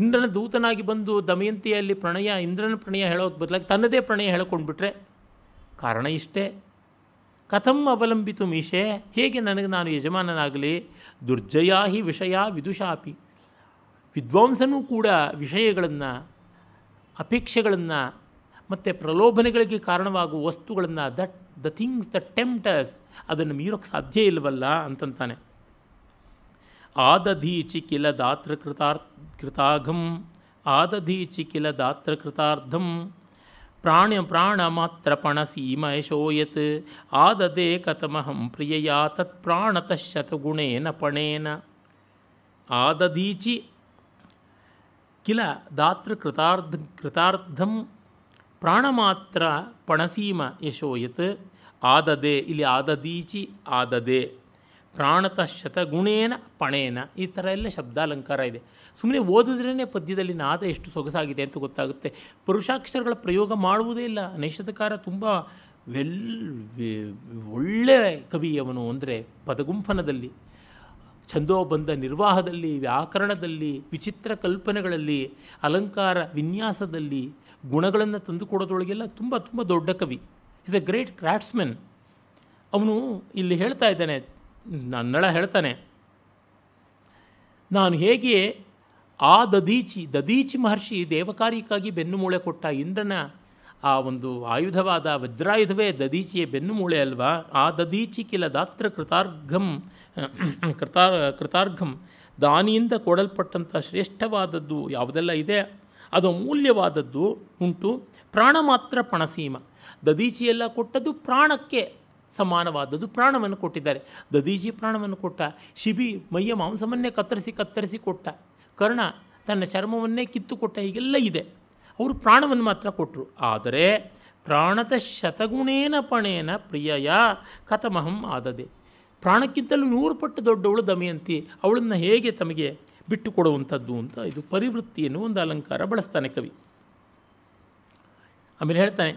A: ಇಂದ್ರನ ದೂತನಾಗಿ ಬಂದು ದಮಯಂತಿಯಲ್ಲಿ ಪ್ರಣಯ ಇಂದ್ರನ ಪ್ರಣಯ ಹೇಳೋಕ್ಕೆ ಬದಲಾಗಿ ತನ್ನದೇ ಪ್ರಣಯ ಹೇಳ್ಕೊಂಡ್ಬಿಟ್ರೆ ಕಾರಣ ಇಷ್ಟೇ ಕಥಂ ಅವಲಂಬಿತು ಮೀಶೆ ಹೇಗೆ ನನಗೆ ನಾನು ಯಜಮಾನನಾಗಲಿ ದುರ್ಜಯಾ ಹಿ ವಿಷಯ ವಿದುಷಾಪಿ ವಿದ್ವಾಂಸನೂ ಕೂಡ ವಿಷಯಗಳನ್ನು ಅಪೇಕ್ಷೆಗಳನ್ನು ಮತ್ತು ಪ್ರಲೋಭನೆಗಳಿಗೆ ಕಾರಣವಾಗುವ ವಸ್ತುಗಳನ್ನು that the things the tempters ಅದನ್ನು ಮೀರೋಕ್ಕೆ ಸಾಧ್ಯ ಇಲ್ಲವಲ್ಲ ಅಂತಂತಾನೆ ಆದಧೀಚಿ ಕಿಲ ದಾತ್ರ ಕೃತಾರ್ ಕೃತಾಘಂ ಆದಧೀಚಿ ಕಿಲ ದಾತ್ರ ಕೃತಾರ್ಧಂ ಪ್ರಾಣ ಪ್ರಾಣ ಮಾತ್ರ ಪಣಸೀಮಯಶೋ ಯತ್ ಆದದೆ ಕಥಮಹಂ ತತ್ ತತ್ಪ್ರಾಣತಃ ಶತಗುಣೇನ ಪಣೇನ ಆದದೀಚಿ ಕಿಲ ದಾತೃ ಕೃತಾರ್ಧ ಕೃತಾರ್ಧಂ ಮಾತ್ರ ಪಣಸೀಮ ಯಶೋಯತ್ ಆದದೆ ಇಲ್ಲಿ ಆದದೀಚಿ ಆದದೆ ಪ್ರಾಣತಃ ಶತಗುಣೇನ ಪಣೇನ ಈ ಥರ ಎಲ್ಲ ಶಬ್ದಾಲಂಕಾರ ಇದೆ ಸುಮ್ಮನೆ ಓದಿದ್ರೇ ಪದ್ಯದಲ್ಲಿ ನಾದ ಎಷ್ಟು ಸೊಗಸಾಗಿದೆ ಅಂತ ಗೊತ್ತಾಗುತ್ತೆ ಪುರುಷಾಕ್ಷರಗಳ ಪ್ರಯೋಗ ಮಾಡುವುದೇ ಇಲ್ಲ ನೈಷಧಕಾರ ತುಂಬ ವೆಲ್ ಒಳ್ಳೆ ಅವನು ಅಂದರೆ ಪದಗುಂಫನದಲ್ಲಿ ಬಂದ ನಿರ್ವಾಹದಲ್ಲಿ ವ್ಯಾಕರಣದಲ್ಲಿ ವಿಚಿತ್ರ ಕಲ್ಪನೆಗಳಲ್ಲಿ ಅಲಂಕಾರ ವಿನ್ಯಾಸದಲ್ಲಿ ಗುಣಗಳನ್ನು ತಂದುಕೊಡೋದ್ರೊಳಗೆಲ್ಲ ತುಂಬ ತುಂಬ ದೊಡ್ಡ ಕವಿ ಇಸ್ ಅ ಗ್ರೇಟ್ ಕ್ರಾಫ್ಟ್ಸ್ಮೆನ್ ಅವನು ಇಲ್ಲಿ ಹೇಳ್ತಾ ಇದ್ದಾನೆ ನನ್ನಳ ಹೇಳ್ತಾನೆ ನಾನು ಹೇಗೆ ಆ ದದೀಚಿ ದದೀಚಿ ಮಹರ್ಷಿ ದೇವಕಾರ್ಯಕ್ಕಾಗಿ ಬೆನ್ನುಮೂಳೆ ಕೊಟ್ಟ ಇಂದ್ರನ ಆ ಒಂದು ಆಯುಧವಾದ ವಜ್ರಾಯುಧವೇ ದದೀಚಿಯ ಬೆನ್ನುಮೂಳೆ ಅಲ್ವಾ ಆ ದದೀಚಿ ಕಿಲ ದಾತ್ರ ಕೃತಾರ್ಘಂ ಕೃತಾರ್ ಕೃತಾರ್ಘಂ ದಾನಿಯಿಂದ ಕೊಡಲ್ಪಟ್ಟಂಥ ಶ್ರೇಷ್ಠವಾದದ್ದು ಯಾವುದೆಲ್ಲ ಇದೆ ಅದು ಅಮೂಲ್ಯವಾದದ್ದು ಉಂಟು ಪ್ರಾಣ ಮಾತ್ರ ಪಣಸೀಮ ದದೀಚಿಯೆಲ್ಲ ಕೊಟ್ಟದ್ದು ಪ್ರಾಣಕ್ಕೆ ಸಮಾನವಾದದ್ದು ಪ್ರಾಣವನ್ನು ಕೊಟ್ಟಿದ್ದಾರೆ ದದೀಚಿ ಪ್ರಾಣವನ್ನು ಕೊಟ್ಟ ಶಿಬಿ ಮೈಯ ಮಾಂಸವನ್ನೇ ಕತ್ತರಿಸಿ ಕತ್ತರಿಸಿ ಕೊಟ್ಟ ಕರ್ಣ ತನ್ನ ಚರ್ಮವನ್ನೇ ಕಿತ್ತುಕೊಟ್ಟ ಹೀಗೆಲ್ಲ ಇದೆ ಅವರು ಪ್ರಾಣವನ್ನು ಮಾತ್ರ ಕೊಟ್ಟರು ಆದರೆ ಪ್ರಾಣದ ಶತಗುಣೇನ ಪಣೇನ ಪ್ರಿಯಯ ಕಥಮಹಂ ಆದದೆ ಪ್ರಾಣಕ್ಕಿಂತಲೂ ನೂರು ಪಟ್ಟು ದೊಡ್ಡವಳು ದಮಯಂತಿ ಅವಳನ್ನು ಹೇಗೆ ತಮಗೆ ಬಿಟ್ಟು ಕೊಡುವಂಥದ್ದು ಅಂತ ಇದು ಪರಿವೃತ್ತಿಯನ್ನು ಒಂದು ಅಲಂಕಾರ ಬಳಸ್ತಾನೆ ಕವಿ ಆಮೇಲೆ ಹೇಳ್ತಾನೆ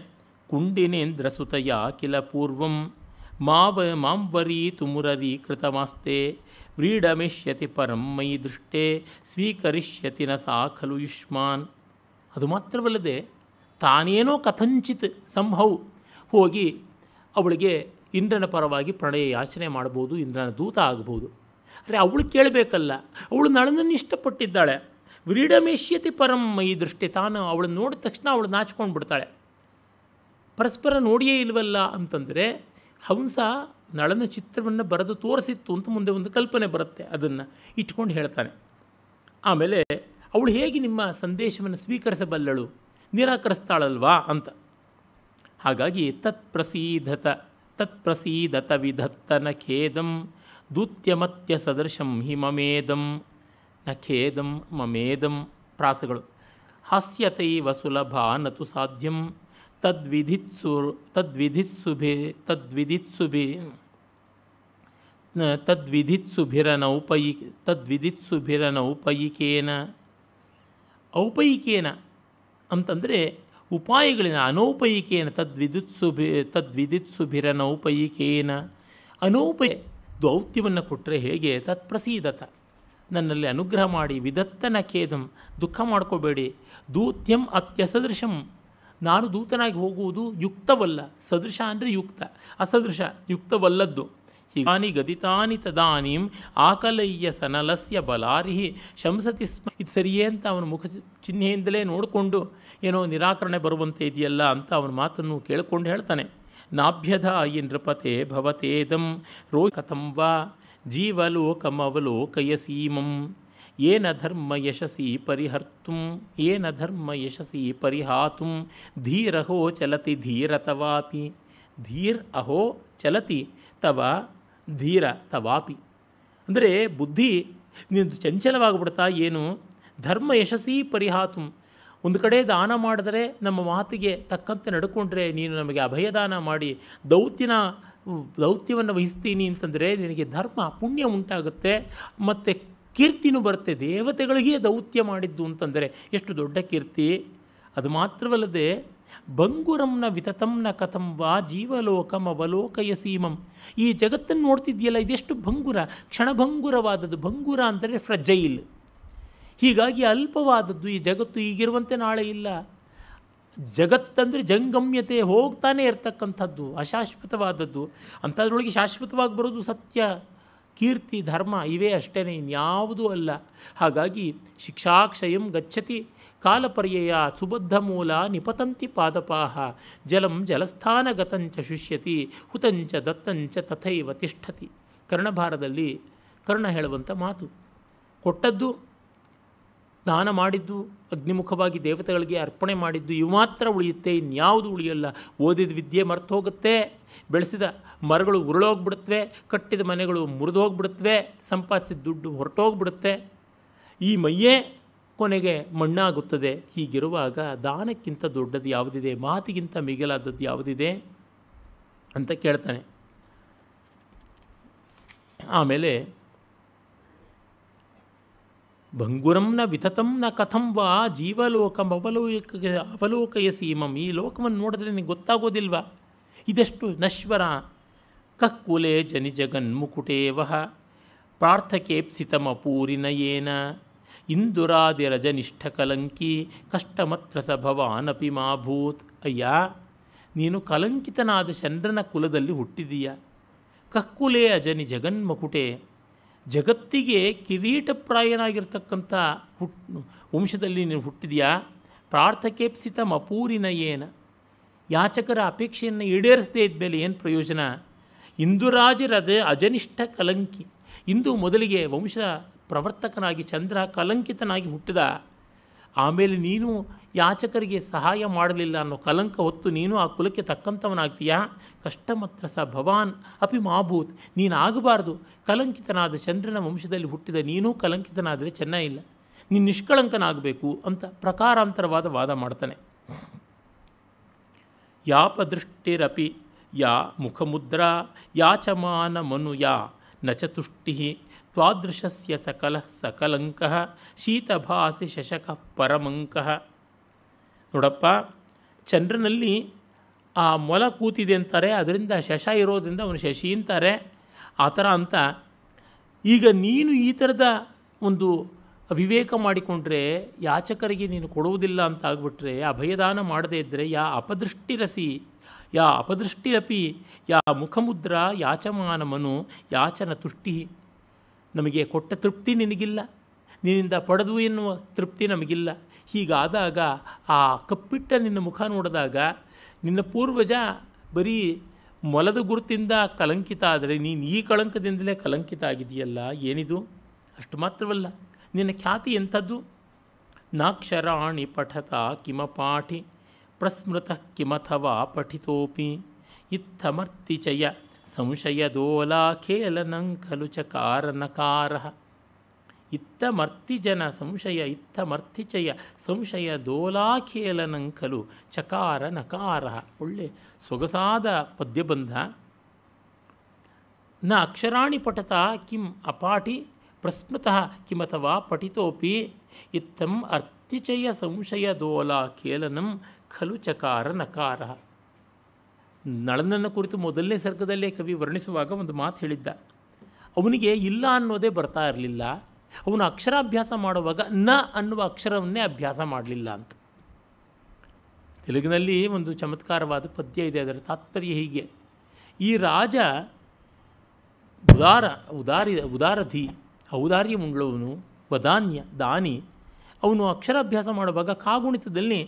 A: ಕುಂಡಿನೇಂದ್ರ ಸುತಯ ಕಿಲ ಪೂರ್ವಂ ಮಾವ ಮಾಂವರಿ ತುಮುರರಿ ಕೃತಮಾಸ್ತೆ ವ್ರೀಡಮಿಷ್ಯತಿ ಪರಂ ಮೈ ದೃಷ್ಟೇ ಸ್ವೀಕರಿಷ್ಯತಿ ನ ಸಾ ಖಲು ಯುಷ್ಮಾನ್ ಅದು ಮಾತ್ರವಲ್ಲದೆ ತಾನೇನೋ ಕಥಂಚಿತ್ ಸಂಭವ್ ಹೋಗಿ ಅವಳಿಗೆ ಇಂದ್ರನ ಪರವಾಗಿ ಪ್ರಣಯ ಯಾಚನೆ ಮಾಡ್ಬೋದು ಇಂದ್ರನ ದೂತ ಆಗ್ಬೋದು ಅರೆ ಅವಳು ಕೇಳಬೇಕಲ್ಲ ಅವಳು ನಳನನ್ನು ಇಷ್ಟಪಟ್ಟಿದ್ದಾಳೆ ವ್ರೀಡಮೇಶ್ಯತಿ ಪರಂ ಮೈ ದೃಷ್ಟಿ ತಾನು ಅವಳನ್ನು ನೋಡಿದ ತಕ್ಷಣ ಅವಳು ನಾಚ್ಕೊಂಡು ಬಿಡ್ತಾಳೆ ಪರಸ್ಪರ ನೋಡಿಯೇ ಇಲ್ವಲ್ಲ ಅಂತಂದರೆ ಹಂಸ ನಳನ ಚಿತ್ರವನ್ನು ಬರೆದು ತೋರಿಸಿತ್ತು ಅಂತ ಮುಂದೆ ಒಂದು ಕಲ್ಪನೆ ಬರುತ್ತೆ ಅದನ್ನು ಇಟ್ಕೊಂಡು ಹೇಳ್ತಾನೆ ಆಮೇಲೆ ಅವಳು ಹೇಗೆ ನಿಮ್ಮ ಸಂದೇಶವನ್ನು ಸ್ವೀಕರಿಸಬಲ್ಲಳು ನಿರಾಕರಿಸ್ತಾಳಲ್ವಾ ಅಂತ ಹಾಗಾಗಿ ತತ್ಪ್ರಸೀದತ ತತ್ಪ್ರಸೀದತ ವಿಧತ್ತನ ಖೇದಂ ದೂತ್ಯಮತ್ಯ ಸದೃಶಂ ಹಿ ಮಮೇದಂ ನ ಖೇದಂ ಮಮೇದಂ ಪ್ರಾಸಗಳು ಹಾಸ್ಯತೈವ ಸುಲಭ ನತು ಸಾಧ್ಯಂ ತದ್ವಿಧಿತ್ಸು ತದ್ವಿಧಿತ್ಸುಭಿ ತದ್ವಿಧಿತ್ಸುಭಿ ತದ್ವಿಧಿತ್ಸುಭಿರನೌಪಯಿ ತದ್ವಿಧಿತ್ಸುಭಿರನೌಪಯಿಕೇನ ಔಪಯಿಕೇನ ಅಂತಂದರೆ ಉಪಾಯಗಳಿಂದ ಅನೌಪಯಿಕೇನ ತದ್ವಿದ್ಯುತ್ಸುಭಿ ನೌಪಯಿಕೇನ ಅನೌಪಯ ದೌತ್ಯವನ್ನು ಕೊಟ್ಟರೆ ಹೇಗೆ ತತ್ಪ್ರಸೀದತ ನನ್ನಲ್ಲಿ ಅನುಗ್ರಹ ಮಾಡಿ ವಿದತ್ತನ ಖೇದಂ ದುಃಖ ಮಾಡ್ಕೋಬೇಡಿ ದೂತ್ಯಂ ಅತ್ಯಸದೃಶಂ ನಾನು ದೂತನಾಗಿ ಹೋಗುವುದು ಯುಕ್ತವಲ್ಲ ಸದೃಶ ಅಂದರೆ ಯುಕ್ತ ಅಸದೃಶ ಯುಕ್ತವಲ್ಲದ್ದು ಹೀಗಾನಿ ಗದಿತಾನಿ ತದಾನೀಂ ಆಕಲಯ್ಯ ಸನಲಸ್ಯ ಬಲಾರಿಹಿ ಶಂಸತಿ ಸ್ಮ ಇದು ಸರಿಯೇ ಅಂತ ಅವನ ಮುಖ ಚಿಹ್ನೆಯಿಂದಲೇ ನೋಡಿಕೊಂಡು ಏನೋ ನಿರಾಕರಣೆ ಬರುವಂತೆ ಇದೆಯಲ್ಲ ಅಂತ ಅವನ ಮಾತನ್ನು ಕೇಳಿಕೊಂಡು ಹೇಳ್ತಾನೆ ನಾಭ್ಯದ ಈ ನೃಪತೆ ಭವತೇದಂ ರೋ ಕಥಂ ಜೀವಲೋಕಮವಲೋಕಯಸೀಮಂ ಏನ ಧರ್ಮ ಯಶಸಿ ಪರಿಹರ್ತು ಏನ ಧರ್ಮ ಯಶಸಿ ಪರಿಹಾತು ಧೀರಹೋ ಚಲತಿ ತವಾಪಿ ಧೀರ್ ಅಹೋ ಚಲತಿ ತವ ಧೀರ ತವಾಪಿ ಅಂದರೆ ಬುದ್ಧಿ ನೀನು ಚಂಚಲವಾಗ್ಬಿಡ್ತಾ ಏನು ಧರ್ಮ ಯಶಸ್ಸಿ ಪರಿಹಾತು ಒಂದು ಕಡೆ ದಾನ ಮಾಡಿದರೆ ನಮ್ಮ ಮಾತಿಗೆ ತಕ್ಕಂತೆ ನಡ್ಕೊಂಡ್ರೆ ನೀನು ನಮಗೆ ಅಭಯದಾನ ಮಾಡಿ ದೌತ್ಯನ ದೌತ್ಯವನ್ನು ವಹಿಸ್ತೀನಿ ಅಂತಂದರೆ ನಿನಗೆ ಧರ್ಮ ಪುಣ್ಯ ಉಂಟಾಗುತ್ತೆ ಮತ್ತು ಕೀರ್ತಿನೂ ಬರುತ್ತೆ ದೇವತೆಗಳಿಗೆ ದೌತ್ಯ ಮಾಡಿದ್ದು ಅಂತಂದರೆ ಎಷ್ಟು ದೊಡ್ಡ ಕೀರ್ತಿ ಅದು ಮಾತ್ರವಲ್ಲದೆ ಬಂಗುರಂನ ವಿತತಂನ ಕಥಂ ವಾ ಜೀವಲೋಕಮ ಅವಲೋಕಯ ಸೀಮಂ ಈ ಜಗತ್ತನ್ನು ನೋಡ್ತಿದ್ಯಲ್ಲ ಇದೆಷ್ಟು ಭಂಗುರ ಕ್ಷಣಭಂಗುರವಾದದ್ದು ಭಂಗುರ ಅಂದರೆ ಫ್ರಜೈಲ್ ಹೀಗಾಗಿ ಅಲ್ಪವಾದದ್ದು ಈ ಜಗತ್ತು ಈಗಿರುವಂತೆ ನಾಳೆ ಇಲ್ಲ ಜಗತ್ತಂದರೆ ಜಂಗಮ್ಯತೆ ಹೋಗ್ತಾನೆ ಇರ್ತಕ್ಕಂಥದ್ದು ಅಶಾಶ್ವತವಾದದ್ದು ಅಂಥದ್ರೊಳಗೆ ಶಾಶ್ವತವಾಗಿ ಬರೋದು ಸತ್ಯ ಕೀರ್ತಿ ಧರ್ಮ ಇವೇ ಅಷ್ಟೇ ಇನ್ಯಾವುದೂ ಅಲ್ಲ ಹಾಗಾಗಿ ಶಿಕ್ಷಾಕ್ಷಯಂ ಗಚ್ಚತಿ ಕಾಲಪರ್ಯಯ ಸುಬದ್ಧ ಮೂಲ ನಿಪತಂತಿ ಪಾದಪಾಹ ಜಲಂ ಜಲಸ್ಥಾನಗತಂಚ ಶುಷ್ಯತಿ ಹುತಂಚ ದತ್ತಂಚ ತಥೈವ ತಿಷ್ಠತಿ ಕರ್ಣಭಾರದಲ್ಲಿ ಕರ್ಣ ಹೇಳುವಂಥ ಮಾತು ಕೊಟ್ಟದ್ದು ದಾನ ಮಾಡಿದ್ದು ಅಗ್ನಿಮುಖವಾಗಿ ದೇವತೆಗಳಿಗೆ ಅರ್ಪಣೆ ಮಾಡಿದ್ದು ಇವು ಮಾತ್ರ ಉಳಿಯುತ್ತೆ ಇನ್ಯಾವುದು ಉಳಿಯಲ್ಲ ಓದಿದ ವಿದ್ಯೆ ಮರ್ತು ಹೋಗುತ್ತೆ ಬೆಳೆಸಿದ ಮರಗಳು ಉರುಳೋಗ್ಬಿಡುತ್ತವೆ ಕಟ್ಟಿದ ಮನೆಗಳು ಮುರಿದು ಸಂಪಾದಿಸಿದ ದುಡ್ಡು ಹೊರಟೋಗ್ಬಿಡುತ್ತೆ ಈ ಮೈಯೇ ಕೊನೆಗೆ ಮಣ್ಣಾಗುತ್ತದೆ ಹೀಗಿರುವಾಗ ದಾನಕ್ಕಿಂತ ದೊಡ್ಡದು ಯಾವುದಿದೆ ಮಾತಿಗಿಂತ ಮಿಗಿಲಾದದ್ದು ಯಾವುದಿದೆ ಅಂತ ಕೇಳ್ತಾನೆ ಆಮೇಲೆ ಭಂಗುರಂನ ನ ವಿತತಂ ನ ಕಥಂ ವಾ ಜೀವಲೋಕಂ ಅವಲೋಕ ಅವಲೋಕಯ ಸೀಮಂ ಈ ಲೋಕವನ್ನು ನೋಡಿದ್ರೆ ನಿನಗೆ ಗೊತ್ತಾಗೋದಿಲ್ವಾ ಇದೆಷ್ಟು ನಶ್ವರ ಕಕ್ಕುಲೆ ಜನಿಜಗನ್ಮುಕುಟೇ ವಹ ಪ್ರಾರ್ಥಕೇಪ್ಸಿತಮಪೂರಿನಯೇನ ಇಂದುರಾದಿರಜನಿಷ್ಠ ಕಲಂಕಿ ಸ ಭವಾನಪಿ ಮಾಭೂತ್ ಅಯ್ಯ ನೀನು ಕಲಂಕಿತನಾದ ಚಂದ್ರನ ಕುಲದಲ್ಲಿ ಹುಟ್ಟಿದೀಯ ಕಕ್ಕುಲೆ ಅಜನಿ ಜಗನ್ಮಕುಟೆ ಜಗತ್ತಿಗೆ ಕಿರೀಟಪ್ರಾಯನಾಗಿರ್ತಕ್ಕಂಥ ಹುಟ್ ವಂಶದಲ್ಲಿ ನೀನು ಹುಟ್ಟಿದೆಯಾ ಪ್ರಾರ್ಥಕೇಪ್ಸಿತ ಮಪೂರಿನ ಏನ ಯಾಚಕರ ಅಪೇಕ್ಷೆಯನ್ನು ಈಡೇರಿಸದೇ ಮೇಲೆ ಏನು ಪ್ರಯೋಜನ ಇಂದುರಾಜರದೆ ಅಜನಿಷ್ಠ ಕಲಂಕಿ ಇಂದು ಮೊದಲಿಗೆ ವಂಶ ಪ್ರವರ್ತಕನಾಗಿ ಚಂದ್ರ ಕಲಂಕಿತನಾಗಿ ಹುಟ್ಟಿದ ಆಮೇಲೆ ನೀನು ಯಾಚಕರಿಗೆ ಸಹಾಯ ಮಾಡಲಿಲ್ಲ ಅನ್ನೋ ಕಲಂಕ ಹೊತ್ತು ನೀನು ಆ ಕುಲಕ್ಕೆ ತಕ್ಕಂಥವನಾಗ್ತೀಯಾ ಕಷ್ಟ ಮಾತ್ರ ಸ ಭವಾನ್ ಅಪಿ ಮಾಭೂತ್ ಆಗಬಾರ್ದು ಕಲಂಕಿತನಾದ ಚಂದ್ರನ ವಂಶದಲ್ಲಿ ಹುಟ್ಟಿದ ನೀನು ಕಲಂಕಿತನಾದರೆ ಚೆನ್ನಾಗಿಲ್ಲ ನೀನು ನಿಷ್ಕಳಂಕನಾಗಬೇಕು ಅಂತ ಪ್ರಕಾರಾಂತರವಾದ ವಾದ ಮಾಡ್ತಾನೆ ಯಾಪದೃಷ್ಟಿರಪಿ ಯಾ ಮುಖಮುದ್ರಾ ಯಾಚಮಾನ ಮನುಯ ನಚತುಷ್ಟಿ ತ್ವಾದೃಶಸ್ಯ ಸಕಲ ಸಕಲಂಕ ಶೀತಭಾಸಿ ಶಶಕ ಪರಮಂಕ ನೋಡಪ್ಪ ಚಂದ್ರನಲ್ಲಿ ಆ ಮೊಲ ಕೂತಿದೆ ಅಂತಾರೆ ಅದರಿಂದ ಶಶ ಇರೋದ್ರಿಂದ ಅವನು ಶಶಿ ಅಂತಾರೆ ಆ ಥರ ಅಂತ ಈಗ ನೀನು ಈ ಥರದ ಒಂದು ವಿವೇಕ ಮಾಡಿಕೊಂಡ್ರೆ ಯಾಚಕರಿಗೆ ನೀನು ಕೊಡುವುದಿಲ್ಲ ಅಂತ ಆಗ್ಬಿಟ್ರೆ ಅಭಯದಾನ ಮಾಡದೇ ಇದ್ದರೆ ಯಾ ಅಪದೃಷ್ಟಿರಸಿ ಯಾ ಅಪಿ ಯಾ ಮುಖಮುದ್ರ ಯಾಚಮಾನ ಮನು ಯಾಚನ ತುಷ್ಟಿ ನಮಗೆ ಕೊಟ್ಟ ತೃಪ್ತಿ ನಿನಗಿಲ್ಲ ನಿನ್ನಿಂದ ಪಡೆದು ಎನ್ನುವ ತೃಪ್ತಿ ನಮಗಿಲ್ಲ ಹೀಗಾದಾಗ ಆ ಕಪ್ಪಿಟ್ಟ ನಿನ್ನ ಮುಖ ನೋಡಿದಾಗ ನಿನ್ನ ಪೂರ್ವಜ ಬರೀ ಮೊಲದ ಗುರುತಿಂದ ಕಲಂಕಿತ ಆದರೆ ನೀನು ಈ ಕಳಂಕದಿಂದಲೇ ಕಲಂಕಿತ ಆಗಿದೆಯಲ್ಲ ಏನಿದು ಅಷ್ಟು ಮಾತ್ರವಲ್ಲ ನಿನ್ನ ಖ್ಯಾತಿ ಎಂಥದ್ದು ನಾಕ್ಷರಾಣಿ ಪಠತ ಕಿಮಪಾಠಿ ಪ್ರಸ್ಮೃತ ಕಿಮಥವಾ ಪಠಿತೋಪಿ ಇತ್ತಮರ್ತಿಚಯ ಸಂಶಯದೋಲಾಖೇಲನಂ ಖಲು ಚ ಕಾರಣಕಾರ ಇತ್ತಮರ್ತಿಜನ ಸಂಶಯ ಇತ್ತಮರ್ತಿಚಯ ಸಂಶಯ ದೋಲಾಖೇಲನಂ ಖಲು ಚಕಾರ ನಕಾರ ಒಳ್ಳೆ ಸೊಗಸಾದ ಪದ್ಯಬಂಧ ನ ಅಕ್ಷರಾಣಿ ಪಠತ ಕಿಂ ಅಪಾಠಿ ಪ್ರಸ್ಮೃತ ಕಿಮಥವಾ ಪಠಿತೋಪಿ ಇತ್ತಂ ಅರ್ತಿಚಯ ಸಂಶಯ ದೋಲಾಖೇಲನಂ ಖಲು ಚಕಾರ ನಕಾರ ನಳನನ್ನು ಕುರಿತು ಮೊದಲನೇ ಸರ್ಗದಲ್ಲೇ ಕವಿ ವರ್ಣಿಸುವಾಗ ಒಂದು ಮಾತು ಹೇಳಿದ್ದ ಅವನಿಗೆ ಇಲ್ಲ ಅನ್ನೋದೇ ಬರ್ತಾ ಇರಲಿಲ್ಲ ಅವನು ಅಕ್ಷರಾಭ್ಯಾಸ ಮಾಡುವಾಗ ನ ಅನ್ನುವ ಅಕ್ಷರವನ್ನೇ ಅಭ್ಯಾಸ ಮಾಡಲಿಲ್ಲ ಅಂತ ತೆಲುಗಿನಲ್ಲಿ ಒಂದು ಚಮತ್ಕಾರವಾದ ಪದ್ಯ ಇದೆ ಅದರ ತಾತ್ಪರ್ಯ ಹೀಗೆ ಈ ರಾಜ ಉದಾರ ಉದಾರಿ ಉದಾರಧಿ ಔದಾರ್ಯ ಮುಂಗ್ಳವನು ವದಾನ್ಯ ದಾನಿ ಅವನು ಅಕ್ಷರಾಭ್ಯಾಸ ಮಾಡುವಾಗ ಕಾಗುಣಿತದಲ್ಲಿ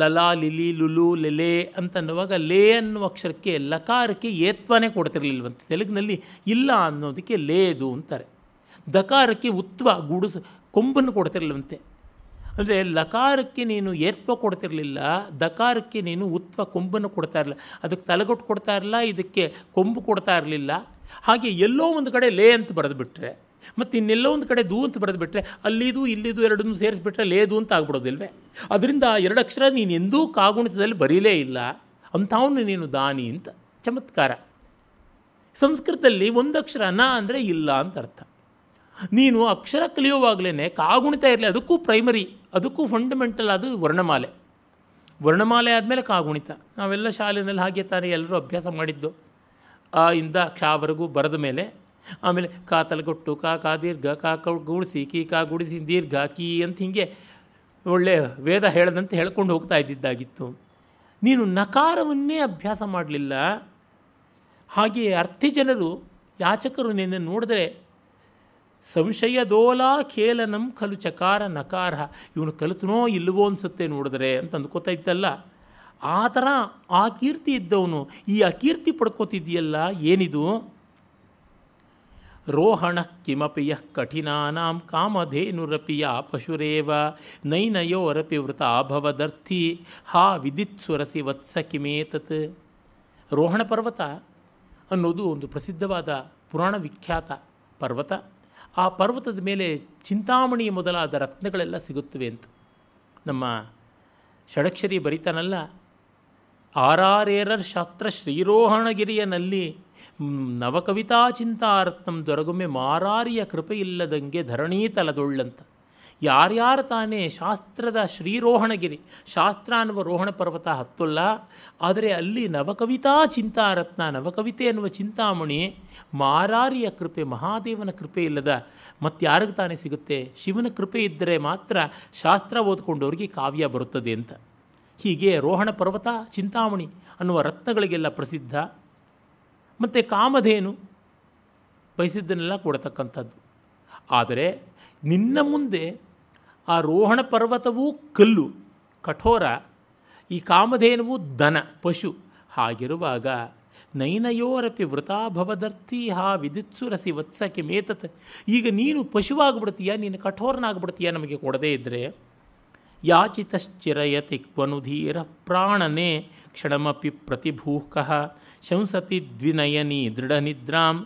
A: ಲಲಾ ಲಿಲಿ ಲುಲು ಲೆಲೆ ಅಂತನ್ನುವಾಗ ಲೇ ಅನ್ನುವ ಅಕ್ಷರಕ್ಕೆ ಲಕಾರಕ್ಕೆ ಏತ್ವನೇ ಕೊಡ್ತಿರಲಿಲ್ವಂತೆ ತೆಲುಗಿನಲ್ಲಿ ಇಲ್ಲ ಅನ್ನೋದಕ್ಕೆ ಲೇದು ಅಂತಾರೆ ದಕಾರಕ್ಕೆ ಉತ್ವ ಗುಡಿಸ್ ಕೊಂಬನ್ನು ಕೊಡ್ತಿರಲಿಲ್ವಂತೆ ಅಂದರೆ ಲಕಾರಕ್ಕೆ ನೀನು ಏತ್ವ ಕೊಡ್ತಿರಲಿಲ್ಲ ದಕಾರಕ್ಕೆ ನೀನು ಉತ್ವ ಕೊಂಬನ್ನು ಕೊಡ್ತಾ ಇರಲಿಲ್ಲ ಅದಕ್ಕೆ ತಲೆಗೊಟ್ಟು ಕೊಡ್ತಾ ಇರಲಿಲ್ಲ ಇದಕ್ಕೆ ಕೊಂಬು ಕೊಡ್ತಾ ಇರಲಿಲ್ಲ ಹಾಗೆ ಎಲ್ಲೋ ಒಂದು ಕಡೆ ಲೇ ಅಂತ ಬರೆದುಬಿಟ್ರೆ ಮತ್ತು ಇನ್ನೆಲ್ಲೋ ಒಂದು ಕಡೆ ದೂ ಅಂತ ಬರೆದುಬಿಟ್ರೆ ಅಲ್ಲಿದು ಇಲ್ಲಿದು ಎರಡನ್ನೂ ಸೇರಿಸ್ಬಿಟ್ರೆ ಲೇದು ಅಂತ ಆಗ್ಬಿಡೋದಿಲ್ವೇ ಅದರಿಂದ ಎರಡು ಅಕ್ಷರ ನೀನು ಎಂದೂ ಕಾಗುಣಿತದಲ್ಲಿ ಬರೀಲೇ ಇಲ್ಲ ಅಂಥವನು ನೀನು ದಾನಿ ಅಂತ ಚಮತ್ಕಾರ ಸಂಸ್ಕೃತದಲ್ಲಿ ಒಂದು ಅಕ್ಷರ ನ ಅಂದರೆ ಇಲ್ಲ ಅಂತ ಅರ್ಥ ನೀನು ಅಕ್ಷರ ಕಲಿಯುವಾಗಲೇ ಕಾಗುಣಿತ ಇರಲಿ ಅದಕ್ಕೂ ಪ್ರೈಮರಿ ಅದಕ್ಕೂ ಫಂಡಮೆಂಟಲ್ ಅದು ವರ್ಣಮಾಲೆ ವರ್ಣಮಾಲೆ ಆದಮೇಲೆ ಕಾಗುಣಿತ ನಾವೆಲ್ಲ ಶಾಲೆಯಲ್ಲಿ ಹಾಗೆ ತಾನೇ ಎಲ್ಲರೂ ಅಭ್ಯಾಸ ಮಾಡಿದ್ದು ಆ ಇಂದ ಕ್ಷಾವರೆಗೂ ಬರೆದ ಮೇಲೆ ಆಮೇಲೆ ಕಾ ತಲೆಗೊಟ್ಟು ಕಾ ಕಾ ದೀರ್ಘ ಕಾ ಗುಡಿಸಿ ಕಿ ಕಾ ಗುಡಿಸಿ ದೀರ್ಘ ಕಿ ಅಂತ ಹಿಂಗೆ ಒಳ್ಳೆ ವೇದ ಹೇಳದಂತೆ ಹೇಳ್ಕೊಂಡು ಹೋಗ್ತಾ ಇದ್ದಿದ್ದಾಗಿತ್ತು ನೀನು ನಕಾರವನ್ನೇ ಅಭ್ಯಾಸ ಮಾಡಲಿಲ್ಲ ಹಾಗೆಯೇ ಅರ್ಥಿ ಜನರು ಯಾಚಕರು ನಿನ್ನೆ ನೋಡಿದ್ರೆ ಸಂಶಯದೋಲಾ ಖೇಲನಂ ಖಲು ಚಕಾರ ನಕಾರ ಇವನು ಕಲಿತನೋ ಇಲ್ಲವೋ ಅನಿಸುತ್ತೆ ನೋಡಿದ್ರೆ ಅಂತ ಅಂದ್ಕೋತಾ ಇದ್ದಲ್ಲ ಆ ಥರ ಆ ಕೀರ್ತಿ ಇದ್ದವನು ಈ ಅಕೀರ್ತಿ ಪಡ್ಕೋತಿದ್ದೀಯಲ್ಲ ಏನಿದು ರೋಹಣ ಕಿಮಪಿಯ ಕಠಿನಾನಾಂ ಕಾಮಧೇನುರಪಿಯ ಪಶುರೇವ ನೈನಯೋರಪಿ ವೃತ ಅಭವದರ್ಥಿ ಹಾ ವಿದಿತ್ಸುರಸಿ ವತ್ಸ ಕಿಮೇತತ್ ರೋಹಣ ಪರ್ವತ ಅನ್ನೋದು ಒಂದು ಪ್ರಸಿದ್ಧವಾದ ಪುರಾಣ ವಿಖ್ಯಾತ ಪರ್ವತ ಆ ಪರ್ವತದ ಮೇಲೆ ಚಿಂತಾಮಣಿ ಮೊದಲಾದ ರತ್ನಗಳೆಲ್ಲ ಸಿಗುತ್ತವೆ ಅಂತ ನಮ್ಮ ಷಡಕ್ಷರಿ ಬರಿತಾನಲ್ಲ ಆರಾರೇರರ್ ಶಾಸ್ತ್ರ ಶ್ರೀರೋಹಣಗಿರಿಯನಲ್ಲಿ ನವಕವಿತಾ ಚಿಂತಾರ್ಥಂ ದೊರಗೊಮ್ಮೆ ಮಾರಾರಿಯ ಕೃಪೆ ಇಲ್ಲದಂಗೆ ಧರಣೀ ತಲದೊಳ್ಳಂತ ಯಾರ್ಯಾರು ತಾನೇ ಶಾಸ್ತ್ರದ ಶ್ರೀರೋಹಣಗಿರಿ ಶಾಸ್ತ್ರ ಅನ್ನುವ ರೋಹಣ ಪರ್ವತ ಹತ್ತಲ್ಲ ಆದರೆ ಅಲ್ಲಿ ನವಕವಿತಾ ಚಿಂತಾರತ್ನ ನವಕವಿತೆ ಅನ್ನುವ ಚಿಂತಾಮಣಿ ಮಾರಾರಿಯ ಕೃಪೆ ಮಹಾದೇವನ ಕೃಪೆ ಇಲ್ಲದ ಮತ್ತಾರಿಗೆ ತಾನೇ ಸಿಗುತ್ತೆ ಶಿವನ ಕೃಪೆ ಇದ್ದರೆ ಮಾತ್ರ ಶಾಸ್ತ್ರ ಓದ್ಕೊಂಡವ್ರಿಗೆ ಕಾವ್ಯ ಬರುತ್ತದೆ ಅಂತ ಹೀಗೆ ರೋಹಣ ಪರ್ವತ ಚಿಂತಾಮಣಿ ಅನ್ನುವ ರತ್ನಗಳಿಗೆಲ್ಲ ಪ್ರಸಿದ್ಧ ಮತ್ತು ಕಾಮಧೇನು ಬಯಸಿದ್ದನ್ನೆಲ್ಲ ಕೊಡತಕ್ಕಂಥದ್ದು ಆದರೆ ನಿನ್ನ ಮುಂದೆ ಆ ರೋಹಣ ಪರ್ವತವೂ ಕಲ್ಲು ಕಠೋರ ಈ ಕಾಮಧೇನುವು ದನ ಪಶು ಹಾಗಿರುವಾಗ ನೈನಯೋರಪಿ ವೃತಾಭವದರ್ತಿ ಹಾ ವಿದಿತ್ಸುರಸಿ ವತ್ಸಕ್ಕೆ ಮೇತತ್ ಈಗ ನೀನು ಪಶುವಾಗ್ಬಿಡ್ತೀಯ ನೀನು ಕಠೋರನಾಗ್ಬಿಡ್ತೀಯ ನಮಗೆ ಕೊಡದೇ ಇದ್ದರೆ ಯಾಚಿತಶ್ಚಿರಯತಿ ಕ್ವನುಧೀರ ಪ್ರಾಣನೇ ಕ್ಷಣಮಪಿ ಪ್ರತಿಭೂಕಃ ಶಂಸತಿ ದ್ವಿನಯನಿ ದೃಢನಿದ್ರಾಂ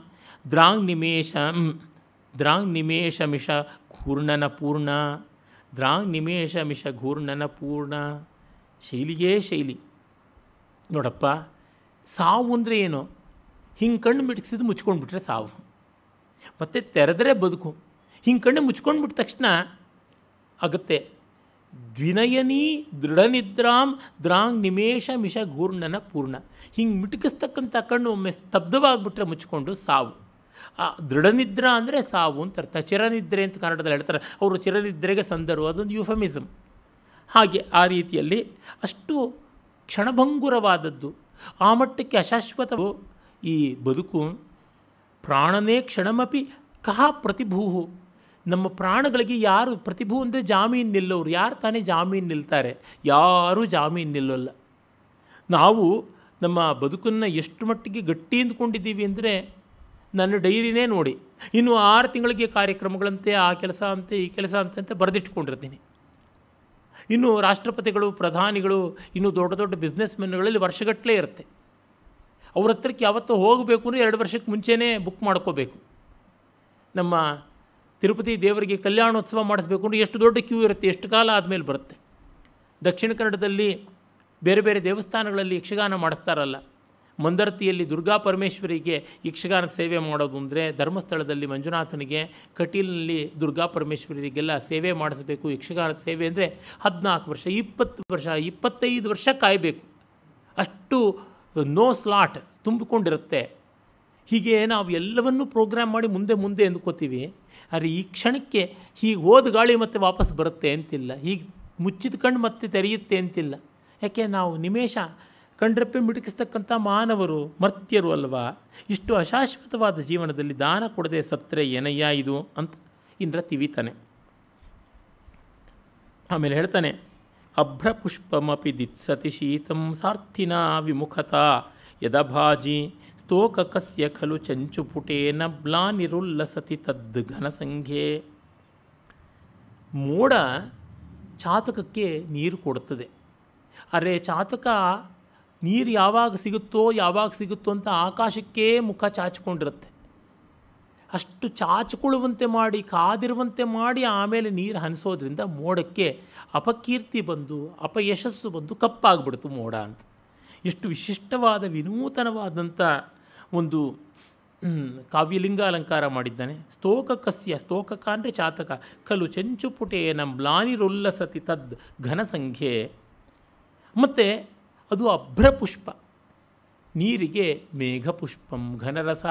A: ದ್ರಾಂಗ್ ನಿಮೇಶ ದ್ರಾಂಗ್ ನಿಮೇಷ ಮಿಷ ಘೂರ್ಣನ ಪೂರ್ಣ ದ್ರಾಂಗ್ ನಿಮೇಷ ಮಿಷ ಘೂರ್ಣನ ಪೂರ್ಣ ಶೈಲಿಯೇ ಶೈಲಿ ನೋಡಪ್ಪ ಸಾವು ಅಂದರೆ ಏನು ಹಿಂಗೆ ಕಣ್ಣು ಮಿಡಿಸಿದ್ದು ಮುಚ್ಕೊಂಡ್ಬಿಟ್ರೆ ಸಾವು ಮತ್ತು ತೆರೆದರೆ ಬದುಕು ಹಿಂಗೆ ಕಣ್ಣು ಮುಚ್ಕೊಂಡ್ಬಿಟ್ಟ ಬಿಟ್ಟ ತಕ್ಷಣ ಆಗುತ್ತೆ ದ್ವಿನಯನೀ ದೃಢನಿದ್ರಾಂ ದ್ರಾಂಗ್ ನಿಮೇಷ ಮಿಷ ಗೂರ್ಣನ ಪೂರ್ಣ ಹಿಂಗೆ ಮಿಟುಕಿಸ್ತಕ್ಕಂಥ ಕಣ್ಣು ಒಮ್ಮೆ ಸ್ತಬ್ಧವಾಗಿಬಿಟ್ರೆ ಮುಚ್ಚಿಕೊಂಡು ಸಾವು ಆ ದೃಢನಿದ್ರಾ ಅಂದರೆ ಸಾವು ಅಂತ ಅರ್ಥ ಚಿರನಿದ್ರೆ ಅಂತ ಕನ್ನಡದಲ್ಲಿ ಹೇಳ್ತಾರೆ ಅವರು ಚಿರನಿದ್ರೆಗೆ ಸಂದರು ಅದೊಂದು ಯೂಫಮಿಸಮ್ ಹಾಗೆ ಆ ರೀತಿಯಲ್ಲಿ ಅಷ್ಟು ಕ್ಷಣಭಂಗುರವಾದದ್ದು ಆ ಮಟ್ಟಕ್ಕೆ ಅಶಾಶ್ವತವು ಈ ಬದುಕು ಪ್ರಾಣನೇ ಕ್ಷಣಮಪಿ ಕಹ ಪ್ರತಿಭೂ ನಮ್ಮ ಪ್ರಾಣಗಳಿಗೆ ಯಾರು ಪ್ರತಿಭು ಅಂದರೆ ಜಾಮೀನು ನಿಲ್ಲೋರು ಯಾರು ತಾನೇ ಜಾಮೀನು ನಿಲ್ತಾರೆ ಯಾರೂ ಜಾಮೀನು ನಿಲ್ಲೋಲ್ಲ ನಾವು ನಮ್ಮ ಬದುಕನ್ನು ಎಷ್ಟು ಮಟ್ಟಿಗೆ ಗಟ್ಟಿ ಅಂದ್ಕೊಂಡಿದ್ದೀವಿ ಅಂದರೆ ನನ್ನ ಡೈರಿನೇ ನೋಡಿ ಇನ್ನು ಆರು ತಿಂಗಳಿಗೆ ಕಾರ್ಯಕ್ರಮಗಳಂತೆ ಆ ಕೆಲಸ ಅಂತೆ ಈ ಕೆಲಸ ಅಂತೆ ಅಂತ ಬರೆದಿಟ್ಕೊಂಡಿರ್ತೀನಿ ಇನ್ನು ರಾಷ್ಟ್ರಪತಿಗಳು ಪ್ರಧಾನಿಗಳು ಇನ್ನು ದೊಡ್ಡ ದೊಡ್ಡ ಬಿಸ್ನೆಸ್ ಮೆನ್ಗಳಲ್ಲಿ ವರ್ಷಗಟ್ಟಲೆ ಇರುತ್ತೆ ಅವ್ರ ಹತ್ರಕ್ಕೆ ಯಾವತ್ತೂ ಹೋಗಬೇಕು ಅಂದರೆ ಎರಡು ವರ್ಷಕ್ಕೆ ಮುಂಚೆನೇ ಬುಕ್ ಮಾಡ್ಕೋಬೇಕು ನಮ್ಮ ತಿರುಪತಿ ದೇವರಿಗೆ ಕಲ್ಯಾಣೋತ್ಸವ ಮಾಡಿಸ್ಬೇಕು ಅಂದರೆ ಎಷ್ಟು ದೊಡ್ಡ ಕ್ಯೂ ಇರುತ್ತೆ ಎಷ್ಟು ಕಾಲ ಆದಮೇಲೆ ಬರುತ್ತೆ ದಕ್ಷಿಣ ಕನ್ನಡದಲ್ಲಿ ಬೇರೆ ಬೇರೆ ದೇವಸ್ಥಾನಗಳಲ್ಲಿ ಯಕ್ಷಗಾನ ಮಾಡಿಸ್ತಾರಲ್ಲ ಮಂದರ್ತಿಯಲ್ಲಿ ದುರ್ಗಾ ಪರಮೇಶ್ವರಿಗೆ ಯಕ್ಷಗಾನ ಸೇವೆ ಮಾಡೋದು ಅಂದರೆ ಧರ್ಮಸ್ಥಳದಲ್ಲಿ ಮಂಜುನಾಥನಿಗೆ ಕಟೀಲಿನಲ್ಲಿ ದುರ್ಗಾ ಪರಮೇಶ್ವರಿಗೆಲ್ಲ ಸೇವೆ ಮಾಡಿಸಬೇಕು ಯಕ್ಷಗಾನದ ಸೇವೆ ಅಂದರೆ ಹದಿನಾಲ್ಕು ವರ್ಷ ಇಪ್ಪತ್ತು ವರ್ಷ ಇಪ್ಪತ್ತೈದು ವರ್ಷ ಕಾಯಬೇಕು ಅಷ್ಟು ನೋ ಸ್ಲಾಟ್ ತುಂಬಿಕೊಂಡಿರುತ್ತೆ ಹೀಗೆ ನಾವು ಎಲ್ಲವನ್ನೂ ಪ್ರೋಗ್ರಾಮ್ ಮಾಡಿ ಮುಂದೆ ಮುಂದೆ ಅಂದ್ಕೋತೀವಿ ಆದರೆ ಈ ಕ್ಷಣಕ್ಕೆ ಹೀಗೆ ಹೋದ ಗಾಳಿ ಮತ್ತೆ ವಾಪಸ್ ಬರುತ್ತೆ ಅಂತಿಲ್ಲ ಹೀಗೆ ಮುಚ್ಚಿದ ಕಣ್ಣು ಮತ್ತೆ ತೆರೆಯುತ್ತೆ ಅಂತಿಲ್ಲ ಯಾಕೆ ನಾವು ನಿಮೇಶ ಕಣ್ರಪ್ಪೆ ಮಿಟುಕಿಸ್ತಕ್ಕಂಥ ಮಾನವರು ಮರ್ತ್ಯರು ಅಲ್ವಾ ಇಷ್ಟು ಅಶಾಶ್ವತವಾದ ಜೀವನದಲ್ಲಿ ದಾನ ಕೊಡದೆ ಸತ್ರೆ ಏನಯ್ಯ ಇದು ಅಂತ ಇಂದ್ರ ತಿವಿತಾನೆ ಆಮೇಲೆ ಹೇಳ್ತಾನೆ ಅಭ್ರಪುಷ್ಪಮಿ ದಿತ್ಸತಿ ಶೀತಂ ಸಾರ್ಥಿನ ವಿಮುಖತಾ ಯದಭಾಜಿ ತೋಕಕಸ್ಯ ಖಲು ಚಂಚುಪುಟೇನ ಬ್ಲಾನಿರುಲ್ಲಸತಿ ತದ್ ಘನಸಂಖ್ಯೆ ಮೋಡ ಚಾತಕಕ್ಕೆ ನೀರು ಕೊಡುತ್ತದೆ ಅರೆ ಚಾತಕ ನೀರು ಯಾವಾಗ ಸಿಗುತ್ತೋ ಯಾವಾಗ ಸಿಗುತ್ತೋ ಅಂತ ಆಕಾಶಕ್ಕೇ ಮುಖ ಚಾಚಿಕೊಂಡಿರುತ್ತೆ ಅಷ್ಟು ಚಾಚಿಕೊಳ್ಳುವಂತೆ ಮಾಡಿ ಕಾದಿರುವಂತೆ ಮಾಡಿ ಆಮೇಲೆ ನೀರು ಹನಿಸೋದ್ರಿಂದ ಮೋಡಕ್ಕೆ ಅಪಕೀರ್ತಿ ಬಂದು ಅಪಯಶಸ್ಸು ಬಂದು ಕಪ್ಪಾಗ್ಬಿಡ್ತು ಮೋಡ ಅಂತ ಎಷ್ಟು ವಿಶಿಷ್ಟವಾದ ವಿನೂತನವಾದಂಥ ಒಂದು ಕಾವ್ಯಲಿಂಗ ಅಲಂಕಾರ ಮಾಡಿದ್ದಾನೆ ಸ್ತೋಕಕಸ್ಯ ಸ್ತೋಕಕ ಅಂದರೆ ಚಾತಕ ಖಲು ಚಂಚುಪುಟೇನ ಮ್ಲಾನಿರುಲ್ಲಸತಿ ತದ್ ಘನಸಂಖ್ಯೆ ಮತ್ತು ಅದು ಅಭ್ರಪುಷ್ಪ ನೀರಿಗೆ ಮೇಘಪುಷ್ಪಂ ಘನರಸ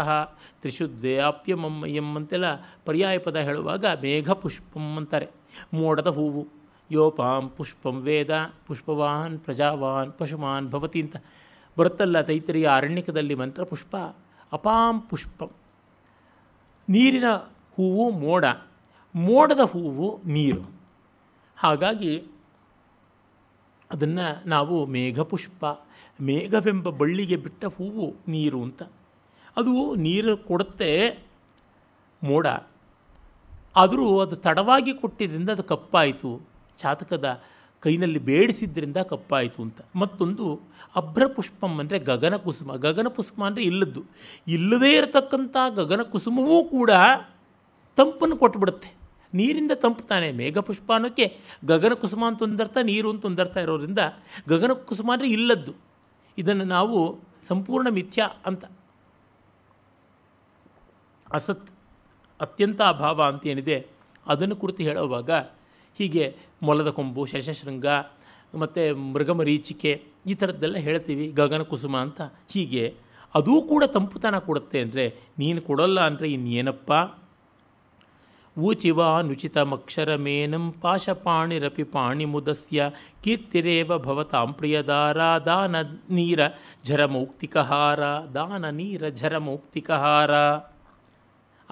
A: ತ್ರಿಷು ಎಂ ಅಂತೆಲ್ಲ ಪರ್ಯಾಯ ಪದ ಹೇಳುವಾಗ ಮೇಘಪುಷ್ಪಂ ಅಂತಾರೆ ಮೋಡದ ಹೂವು ಯೋಪಾಂ ಪುಷ್ಪಂ ವೇದ ಪುಷ್ಪವಾನ್ ಪ್ರಜಾವಾನ್ ಪಶುಮಾನ್ ಭವತಿ ಅಂತ ಬರುತ್ತಲ್ಲ ತೈತರಿಯ ಅರಣ್ಯಕದಲ್ಲಿ ಮಂತ್ರ ಪುಷ್ಪ ಅಪಾಂ ಪುಷ್ಪಂ ನೀರಿನ ಹೂವು ಮೋಡ ಮೋಡದ ಹೂವು ನೀರು ಹಾಗಾಗಿ ಅದನ್ನು ನಾವು ಮೇಘಪುಷ್ಪ ಮೇಘವೆಂಬ ಬಳ್ಳಿಗೆ ಬಿಟ್ಟ ಹೂವು ನೀರು ಅಂತ ಅದು ನೀರು ಕೊಡುತ್ತೆ ಮೋಡ ಆದರೂ ಅದು ತಡವಾಗಿ ಕೊಟ್ಟಿದ್ದರಿಂದ ಅದು ಕಪ್ಪಾಯಿತು ಚಾತಕದ ಕೈನಲ್ಲಿ ಬೇಡಿಸಿದ್ರಿಂದ ಕಪ್ಪಾಯಿತು ಅಂತ ಮತ್ತೊಂದು ಅಭ್ರಪುಷ್ಪಂ ಅಂದರೆ ಗಗನ ಕುಸುಮ ಗಗನ ಪುಷ್ಪ ಅಂದರೆ ಇಲ್ಲದ್ದು ಇಲ್ಲದೇ ಇರತಕ್ಕಂಥ ಗಗನ ಕುಸುಮವೂ ಕೂಡ ತಂಪನ್ನು ಕೊಟ್ಟುಬಿಡುತ್ತೆ ನೀರಿಂದ ತಂಪುತ್ತಾನೆ ಮೇಘಪುಷ್ಪ ಅನ್ನೋಕ್ಕೆ ಗಗನ ಕುಸುಮ ಅಂತ ಒಂದರ್ಥ ನೀರು ಅಂತ ಒಂದರ್ಥ ಇರೋದ್ರಿಂದ ಗಗನ ಕುಸುಮ ಅಂದರೆ ಇಲ್ಲದ್ದು ಇದನ್ನು ನಾವು ಸಂಪೂರ್ಣ ಮಿಥ್ಯ ಅಂತ ಅಸತ್ ಅತ್ಯಂತ ಅಭಾವ ಅಂತ ಏನಿದೆ ಅದನ್ನು ಕುರಿತು ಹೇಳುವಾಗ ಹೀಗೆ ಮೊಲದ ಕೊಂಬು ಶಶಶೃಂಗ ಮತ್ತು ಮೃಗಮರೀಚಿಕೆ ಈ ಥರದ್ದೆಲ್ಲ ಹೇಳ್ತೀವಿ ಗಗನ ಕುಸುಮ ಅಂತ ಹೀಗೆ ಅದೂ ಕೂಡ ತಂಪುತನ ಕೊಡುತ್ತೆ ಅಂದರೆ ನೀನು ಕೊಡೋಲ್ಲ ಅಂದರೆ ಇನ್ನೇನಪ್ಪ ಊಚಿವ ನುಚಿತಮಕ್ಷರಮೇನಂ ಪಾಶಪಾಣಿರಪಿ ಮುದಸ್ಯ ಕೀರ್ತಿರೇವ ಭವತಾಂ ಪ್ರಿಯದಾರ ದಾನ ನೀರ ಹಾರ ದಾನ ನೀರ ಝರಮೌಕ್ತಿಕಹಾರ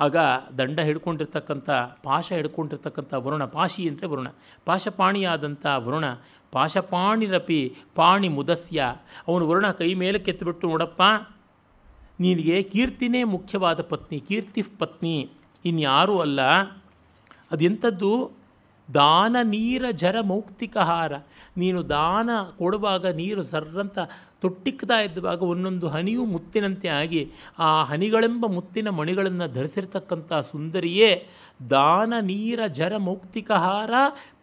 A: ಆಗ ದಂಡ ಹಿಡ್ಕೊಂಡಿರ್ತಕ್ಕಂಥ ಪಾಶ ಹಿಡ್ಕೊಂಡಿರ್ತಕ್ಕಂಥ ವರುಣ ಪಾಶಿ ಅಂದರೆ ವರುಣ ಪಾಶಪಾಣಿಯಾದಂಥ ವರುಣ ಪಾಶಪಾಣಿರಪಿ ಪಾಣಿ ಮುದಸ್ಯ ಅವನು ವರುಣ ಕೈ ಮೇಲೆ ಕೆತ್ತಿಬಿಟ್ಟು ನೋಡಪ್ಪ ನಿನಗೆ ಕೀರ್ತಿನೇ ಮುಖ್ಯವಾದ ಪತ್ನಿ ಕೀರ್ತಿ ಪತ್ನಿ ಇನ್ಯಾರೂ ಅಲ್ಲ ಅದೆಂಥದ್ದು ದಾನ ನೀರ ಜರ ಆಹಾರ ನೀನು ದಾನ ಕೊಡುವಾಗ ನೀರು ಸರ್ರಂಥ ತೊಟ್ಟಿಕ್ತಾ ಇದ್ದಾಗ ಒಂದೊಂದು ಹನಿಯು ಮುತ್ತಿನಂತೆ ಆಗಿ ಆ ಹನಿಗಳೆಂಬ ಮುತ್ತಿನ ಮಣಿಗಳನ್ನು ಧರಿಸಿರ್ತಕ್ಕಂಥ ಸುಂದರಿಯೇ ದಾನ ನೀರ ಜರ ಮೌಕ್ತಿಕಹಾರ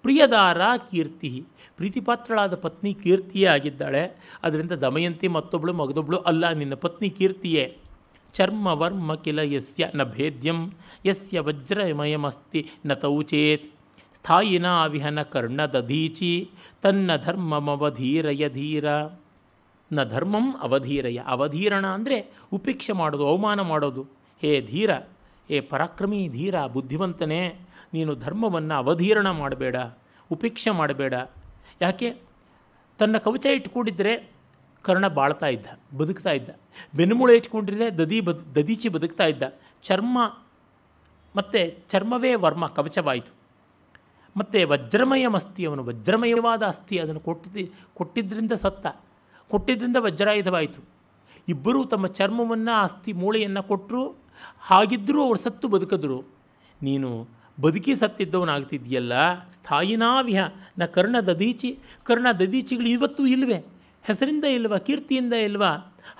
A: ಪ್ರಿಯದಾರ ಕೀರ್ತಿ ಪ್ರೀತಿಪಾತ್ರಳಾದ ಪತ್ನಿ ಕೀರ್ತಿಯೇ ಆಗಿದ್ದಾಳೆ ಅದರಿಂದ ದಮಯಂತಿ ಮತ್ತೊಬ್ಬಳು ಮಗದೊಬ್ಳು ಅಲ್ಲ ನಿನ್ನ ಪತ್ನಿ ಕೀರ್ತಿಯೇ ಚರ್ಮ ವರ್ಮ ಕಿಲ ಯಸ್ಯ ನ ಭೇದ್ಯಂ ಯಸ್ಯ ವಜ್ರಮಯಮಸ್ತಿ ನ ತೌಚೇತ್ ಸ್ಥಾಯಿನ ವಿಹನ ಕರ್ಣದಧೀಚಿ ತನ್ನ ಧರ್ಮಮವಧೀರಯಧೀರ ಯಧೀರ ನ ಧರ್ಮಂ ಅವಧೀರಯ ಅವಧೀರಣ ಅಂದರೆ ಉಪೇಕ್ಷೆ ಮಾಡೋದು ಅವಮಾನ ಮಾಡೋದು ಹೇ ಧೀರ ಏ ಪರಾಕ್ರಮಿ ಧೀರ ಬುದ್ಧಿವಂತನೇ ನೀನು ಧರ್ಮವನ್ನು ಅವಧೀರಣ ಮಾಡಬೇಡ ಉಪೇಕ್ಷೆ ಮಾಡಬೇಡ ಯಾಕೆ ತನ್ನ ಕವಚ ಇಟ್ಕೊಂಡಿದ್ದರೆ ಕರ್ಣ ಬಾಳ್ತಾ ಇದ್ದ ಬದುಕ್ತಾ ಇದ್ದ ಬೆನ್ನುಮುಳೆ ಇಟ್ಕೊಂಡಿದ್ರೆ ದದಿ ಬದ್ ದದೀಚಿ ಬದುಕ್ತಾ ಇದ್ದ ಚರ್ಮ ಮತ್ತು ಚರ್ಮವೇ ವರ್ಮ ಕವಚವಾಯಿತು ಮತ್ತು ವಜ್ರಮಯ ಅಸ್ಥಿ ಅವನು ವಜ್ರಮಯವಾದ ಅಸ್ಥಿ ಅದನ್ನು ಕೊಟ್ಟಿದ್ದ ಕೊಟ್ಟಿದ್ದರಿಂದ ಸತ್ತ ಕೊಟ್ಟಿದ್ದರಿಂದ ವಜ್ರಾಯುಧವಾಯಿತು ಇಬ್ಬರೂ ತಮ್ಮ ಚರ್ಮವನ್ನು ಆಸ್ತಿ ಮೂಳೆಯನ್ನು ಕೊಟ್ಟರು ಹಾಗಿದ್ದರೂ ಅವರು ಸತ್ತು ಬದುಕಿದ್ರು ನೀನು ಬದುಕಿ ಸತ್ತಿದ್ದವನಾಗ್ತಿದ್ಯಲ್ಲ ಸ್ಥಾಯಿನಾವಿಹ ನ ಕರ್ಣ ದದೀಚಿ ಕರ್ಣ ದದೀಚಿಗಳು ಇವತ್ತೂ ಇಲ್ವೇ ಹೆಸರಿಂದ ಇಲ್ವ ಕೀರ್ತಿಯಿಂದ ಇಲ್ವ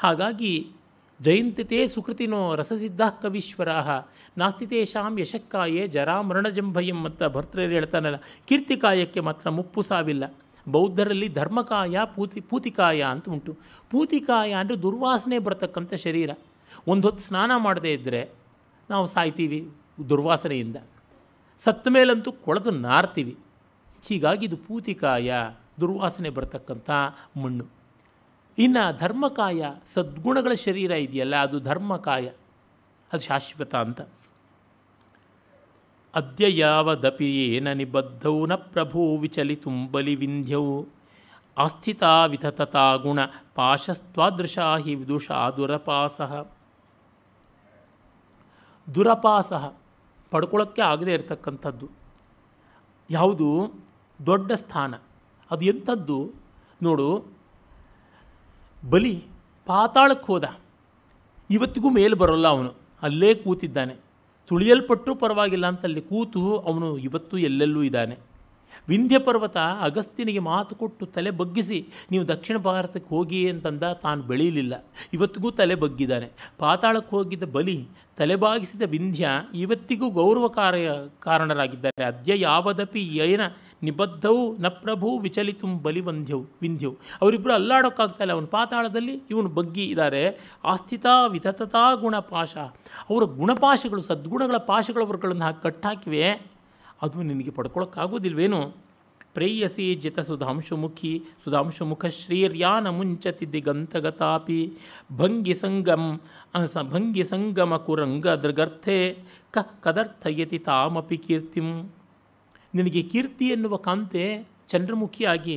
A: ಹಾಗಾಗಿ ಜಯಂತಿತೇ ಸುಕೃತಿನೋ ರಸಸಿದ್ಧ ನಾಸ್ತಿ ನಾಸ್ತಿತೇಷಾಂ ಯಶಕ್ಕಾಯೇ ಜರಾಮರಣಜಂಭಯಂ ಅಂತ ಭರ್ತರೇ ಹೇಳ್ತಾನಲ್ಲ ಕೀರ್ತಿಕಾಯಕ್ಕೆ ಮಾತ್ರ ಮುಪ್ಪು ಸಾವಿಲ್ಲ ಬೌದ್ಧರಲ್ಲಿ ಧರ್ಮಕಾಯ ಪೂತಿ ಪೂತಿಕಾಯ ಅಂತ ಉಂಟು ಪೂತಿಕಾಯ ಅಂದರೆ ದುರ್ವಾಸನೆ ಬರತಕ್ಕಂಥ ಶರೀರ ಒಂದು ಹೊತ್ತು ಸ್ನಾನ ಮಾಡದೇ ಇದ್ದರೆ ನಾವು ಸಾಯ್ತೀವಿ ದುರ್ವಾಸನೆಯಿಂದ ಸತ್ತ ಮೇಲಂತೂ ಕೊಳೆದು ನಾರ್ತೀವಿ ಹೀಗಾಗಿ ಇದು ಪೂತಿಕಾಯ ದುರ್ವಾಸನೆ ಬರತಕ್ಕಂಥ ಮಣ್ಣು ಇನ್ನು ಧರ್ಮಕಾಯ ಸದ್ಗುಣಗಳ ಶರೀರ ಇದೆಯಲ್ಲ ಅದು ಧರ್ಮಕಾಯ ಅದು ಶಾಶ್ವತ ಅಂತ ಅದ್ಯ ಯಾವದಪಿ ಏನ ನಿಬದ್ಧೌ ನ ಪ್ರಭು ವಿಚಲಿತುಂಬಲಿ ಬಲಿವಿಂಧ್ಯೌ ಆಸ್ಥಿತಾ ವಿಧತತಾ ಗುಣ ಪಾಶಸ್ತ್ವಾದೃಶ ಹಿ ವಿದುಷ ದುರಪಾಸಃ ದುರಪಾಸಃ ಪಡ್ಕೊಳ್ಳೋಕ್ಕೆ ಆಗದೇ ಇರತಕ್ಕಂಥದ್ದು ಯಾವುದು ದೊಡ್ಡ ಸ್ಥಾನ ಅದು ಎಂಥದ್ದು ನೋಡು ಬಲಿ ಪಾತಾಳಕ್ಕೆ ಹೋದ ಇವತ್ತಿಗೂ ಮೇಲೆ ಬರೋಲ್ಲ ಅವನು ಅಲ್ಲೇ ಕೂತಿದ್ದಾನೆ ತುಳಿಯಲ್ಪಟ್ಟರೂ ಪರವಾಗಿಲ್ಲ ಅಂತ ಅಲ್ಲಿ ಕೂತು ಅವನು ಇವತ್ತು ಎಲ್ಲೆಲ್ಲೂ ಇದ್ದಾನೆ ವಿಂಧ್ಯ ಪರ್ವತ ಅಗಸ್ತ್ಯನಿಗೆ ಮಾತು ಕೊಟ್ಟು ತಲೆ ಬಗ್ಗಿಸಿ ನೀವು ದಕ್ಷಿಣ ಭಾರತಕ್ಕೆ ಹೋಗಿ ಅಂತಂದ ತಾನು ಬೆಳೀಲಿಲ್ಲ ಇವತ್ತಿಗೂ ತಲೆ ಬಗ್ಗಿದ್ದಾನೆ ಪಾತಾಳಕ್ಕೆ ಹೋಗಿದ್ದ ಬಲಿ ತಲೆಬಾಗಿಸಿದ ವಿಂಧ್ಯ ಇವತ್ತಿಗೂ ಗೌರವ ಕಾರ್ಯ ಕಾರಣರಾಗಿದ್ದಾರೆ ಅದ್ಯ ಯಾವದಪಿ ಏನ ನಿಬದ್ಧವು ನ ಪ್ರಭು ವಿಚಲಿತು ವಂಧ್ಯವು ವಿಂಧ್ಯವು ಅವರಿಬ್ಬರು ಇಲ್ಲ ಅವನ ಪಾತಾಳದಲ್ಲಿ ಇವನು ಬಗ್ಗಿ ಇದ್ದಾರೆ ಆಸ್ಥಿತಾ ವಿತತತಾ ಗುಣಪಾಶ ಅವರ ಗುಣಪಾಶಗಳು ಸದ್ಗುಣಗಳ ಪಾಶಗಳ ವರ್ಗಗಳನ್ನು ಹಾಕಿ ಕಟ್ಟಾಕಿವೆ ಅದು ನಿನಗೆ ಪಡ್ಕೊಳಕ್ಕಾಗೋದಿಲ್ವೇನು ಪ್ರೇಯಸಿ ಜಿತ ಸುಧಾಂಶುಮುಖಿ ಮುಖ ಶ್ರೀರ್ಯಾನ ಮುಂಚತಿ ದಿಗಂತಗತಾಪಿ ಭಂಗಿ ಸಂಗಮ್ ಭಂಗಿ ಸಂಗಮ ಕುರಂಗ ದೃಗರ್ಥೆ ಕ ಕದರ್ಥಯತಿ ತಾಮಪಿ ಕೀರ್ತಿಂ ನಿನಗೆ ಕೀರ್ತಿ ಎನ್ನುವ ಕಾಂತೆ ಚಂದ್ರಮುಖಿಯಾಗಿ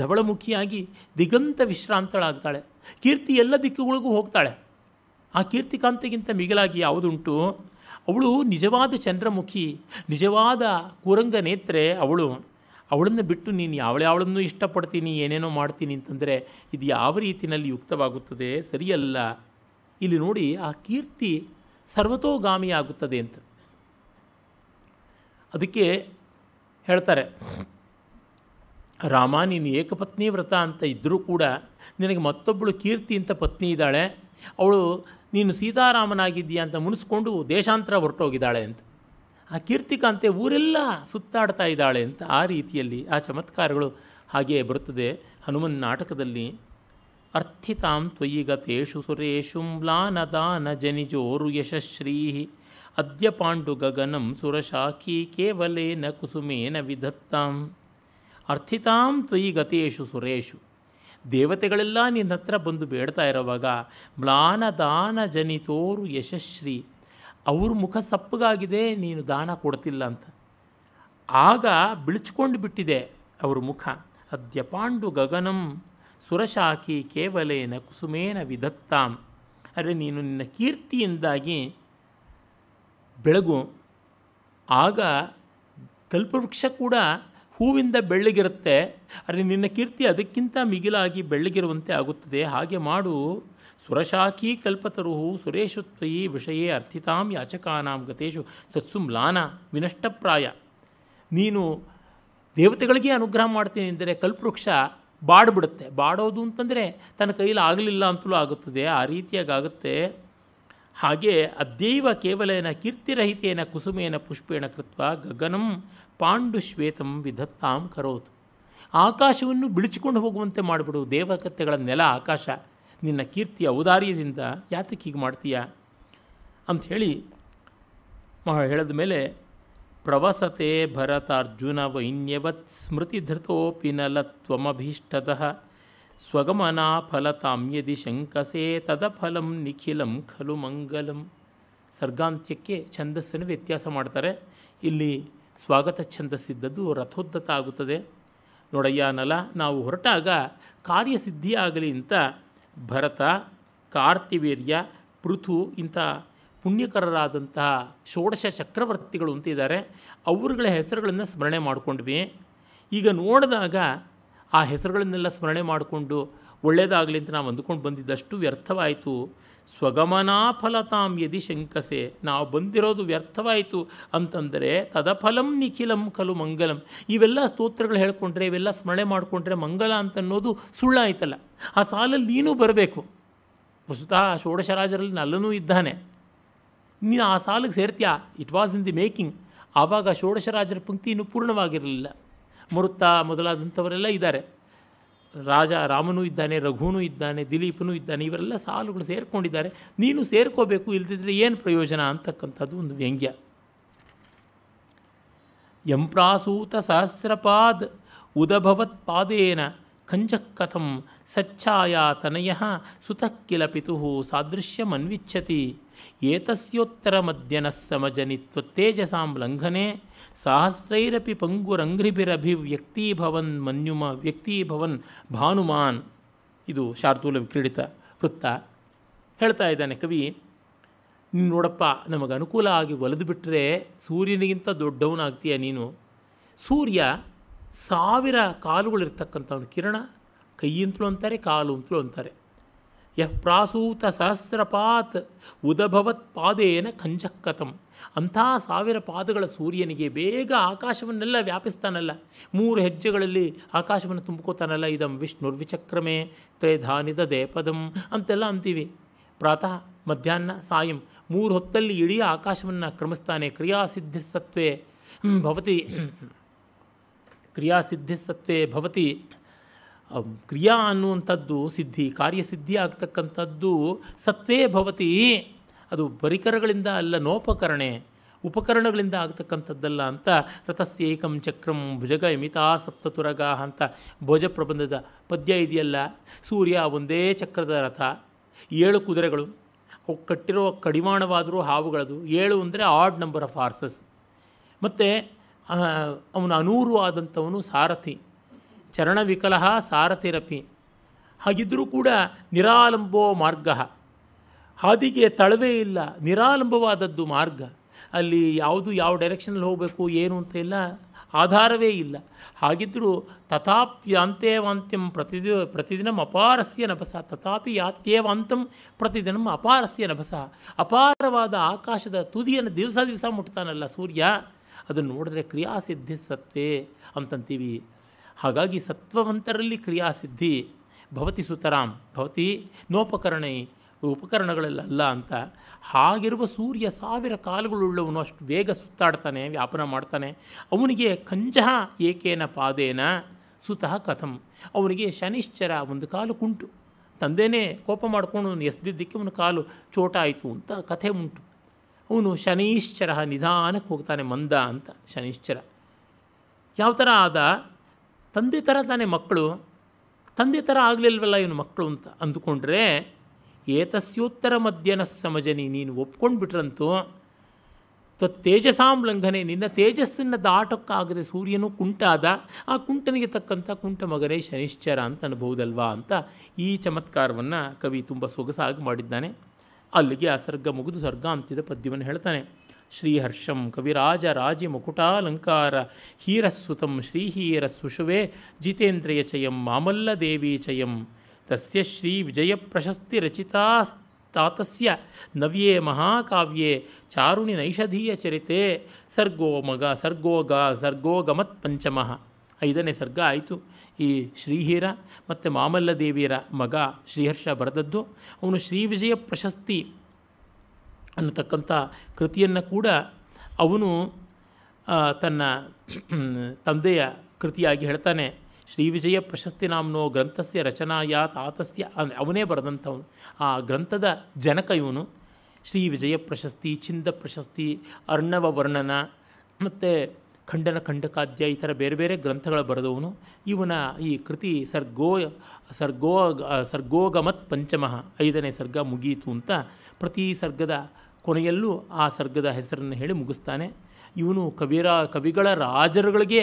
A: ಧವಳಮುಖಿಯಾಗಿ ದಿಗಂತ ವಿಶ್ರಾಂತಳಾಗ್ತಾಳೆ ಕೀರ್ತಿ ಎಲ್ಲ ದಿಕ್ಕುಗಳಿಗೂ ಹೋಗ್ತಾಳೆ ಆ ಕೀರ್ತಿ ಕಾಂತೆಗಿಂತ ಮಿಗಿಲಾಗಿ ಯಾವುದುಂಟು ಅವಳು ನಿಜವಾದ ಚಂದ್ರಮುಖಿ ನಿಜವಾದ ಕುರಂಗ ನೇತ್ರೆ ಅವಳು ಅವಳನ್ನು ಬಿಟ್ಟು ನೀನು ಅವಳನ್ನು ಇಷ್ಟಪಡ್ತೀನಿ ಏನೇನೋ ಮಾಡ್ತೀನಿ ಅಂತಂದರೆ ಇದು ಯಾವ ರೀತಿಯಲ್ಲಿ ಯುಕ್ತವಾಗುತ್ತದೆ ಸರಿಯಲ್ಲ ಇಲ್ಲಿ ನೋಡಿ ಆ ಕೀರ್ತಿ ಸರ್ವತೋಗಾಮಿಯಾಗುತ್ತದೆ ಅಂತ ಅದಕ್ಕೆ ಹೇಳ್ತಾರೆ ರಾಮ ನೀನು ಏಕಪತ್ನಿ ವ್ರತ ಅಂತ ಇದ್ದರೂ ಕೂಡ ನಿನಗೆ ಮತ್ತೊಬ್ಬಳು ಕೀರ್ತಿ ಅಂತ ಪತ್ನಿ ಇದ್ದಾಳೆ ಅವಳು ನೀನು ಸೀತಾರಾಮನಾಗಿದ್ದೀಯಾ ಅಂತ ಮುನಿಸ್ಕೊಂಡು ದೇಶಾಂತರ ಹೊರಟೋಗಿದ್ದಾಳೆ ಅಂತ ಆ ಕೀರ್ತಿಕಾಂತೆ ಊರೆಲ್ಲ ಸುತ್ತಾಡ್ತಾ ಇದ್ದಾಳೆ ಅಂತ ಆ ರೀತಿಯಲ್ಲಿ ಆ ಚಮತ್ಕಾರಗಳು ಹಾಗೆಯೇ ಬರುತ್ತದೆ ಹನುಮನ್ ನಾಟಕದಲ್ಲಿ ಅರ್ಥಿತಾಂ ತ್ವಯಿಗತೇಶು ಸುರೇಶು ಲಾನದಾನ ಜನಿಜೋರು ಯಶಶ್ರೀ ಅದ್ಯ ಗಗನಂ ಸುರಶಾಖಿ ಕೇವಲೇನ ಕುಸುಮೇನ ವಿಧತ್ತಾಂ ಅರ್ಥಿತಾಂ ತ್ವಯಿ ಗತೇಶು ಸುರೇಶು ದೇವತೆಗಳೆಲ್ಲ ನಿನ್ನ ಹತ್ರ ಬಂದು ಬೇಡ್ತಾ ಇರೋವಾಗ ಮ್ಲಾನದಾನ ಜನಿತೋರು ಯಶಸ್ಶ್ರೀ ಅವ್ರ ಮುಖ ಸಪ್ಪಗಾಗಿದೆ ನೀನು ದಾನ ಕೊಡ್ತಿಲ್ಲ ಅಂತ ಆಗ ಬಿಳಿಚ್ಕೊಂಡು ಬಿಟ್ಟಿದೆ ಅವ್ರ ಮುಖ ಅದ್ಯಪಾಂಡು ಗಗನಂ ಸುರಶಾಖಿ ಕೇವಲೇನ ಕುಸುಮೇನ ವಿಧತ್ತಾಂ ಅರೆ ನೀನು ನಿನ್ನ ಕೀರ್ತಿಯಿಂದಾಗಿ ಬೆಳಗು ಆಗ ಕಲ್ಪವೃಕ್ಷ ಕೂಡ ಹೂವಿಂದ ಬೆಳ್ಳಗಿರುತ್ತೆ ಆದರೆ ನಿನ್ನ ಕೀರ್ತಿ ಅದಕ್ಕಿಂತ ಮಿಗಿಲಾಗಿ ಬೆಳ್ಳಗಿರುವಂತೆ ಆಗುತ್ತದೆ ಹಾಗೆ ಮಾಡು ಸುರಶಾಖಿ ಕಲ್ಪತರುಹು ಸುರೇಶುತ್ವಯಿ ವಿಷಯೇ ಅರ್ಥಿತಾಂ ಯಾಚಕಾನಾಂ ಗತೇಶು ಸತ್ಸು ಮ್ಲಾನ ವಿನಷ್ಟಪ್ರಾಯ ನೀನು ದೇವತೆಗಳಿಗೆ ಅನುಗ್ರಹ ಮಾಡ್ತೀನಿ ಅಂದರೆ ಕಲ್ಪವೃಕ್ಷ ಬಾಡ್ಬಿಡುತ್ತೆ ಬಾಡೋದು ಅಂತಂದರೆ ತನ್ನ ಕೈಯಲ್ಲಿ ಆಗಲಿಲ್ಲ ಅಂತಲೂ ಆಗುತ್ತದೆ ಆ ಆಗುತ್ತೆ ಹಾಗೆ ಅದ್ಯೈವ ಕೇವಲೇನ ಕೀರ್ತಿರಹಿತೇನ ಕುಸುಮೇನ ಪುಷ್ಪೇಣ ಕೃತ್ವ ಗಗನಂ ಪಾಂಡುಶ್ವೇತಂ ವಿಧತ್ತಾಂ ಕರೋತು ಆಕಾಶವನ್ನು ಬಿಳಿಸಿಕೊಂಡು ಹೋಗುವಂತೆ ಮಾಡಿಬಿಡು ದೇವಕತೆಗಳ ನೆಲ ಆಕಾಶ ನಿನ್ನ ಕೀರ್ತಿಯ ಔದಾರ್ಯದಿಂದ ಯಾತಕ್ಕೆ ಹೀಗೆ ಮಾಡ್ತೀಯ ಅಂಥೇಳಿ ಹೇಳಿದ ಮೇಲೆ ಪ್ರವಸತೆ ಭರತಾರ್ಜುನ ವೈನ್ಯವತ್ ಸ್ಮೃತಿಧೃತೋಪಿನಲ ತ್ವಮಭೀಷ್ಟದ ಸ್ವಗಮನಾಫಲತಾಂ ಯದಿ ಶಂಕಸೆ ತದಫಲಂ ನಿಖಿಲಂ ಖಲು ಮಂಗಲಂ ಸರ್ಗಾಂತ್ಯಕ್ಕೆ ಛಂದಸ್ಸನ್ನು ವ್ಯತ್ಯಾಸ ಮಾಡ್ತಾರೆ ಇಲ್ಲಿ ಸ್ವಾಗತ ಛಂದಸ್ಸಿದ್ದದ್ದು ರಥೋದ್ಧತ ಆಗುತ್ತದೆ ನೋಡಯ್ಯ ನಲ ನಾವು ಹೊರಟಾಗ ಕಾರ್ಯಸಿದ್ಧಿ ಆಗಲಿ ಅಂತ ಭರತ ಕಾರ್ತಿವೀರ್ಯ ಪೃಥು ಇಂಥ ಪುಣ್ಯಕರರಾದಂತಹ ಷೋಡಶ ಚಕ್ರವರ್ತಿಗಳು ಅಂತಿದ್ದಾರೆ ಅವರುಗಳ ಹೆಸರುಗಳನ್ನು ಸ್ಮರಣೆ ಮಾಡಿಕೊಂಡ್ವಿ ಈಗ ನೋಡಿದಾಗ ಆ ಹೆಸರುಗಳನ್ನೆಲ್ಲ ಸ್ಮರಣೆ ಮಾಡಿಕೊಂಡು ಒಳ್ಳೆಯದಾಗಲಿ ಅಂತ ನಾವು ಅಂದುಕೊಂಡು ಬಂದಿದ್ದಷ್ಟು ವ್ಯರ್ಥವಾಯಿತು ಫಲತಾಂ ಯದಿ ಶಂಕಸೆ ನಾವು ಬಂದಿರೋದು ವ್ಯರ್ಥವಾಯಿತು ಅಂತಂದರೆ ತದಫಲಂ ನಿಖಿಲಂ ಕಲು ಮಂಗಲಂ ಇವೆಲ್ಲ ಸ್ತೋತ್ರಗಳು ಹೇಳ್ಕೊಂಡ್ರೆ ಇವೆಲ್ಲ ಸ್ಮರಣೆ ಮಾಡಿಕೊಂಡ್ರೆ ಮಂಗಲ ಅಂತನ್ನೋದು ಸುಳ್ಳಾಯ್ತಲ್ಲ ಆ ಸಾಲಲ್ಲಿ ನೀನು ಬರಬೇಕು ವಸ್ತುತ ಷೋಡಶರಾಜರಲ್ಲಿ ನಲ್ಲನೂ ಇದ್ದಾನೆ ನೀನು ಆ ಸಾಲಿಗೆ ಸೇರ್ತೀಯಾ it was in the making ಆವಾಗ ಷೋಡಶರಾಜರ ಪಂಕ್ತಿ ಇನ್ನೂ ಪೂರ್ಣವಾಗಿರಲಿಲ್ಲ ಮೃತ ಮೊದಲಾದಂಥವರೆಲ್ಲ ಇದ್ದಾರೆ ರಾಜ ರಾಮನೂ ಇದ್ದಾನೆ ರಘುನೂ ಇದ್ದಾನೆ ದಿಲೀಪನೂ ಇದ್ದಾನೆ ಇವರೆಲ್ಲ ಸಾಲುಗಳು ಸೇರಿಕೊಂಡಿದ್ದಾರೆ ನೀನು ಸೇರ್ಕೋಬೇಕು ಇಲ್ದಿದ್ರೆ ಏನು ಪ್ರಯೋಜನ ಅಂತಕ್ಕಂಥದ್ದು ಒಂದು ವ್ಯಂಗ್ಯ ಯಂಪ್ರಾಸೂತ ಸಹಸ್ರಪಾದ್ ಉದಭವತ್ ಪಾದೇನ ಕಂಜಕ್ಕಥಂ ಸಚ್ಛಾಯಾ ತನಯ ಸುತಕ್ಕಿಲ ಪಿತು ಸಾದೃಶ್ಯಮನ್ವಿಚ್ಛತಿ ಮಧ್ಯನ ಸಮಜನಿತ್ವ ತೇಜಸಾಂ ಲಂಘನೆ ಸಹಸ್ರೈರಪಿ ಭವನ್ ಮನ್ಯುಮ ವ್ಯಕ್ತೀಭವನ್ ಭಾನುಮಾನ್ ಇದು ಶಾರ್ದೂಲ ವಿಕ್ರೀಡಿತ ವೃತ್ತ ಹೇಳ್ತಾ ಇದ್ದಾನೆ ಕವಿ ನೋಡಪ್ಪ ನಮಗೆ ಅನುಕೂಲ ಆಗಿ ಒಲಿದು ಬಿಟ್ಟರೆ ಸೂರ್ಯನಿಗಿಂತ ದೊಡ್ಡವನಾಗ್ತೀಯ ನೀನು ಸೂರ್ಯ ಸಾವಿರ ಕಾಲುಗಳಿರ್ತಕ್ಕಂಥವನು ಕಿರಣ ಕೈಯಿಂತಲೂ ಅಂತಾರೆ ಕಾಲು ಅಂತಲೂ ಅಂತಾರೆ ಯಃ ಪ್ರಾಸೂತ ಸಹಸ್ರಪಾತ್ ಉದಭವತ್ ಪಾದೇನ ಖಂಚಕ್ಕತಂ ಅಂಥ ಸಾವಿರ ಪಾದಗಳ ಸೂರ್ಯನಿಗೆ ಬೇಗ ಆಕಾಶವನ್ನೆಲ್ಲ ವ್ಯಾಪಿಸ್ತಾನಲ್ಲ ಮೂರು ಹೆಜ್ಜೆಗಳಲ್ಲಿ ಆಕಾಶವನ್ನು ತುಂಬಿಕೋತಾನಲ್ಲ ಇದಂ ವಿಷ್ಣುರ್ವಿಚಕ್ರಮೆ ತ್ರೇಧಾನಿದ ದೇಪದಂ ಅಂತೆಲ್ಲ ಅಂತೀವಿ ಪ್ರಾತಃ ಮಧ್ಯಾಹ್ನ ಸಾಯಂ ಮೂರು ಹೊತ್ತಲ್ಲಿ ಇಡೀ ಆಕಾಶವನ್ನು ಕ್ರಮಿಸ್ತಾನೆ ಕ್ರಿಯಾಸಿದ್ಧಿಸತ್ವೇ ಭವತಿ ಕ್ರಿಯಾಸಿದ್ಧಿಸತ್ವೇ ಭವತಿ ಕ್ರಿಯಾ ಅನ್ನುವಂಥದ್ದು ಸಿದ್ಧಿ ಕಾರ್ಯಸಿದ್ಧಿ ಆಗ್ತಕ್ಕಂಥದ್ದು ಸತ್ವೇ ಭವತಿ ಅದು ಪರಿಕರಗಳಿಂದ ಅಲ್ಲ ನೋಪಕರಣೆ ಉಪಕರಣಗಳಿಂದ ಆಗ್ತಕ್ಕಂಥದ್ದಲ್ಲ ಅಂತ ರಥಸ್ಯೇಕಂ ಚಕ್ರಂ ಭುಜಗ ಇಮಿತಾ ಸಪ್ತತುರಗ ಅಂತ ಭೋಜ ಪ್ರಬಂಧದ ಪದ್ಯ ಇದೆಯಲ್ಲ ಸೂರ್ಯ ಒಂದೇ ಚಕ್ರದ ರಥ ಏಳು ಕುದುರೆಗಳು ಅವು ಕಟ್ಟಿರೋ ಕಡಿವಾಣವಾದರೂ ಹಾವುಗಳದು ಏಳು ಅಂದರೆ ಆಡ್ ನಂಬರ್ ಆಫ್ ಹಾರ್ಸಸ್ ಮತ್ತು ಅವನ ಅನೂರು ಆದಂಥವನು ಸಾರಥಿ ಚರಣವಿಕಲ ಸಾರಥಿರಪಿ ಹಾಗಿದ್ದರೂ ಕೂಡ ನಿರಾಲಂಬೋ ಮಾರ್ಗ ಹಾದಿಗೆ ತಳವೇ ಇಲ್ಲ ನಿರಾಲಂಬವಾದದ್ದು ಮಾರ್ಗ ಅಲ್ಲಿ ಯಾವುದು ಯಾವ ಡೈರೆಕ್ಷನಲ್ಲಿ ಹೋಗಬೇಕು ಏನು ಅಂತ ಇಲ್ಲ ಆಧಾರವೇ ಇಲ್ಲ ಹಾಗಿದ್ದರೂ ತಥಾಪ್ಯಾಂತೇವಾಂತ್ಯಂ ಪ್ರತಿದಿ ಪ್ರತಿದಿನಂ ಅಪಾರಸ್ಯ ನಭಸ ತಥಾಪಿ ಯಾತ್ಯೇವಾಂತಂ ಪ್ರತಿದಿನಂ ಅಪಾರಸ್ಯ ನಭಸ ಅಪಾರವಾದ ಆಕಾಶದ ತುದಿಯನ್ನು ದಿವಸ ದಿವಸ ಮುಟ್ತಾನಲ್ಲ ಸೂರ್ಯ ಅದನ್ನು ನೋಡಿದ್ರೆ ಕ್ರಿಯಾಸಿದ್ಧಿ ಸತ್ವೇ ಅಂತಂತೀವಿ ಹಾಗಾಗಿ ಸತ್ವವಂತರಲ್ಲಿ ಕ್ರಿಯಾಸಿದ್ಧಿ ಭವತಿ ಸುತರಾಮ್ ಭವತಿ ನೋಪಕರಣ ಉಪಕರಣಗಳಲ್ಲ ಅಂತ ಹಾಗಿರುವ ಸೂರ್ಯ ಸಾವಿರ ಕಾಲುಗಳುಳ್ಳವನು ಅಷ್ಟು ಬೇಗ ಸುತ್ತಾಡ್ತಾನೆ ವ್ಯಾಪನ ಮಾಡ್ತಾನೆ ಅವನಿಗೆ ಕಂಚ ಏಕೇನ ಪಾದೇನ ಸುತಃ ಕಥಂ ಅವನಿಗೆ ಶನಿಶ್ಚರ ಒಂದು ಕಾಲು ಕುಂಟು ತಂದೇನೇ ಕೋಪ ಮಾಡಿಕೊಂಡು ಅವನು ಎಸ್ದಿದ್ದಕ್ಕೆ ಅವನ ಕಾಲು ಚೋಟ ಆಯಿತು ಅಂತ ಕಥೆ ಉಂಟು ಅವನು ಶನೀಶ್ಚರ ನಿಧಾನಕ್ಕೆ ಹೋಗ್ತಾನೆ ಮಂದ ಅಂತ ಶನೀಶ್ಚರ ಯಾವ ಥರ ಆದ ತಂದೆ ಥರ ತಾನೇ ಮಕ್ಕಳು ತಂದೆ ಥರ ಆಗಲಿಲ್ವಲ್ಲ ಇವನು ಮಕ್ಕಳು ಅಂತ ಅಂದುಕೊಂಡ್ರೆ ಏತಸ್ಯೋತ್ತರ ಮಧ್ಯನ ಸಮಜನಿ ನೀನು ಒಪ್ಕೊಂಡ್ಬಿಟ್ರಂತೂ ತೇಜಸಾಂ ಲಂಘನೆ ನಿನ್ನ ತೇಜಸ್ಸನ್ನು ದಾಟೋಕ್ಕಾಗದೆ ಸೂರ್ಯನು ಕುಂಟಾದ ಆ ಕುಂಟನಿಗೆ ತಕ್ಕಂಥ ಕುಂಟ ಮಗನೇ ಶನಿಶ್ಚರ ಅಂತ ಅನ್ಬೋದಲ್ವಾ ಅಂತ ಈ ಚಮತ್ಕಾರವನ್ನು ಕವಿ ತುಂಬ ಸೊಗಸಾಗಿ ಮಾಡಿದ್ದಾನೆ ಅಲ್ಲಿಗೆ ಆ ಸರ್ಗ ಮುಗಿದು ಸರ್ಗ ಅಂತಿದ ಪದ್ಯವನ್ನು ಹೇಳ್ತಾನೆ ಶ್ರೀಹರ್ಷಂ ಕವಿರಾಜ ರಾಜಿ ಮುಕುಟಾಲಂಕಾರ ಹೀರಸ್ಸುತಂ ಶ್ರೀಹೀರಸ್ಸುಷುವೆ ಜಿತೇಂದ್ರಿಯ ಚಯಂ ಮಾಮಲ್ಲದೇವಿ ಚಯಂ ತಸ್ಯ ಶ್ರೀ ವಿಜಯ ಪ್ರಶಸ್ತಿ ರಚಿತಾತಸ್ಯ ನವ್ಯೇ ಮಹಾಕಾವ್ಯೆ ಚಾರುಣಿ ನೈಷಧೀಯ ಚರಿತೆ ಸರ್ಗೋ ಮಗ ಸರ್ಗೋಗ ಸರ್ಗೋಗಮತ್ ಪಂಚಮಃ ಐದನೇ ಸರ್ಗ ಆಯಿತು ಈ ಶ್ರೀಹೀರ ಮತ್ತು ಮಾಮಲ್ಲದೇವಿಯರ ಮಗ ಶ್ರೀಹರ್ಷ ಬರೆದದ್ದು ಅವನು ಶ್ರೀ ವಿಜಯ ಪ್ರಶಸ್ತಿ ಅನ್ನತಕ್ಕಂಥ ಕೃತಿಯನ್ನು ಕೂಡ ಅವನು ತನ್ನ ತಂದೆಯ ಕೃತಿಯಾಗಿ ಹೇಳ್ತಾನೆ ಶ್ರೀ ವಿಜಯ ಪ್ರಶಸ್ತಿ ನಾಮ್ನೋ ಗ್ರಂಥಸ್ಯ ರಚನಾಯ ತಾತಸ್ಯ ಅಂದರೆ ಅವನೇ ಬರೆದಂಥವನು ಆ ಗ್ರಂಥದ ಜನಕ ಇವನು ಶ್ರೀ ವಿಜಯ ಪ್ರಶಸ್ತಿ ಚಿಂದ ಪ್ರಶಸ್ತಿ ಅರ್ಣವ ವರ್ಣನ ಮತ್ತು ಖಂಡನ ಖಂಡಕಾದ್ಯ ಈ ಥರ ಬೇರೆ ಬೇರೆ ಗ್ರಂಥಗಳ ಬರೆದವನು ಇವನ ಈ ಕೃತಿ ಸರ್ಗೋ ಸರ್ಗೋ ಸರ್ಗೋಗಮತ್ ಪಂಚಮಃ ಐದನೇ ಸರ್ಗ ಮುಗಿಯಿತು ಅಂತ ಪ್ರತಿ ಸರ್ಗದ ಕೊನೆಯಲ್ಲೂ ಆ ಸರ್ಗದ ಹೆಸರನ್ನು ಹೇಳಿ ಮುಗಿಸ್ತಾನೆ ಇವನು ಕವಿರ ಕವಿಗಳ ರಾಜರುಗಳಿಗೆ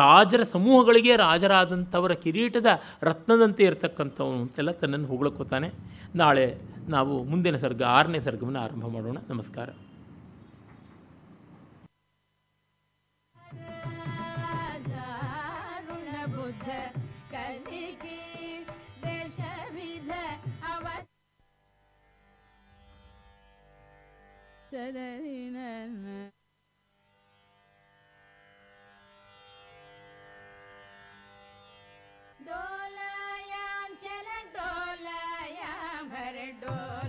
A: ರಾಜರ ಸಮೂಹಗಳಿಗೆ ರಾಜರಾದಂಥವರ ಕಿರೀಟದ ರತ್ನದಂತೆ ಇರತಕ್ಕಂಥವನು ಅಂತೆಲ್ಲ ತನ್ನನ್ನು ಹೊಗಳಕೋತಾನೆ ನಾಳೆ ನಾವು ಮುಂದಿನ ಸರ್ಗ ಆರನೇ ಸರ್ಗವನ್ನು ಆರಂಭ ಮಾಡೋಣ ನಮಸ್ಕಾರ Yeah. سدرنا डोलायां चल डोलायां भर डोला